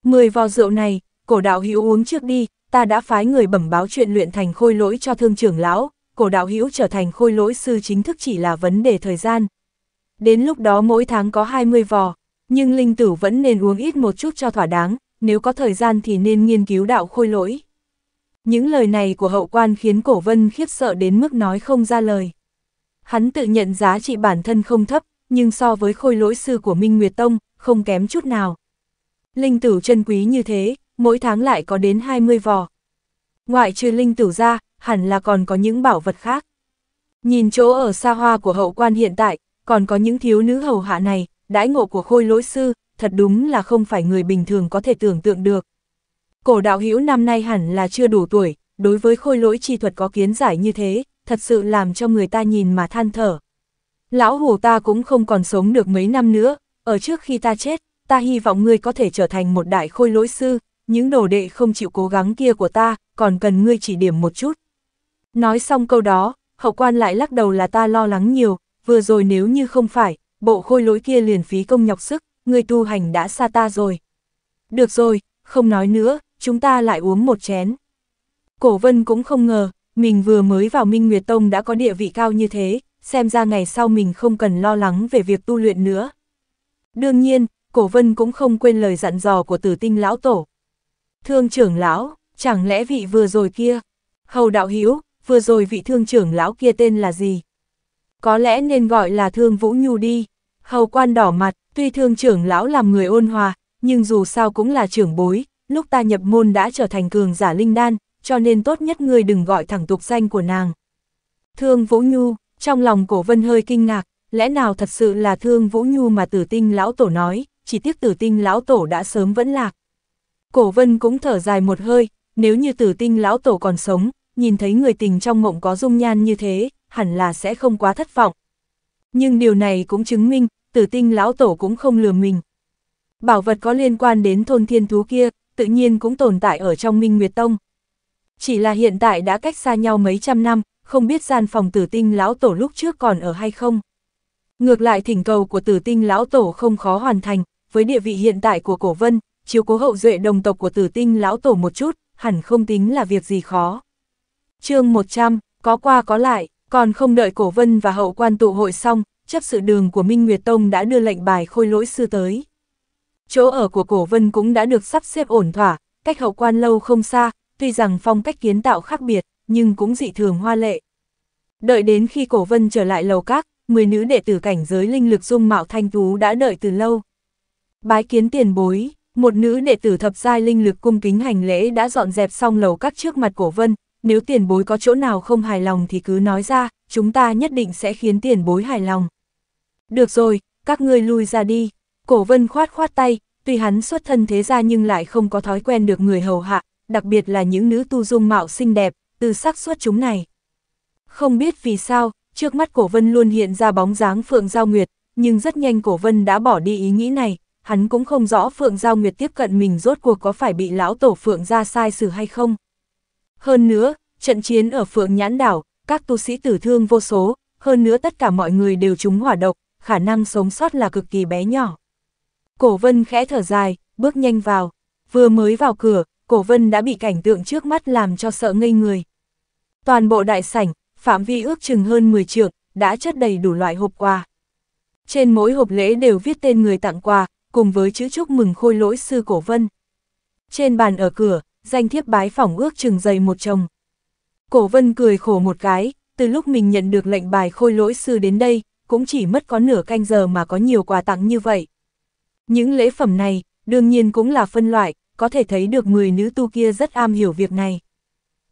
10 vò rượu này, cổ đạo hữu uống trước đi, ta đã phái người bẩm báo chuyện luyện thành khôi lỗi cho thương trưởng lão, cổ đạo hữu trở thành khôi lỗi sư chính thức chỉ là vấn đề thời gian. Đến lúc đó mỗi tháng có 20 vò, nhưng linh tử vẫn nên uống ít một chút cho thỏa đáng, nếu có thời gian thì nên nghiên cứu đạo khôi lỗi. Những lời này của hậu quan khiến cổ vân khiếp sợ đến mức nói không ra lời. Hắn tự nhận giá trị bản thân không thấp, nhưng so với khôi lỗi sư của Minh Nguyệt Tông, không kém chút nào. Linh tử chân quý như thế, mỗi tháng lại có đến 20 vò. Ngoại trừ linh tử ra, hẳn là còn có những bảo vật khác. Nhìn chỗ ở xa hoa của hậu quan hiện tại, còn có những thiếu nữ hầu hạ này, đãi ngộ của khôi lỗi sư, thật đúng là không phải người bình thường có thể tưởng tượng được. Cổ đạo hữu năm nay hẳn là chưa đủ tuổi, đối với khôi lỗi chi thuật có kiến giải như thế, thật sự làm cho người ta nhìn mà than thở. Lão hủ ta cũng không còn sống được mấy năm nữa, ở trước khi ta chết, ta hy vọng ngươi có thể trở thành một đại khôi lỗi sư, những đồ đệ không chịu cố gắng kia của ta, còn cần ngươi chỉ điểm một chút. Nói xong câu đó, hậu quan lại lắc đầu là ta lo lắng nhiều, vừa rồi nếu như không phải, bộ khôi lỗi kia liền phí công nhọc sức, người tu hành đã xa ta rồi. Được rồi, không nói nữa, chúng ta lại uống một chén. Cổ vân cũng không ngờ, mình vừa mới vào Minh Nguyệt Tông đã có địa vị cao như thế, xem ra ngày sau mình không cần lo lắng về việc tu luyện nữa. Đương nhiên, cổ vân cũng không quên lời dặn dò của tử tinh lão tổ. Thương trưởng lão, chẳng lẽ vị vừa rồi kia? Hầu đạo Hiếu vừa rồi vị thương trưởng lão kia tên là gì? Có lẽ nên gọi là thương Vũ Nhu đi. Hầu quan đỏ mặt, Tuy thương trưởng lão làm người ôn hòa, nhưng dù sao cũng là trưởng bối, lúc ta nhập môn đã trở thành cường giả linh đan, cho nên tốt nhất ngươi đừng gọi thẳng tục danh của nàng. Thương Vũ Nhu, trong lòng cổ vân hơi kinh ngạc, lẽ nào thật sự là thương Vũ Nhu mà tử tinh lão tổ nói, chỉ tiếc tử tinh lão tổ đã sớm vẫn lạc. Cổ vân cũng thở dài một hơi, nếu như tử tinh lão tổ còn sống, nhìn thấy người tình trong mộng có dung nhan như thế, hẳn là sẽ không quá thất vọng. Nhưng điều này cũng chứng minh, tử tinh lão tổ cũng không lừa mình. Bảo vật có liên quan đến thôn thiên thú kia, tự nhiên cũng tồn tại ở trong Minh Nguyệt Tông. Chỉ là hiện tại đã cách xa nhau mấy trăm năm, không biết gian phòng tử tinh lão tổ lúc trước còn ở hay không. Ngược lại thỉnh cầu của tử tinh lão tổ không khó hoàn thành, với địa vị hiện tại của cổ vân, chiếu cố hậu duệ đồng tộc của tử tinh lão tổ một chút, hẳn không tính là việc gì khó. chương 100, có qua có lại, còn không đợi cổ vân và hậu quan tụ hội xong, chấp sự đường của Minh Nguyệt Tông đã đưa lệnh bài khôi lỗi sư tới. Chỗ ở của Cổ Vân cũng đã được sắp xếp ổn thỏa, cách hậu quan lâu không xa, tuy rằng phong cách kiến tạo khác biệt, nhưng cũng dị thường hoa lệ. Đợi đến khi Cổ Vân trở lại lầu các, 10 nữ đệ tử cảnh giới linh lực dung mạo thanh tú đã đợi từ lâu. Bái kiến tiền bối, một nữ đệ tử thập giai linh lực cung kính hành lễ đã dọn dẹp xong lầu các trước mặt Cổ Vân, nếu tiền bối có chỗ nào không hài lòng thì cứ nói ra, chúng ta nhất định sẽ khiến tiền bối hài lòng. Được rồi, các ngươi lui ra đi. Cổ vân khoát khoát tay, tuy hắn xuất thân thế ra nhưng lại không có thói quen được người hầu hạ, đặc biệt là những nữ tu dung mạo xinh đẹp, từ sắc xuất chúng này. Không biết vì sao, trước mắt cổ vân luôn hiện ra bóng dáng Phượng Giao Nguyệt, nhưng rất nhanh cổ vân đã bỏ đi ý nghĩ này, hắn cũng không rõ Phượng Giao Nguyệt tiếp cận mình rốt cuộc có phải bị lão tổ Phượng ra sai xử hay không. Hơn nữa, trận chiến ở Phượng Nhãn Đảo, các tu sĩ tử thương vô số, hơn nữa tất cả mọi người đều trúng hỏa độc, khả năng sống sót là cực kỳ bé nhỏ. Cổ vân khẽ thở dài, bước nhanh vào, vừa mới vào cửa, cổ vân đã bị cảnh tượng trước mắt làm cho sợ ngây người. Toàn bộ đại sảnh, phạm vi ước chừng hơn 10 trượng, đã chất đầy đủ loại hộp quà. Trên mỗi hộp lễ đều viết tên người tặng quà, cùng với chữ chúc mừng khôi lỗi sư cổ vân. Trên bàn ở cửa, danh thiếp bái phỏng ước chừng dày một chồng. Cổ vân cười khổ một cái, từ lúc mình nhận được lệnh bài khôi lỗi sư đến đây, cũng chỉ mất có nửa canh giờ mà có nhiều quà tặng như vậy. Những lễ phẩm này, đương nhiên cũng là phân loại, có thể thấy được 10 nữ tu kia rất am hiểu việc này.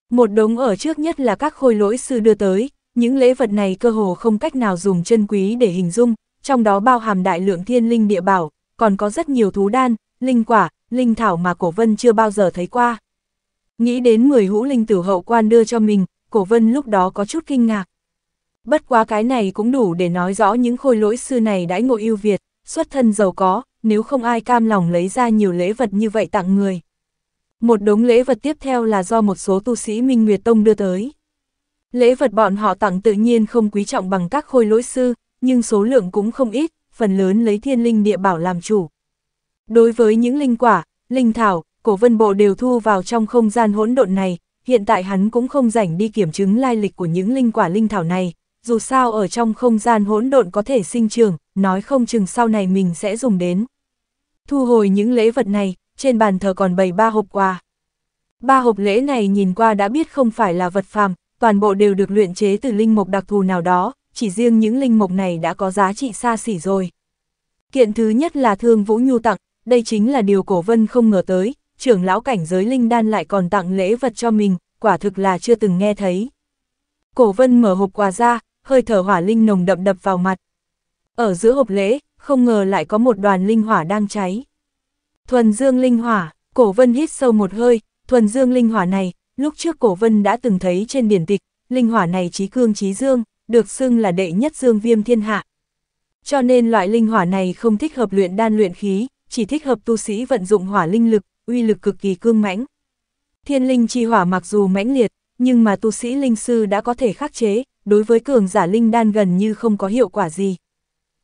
Một đống ở trước nhất là các khôi lỗi sư đưa tới, những lễ vật này cơ hồ không cách nào dùng chân quý để hình dung, trong đó bao hàm đại lượng thiên linh địa bảo, còn có rất nhiều thú đan, linh quả, linh thảo mà cổ vân chưa bao giờ thấy qua. Nghĩ đến 10 hũ linh tử hậu quan đưa cho mình, cổ vân lúc đó có chút kinh ngạc. Bất quá cái này cũng đủ để nói rõ những khôi lỗi sư này đãi ngộ yêu Việt, xuất thân giàu có, nếu không ai cam lòng lấy ra nhiều lễ vật như vậy tặng người. Một đống lễ vật tiếp theo là do một số tu sĩ Minh Nguyệt Tông đưa tới. Lễ vật bọn họ tặng tự nhiên không quý trọng bằng các khôi lỗi sư, nhưng số lượng cũng không ít, phần lớn lấy thiên linh địa bảo làm chủ. Đối với những linh quả, linh thảo, cổ vân bộ đều thu vào trong không gian hỗn độn này, hiện tại hắn cũng không rảnh đi kiểm chứng lai lịch của những linh quả linh thảo này, dù sao ở trong không gian hỗn độn có thể sinh trường, nói không chừng sau này mình sẽ dùng đến. Thu hồi những lễ vật này, trên bàn thờ còn bày ba hộp quà. Ba hộp lễ này nhìn qua đã biết không phải là vật phàm, toàn bộ đều được luyện chế từ linh mục đặc thù nào đó, chỉ riêng những linh mục này đã có giá trị xa xỉ rồi. Kiện thứ nhất là thương Vũ Nhu tặng, đây chính là điều cổ vân không ngờ tới, trưởng lão cảnh giới linh đan lại còn tặng lễ vật cho mình, quả thực là chưa từng nghe thấy. Cổ vân mở hộp quà ra, hơi thở hỏa linh nồng đậm đập vào mặt. Ở giữa hộp lễ, không ngờ lại có một đoàn linh hỏa đang cháy. Thuần dương linh hỏa, cổ vân hít sâu một hơi, thuần dương linh hỏa này, lúc trước cổ vân đã từng thấy trên biển tịch, linh hỏa này trí cương trí dương, được xưng là đệ nhất dương viêm thiên hạ. Cho nên loại linh hỏa này không thích hợp luyện đan luyện khí, chỉ thích hợp tu sĩ vận dụng hỏa linh lực, uy lực cực kỳ cương mãnh. Thiên linh chi hỏa mặc dù mãnh liệt, nhưng mà tu sĩ linh sư đã có thể khắc chế, đối với cường giả linh đan gần như không có hiệu quả gì.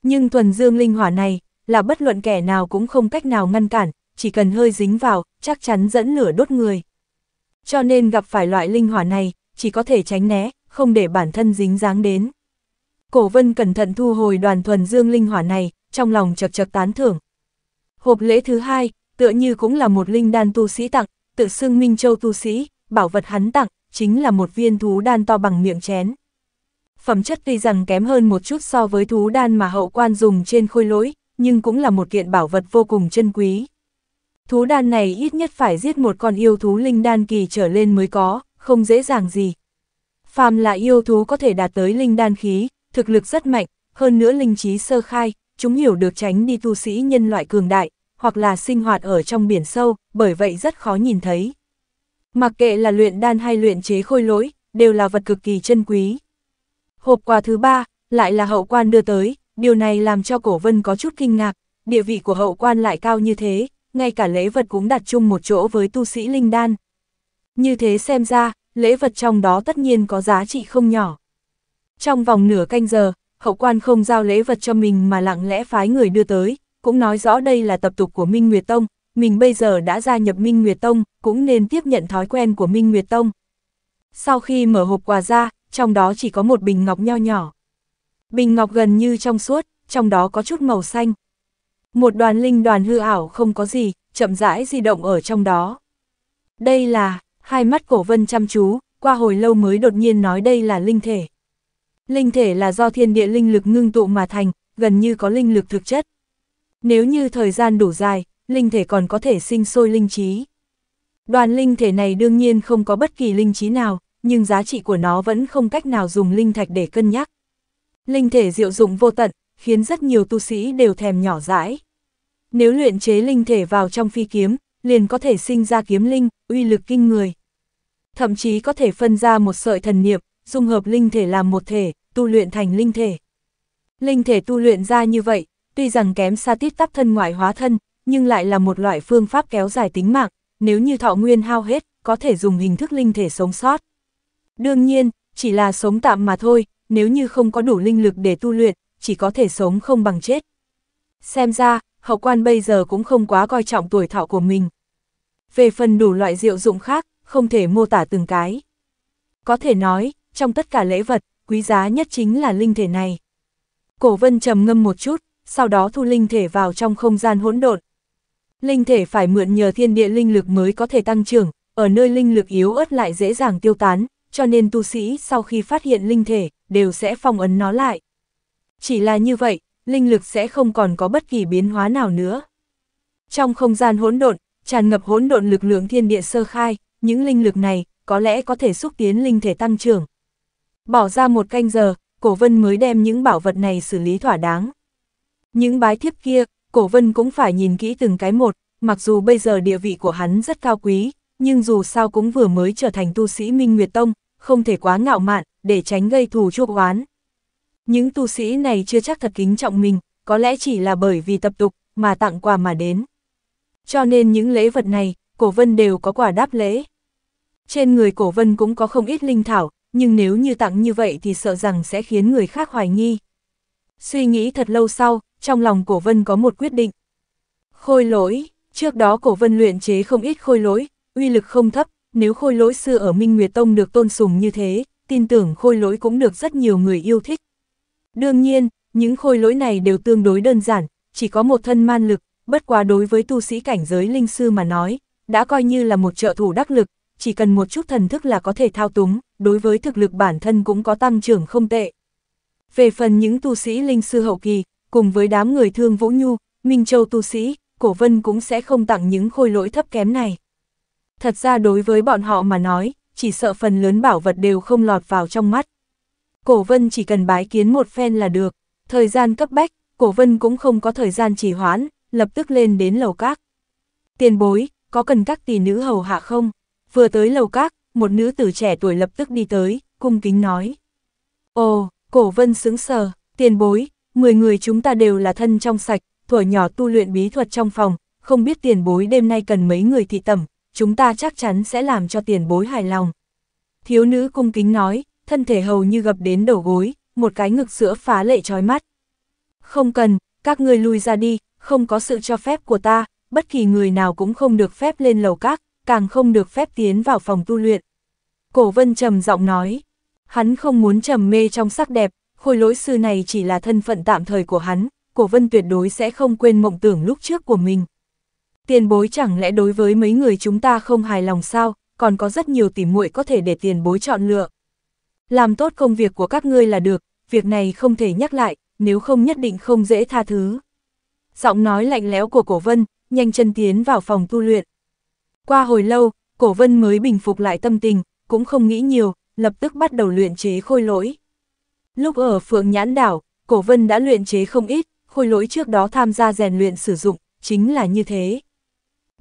Nhưng thuần dương linh hỏa này, là bất luận kẻ nào cũng không cách nào ngăn cản, chỉ cần hơi dính vào, chắc chắn dẫn lửa đốt người. Cho nên gặp phải loại linh hỏa này, chỉ có thể tránh né, không để bản thân dính dáng đến. Cổ vân cẩn thận thu hồi đoàn thuần dương linh hỏa này, trong lòng chật chật tán thưởng. Hộp lễ thứ hai, tựa như cũng là một linh đan tu sĩ tặng, tự xưng Minh Châu tu sĩ, bảo vật hắn tặng, chính là một viên thú đan to bằng miệng chén. Phẩm chất tuy rằng kém hơn một chút so với thú đan mà hậu quan dùng trên khôi lỗi, nhưng cũng là một kiện bảo vật vô cùng chân quý. Thú đan này ít nhất phải giết một con yêu thú linh đan kỳ trở lên mới có, không dễ dàng gì. Phàm là yêu thú có thể đạt tới linh đan khí, thực lực rất mạnh, hơn nữa linh trí sơ khai, chúng hiểu được tránh đi tu sĩ nhân loại cường đại, hoặc là sinh hoạt ở trong biển sâu, bởi vậy rất khó nhìn thấy. Mặc kệ là luyện đan hay luyện chế khôi lỗi, đều là vật cực kỳ chân quý. Hộp quà thứ ba, lại là hậu quan đưa tới, điều này làm cho cổ vân có chút kinh ngạc, địa vị của hậu quan lại cao như thế, ngay cả lễ vật cũng đặt chung một chỗ với tu sĩ linh đan. Như thế xem ra, lễ vật trong đó tất nhiên có giá trị không nhỏ. Trong vòng nửa canh giờ, hậu quan không giao lễ vật cho mình mà lặng lẽ phái người đưa tới, cũng nói rõ đây là tập tục của Minh Nguyệt Tông, mình bây giờ đã gia nhập Minh Nguyệt Tông, cũng nên tiếp nhận thói quen của Minh Nguyệt Tông. Sau khi mở hộp quà ra, trong đó chỉ có một bình ngọc nho nhỏ. Bình ngọc gần như trong suốt, trong đó có chút màu xanh. Một đoàn linh đoàn hư ảo không có gì, chậm rãi di động ở trong đó. Đây là, hai mắt cổ vân chăm chú, qua hồi lâu mới đột nhiên nói đây là linh thể. Linh thể là do thiên địa linh lực ngưng tụ mà thành, gần như có linh lực thực chất. Nếu như thời gian đủ dài, linh thể còn có thể sinh sôi linh trí. Đoàn linh thể này đương nhiên không có bất kỳ linh trí nào, nhưng giá trị của nó vẫn không cách nào dùng linh thạch để cân nhắc. Linh thể diệu dụng vô tận, khiến rất nhiều tu sĩ đều thèm nhỏ dãi. Nếu luyện chế linh thể vào trong phi kiếm, liền có thể sinh ra kiếm linh, uy lực kinh người. Thậm chí có thể phân ra một sợi thần niệm, dung hợp linh thể làm một thể, tu luyện thành linh thể. Linh thể tu luyện ra như vậy, tuy rằng kém xa tít tắp thân ngoại hóa thân, nhưng lại là một loại phương pháp kéo dài tính mạng, nếu như thọ nguyên hao hết, có thể dùng hình thức linh thể sống sót. Đương nhiên, chỉ là sống tạm mà thôi, nếu như không có đủ linh lực để tu luyện, chỉ có thể sống không bằng chết. Xem ra, hậu quan bây giờ cũng không quá coi trọng tuổi thọ của mình. Về phần đủ loại diệu dụng khác, không thể mô tả từng cái. Có thể nói, trong tất cả lễ vật, quý giá nhất chính là linh thể này. Cổ vân trầm ngâm một chút, sau đó thu linh thể vào trong không gian hỗn độn. Linh thể phải mượn nhờ thiên địa linh lực mới có thể tăng trưởng, ở nơi linh lực yếu ớt lại dễ dàng tiêu tán, cho nên tu sĩ sau khi phát hiện linh thể, đều sẽ phong ấn nó lại. Chỉ là như vậy, linh lực sẽ không còn có bất kỳ biến hóa nào nữa. Trong không gian hỗn độn, tràn ngập hỗn độn lực lượng thiên địa sơ khai, những linh lực này có lẽ có thể xúc tiến linh thể tăng trưởng. Bỏ ra một canh giờ, Cổ Vân mới đem những bảo vật này xử lý thỏa đáng. Những bái thiếp kia, Cổ Vân cũng phải nhìn kỹ từng cái một, mặc dù bây giờ địa vị của hắn rất cao quý, nhưng dù sao cũng vừa mới trở thành tu sĩ Minh Nguyệt Tông, không thể quá ngạo mạn, để tránh gây thù chuốc oán. Những tu sĩ này chưa chắc thật kính trọng mình, có lẽ chỉ là bởi vì tập tục mà tặng quà mà đến. Cho nên những lễ vật này, cổ vân đều có quả đáp lễ. Trên người cổ vân cũng có không ít linh thảo, nhưng nếu như tặng như vậy thì sợ rằng sẽ khiến người khác hoài nghi. Suy nghĩ thật lâu sau, trong lòng cổ vân có một quyết định. Khôi lỗi, trước đó cổ vân luyện chế không ít khôi lỗi, uy lực không thấp, nếu khôi lỗi xưa ở Minh Nguyệt Tông được tôn sùng như thế, tin tưởng khôi lỗi cũng được rất nhiều người yêu thích. Đương nhiên, những khôi lỗi này đều tương đối đơn giản, chỉ có một thân man lực, bất quá đối với tu sĩ cảnh giới linh sư mà nói, đã coi như là một trợ thủ đắc lực, chỉ cần một chút thần thức là có thể thao túng, đối với thực lực bản thân cũng có tăng trưởng không tệ. Về phần những tu sĩ linh sư hậu kỳ, cùng với đám người thương Vũ Nhu, Minh Châu tu sĩ, Cổ Vân cũng sẽ không tặng những khôi lỗi thấp kém này. Thật ra đối với bọn họ mà nói, chỉ sợ phần lớn bảo vật đều không lọt vào trong mắt. Cổ vân chỉ cần bái kiến một phen là được, thời gian cấp bách, cổ vân cũng không có thời gian trì hoãn, lập tức lên đến lầu các. Tiền bối, có cần các tỷ nữ hầu hạ không? Vừa tới lầu các, một nữ tử trẻ tuổi lập tức đi tới, cung kính nói. Ồ, cổ vân sững sờ, tiền bối, 10 người chúng ta đều là thân trong sạch, tuổi nhỏ tu luyện bí thuật trong phòng, không biết tiền bối đêm nay cần mấy người thị tẩm, chúng ta chắc chắn sẽ làm cho tiền bối hài lòng. Thiếu nữ cung kính nói, thân thể hầu như gập đến đầu gối, một cái ngực sữa phá lệ trói mắt. Không cần, các ngươi lui ra đi, không có sự cho phép của ta, bất kỳ người nào cũng không được phép lên lầu các, càng không được phép tiến vào phòng tu luyện. Cổ vân trầm giọng nói, hắn không muốn trầm mê trong sắc đẹp, khôi lỗi sư này chỉ là thân phận tạm thời của hắn, cổ vân tuyệt đối sẽ không quên mộng tưởng lúc trước của mình tiền bối chẳng lẽ đối với mấy người chúng ta không hài lòng sao, còn có rất nhiều tỉ muội có thể để tiền bối chọn lựa. Làm tốt công việc của các ngươi là được, việc này không thể nhắc lại, nếu không nhất định không dễ tha thứ. Giọng nói lạnh lẽo của cổ vân, nhanh chân tiến vào phòng tu luyện. Qua hồi lâu, cổ vân mới bình phục lại tâm tình, cũng không nghĩ nhiều, lập tức bắt đầu luyện chế khôi lỗi. Lúc ở Phượng Nhãn Đảo, cổ vân đã luyện chế không ít, khôi lỗi trước đó tham gia rèn luyện sử dụng, chính là như thế.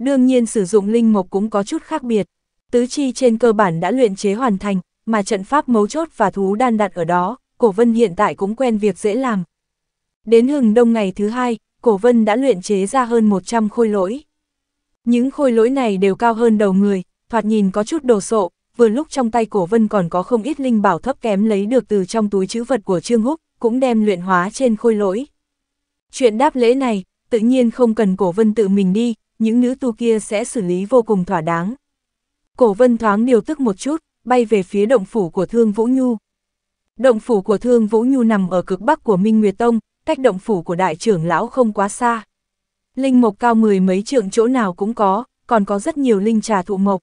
Đương nhiên sử dụng linh mộc cũng có chút khác biệt. Tứ chi trên cơ bản đã luyện chế hoàn thành, mà trận pháp mấu chốt và thú đan đặt ở đó, Cổ Vân hiện tại cũng quen việc dễ làm. Đến hừng đông ngày thứ hai, Cổ Vân đã luyện chế ra hơn 100 khôi lỗi. Những khôi lỗi này đều cao hơn đầu người, thoạt nhìn có chút đồ sộ, vừa lúc trong tay Cổ Vân còn có không ít linh bảo thấp kém lấy được từ trong túi chữ vật của Trương Húc, cũng đem luyện hóa trên khôi lỗi. Chuyện đáp lễ này, tự nhiên không cần Cổ Vân tự mình đi, những nữ tu kia sẽ xử lý vô cùng thỏa đáng. Cổ vân thoáng điều tức một chút, bay về phía động phủ của Thương Vũ Nhu. Động phủ của Thương Vũ Nhu nằm ở cực bắc của Minh Nguyệt Tông, cách động phủ của đại trưởng lão không quá xa. Linh mộc cao mười mấy trượng chỗ nào cũng có, còn có rất nhiều linh trà thụ mộc.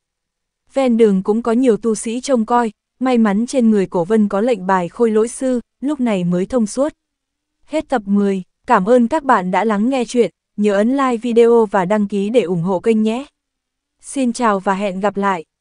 Ven đường cũng có nhiều tu sĩ trông coi, may mắn trên người cổ vân có lệnh bài khôi lỗi sư, lúc này mới thông suốt. Hết tập 10, cảm ơn các bạn đã lắng nghe chuyện, nhớ ấn like video và đăng ký để ủng hộ kênh nhé. Xin chào và hẹn gặp lại!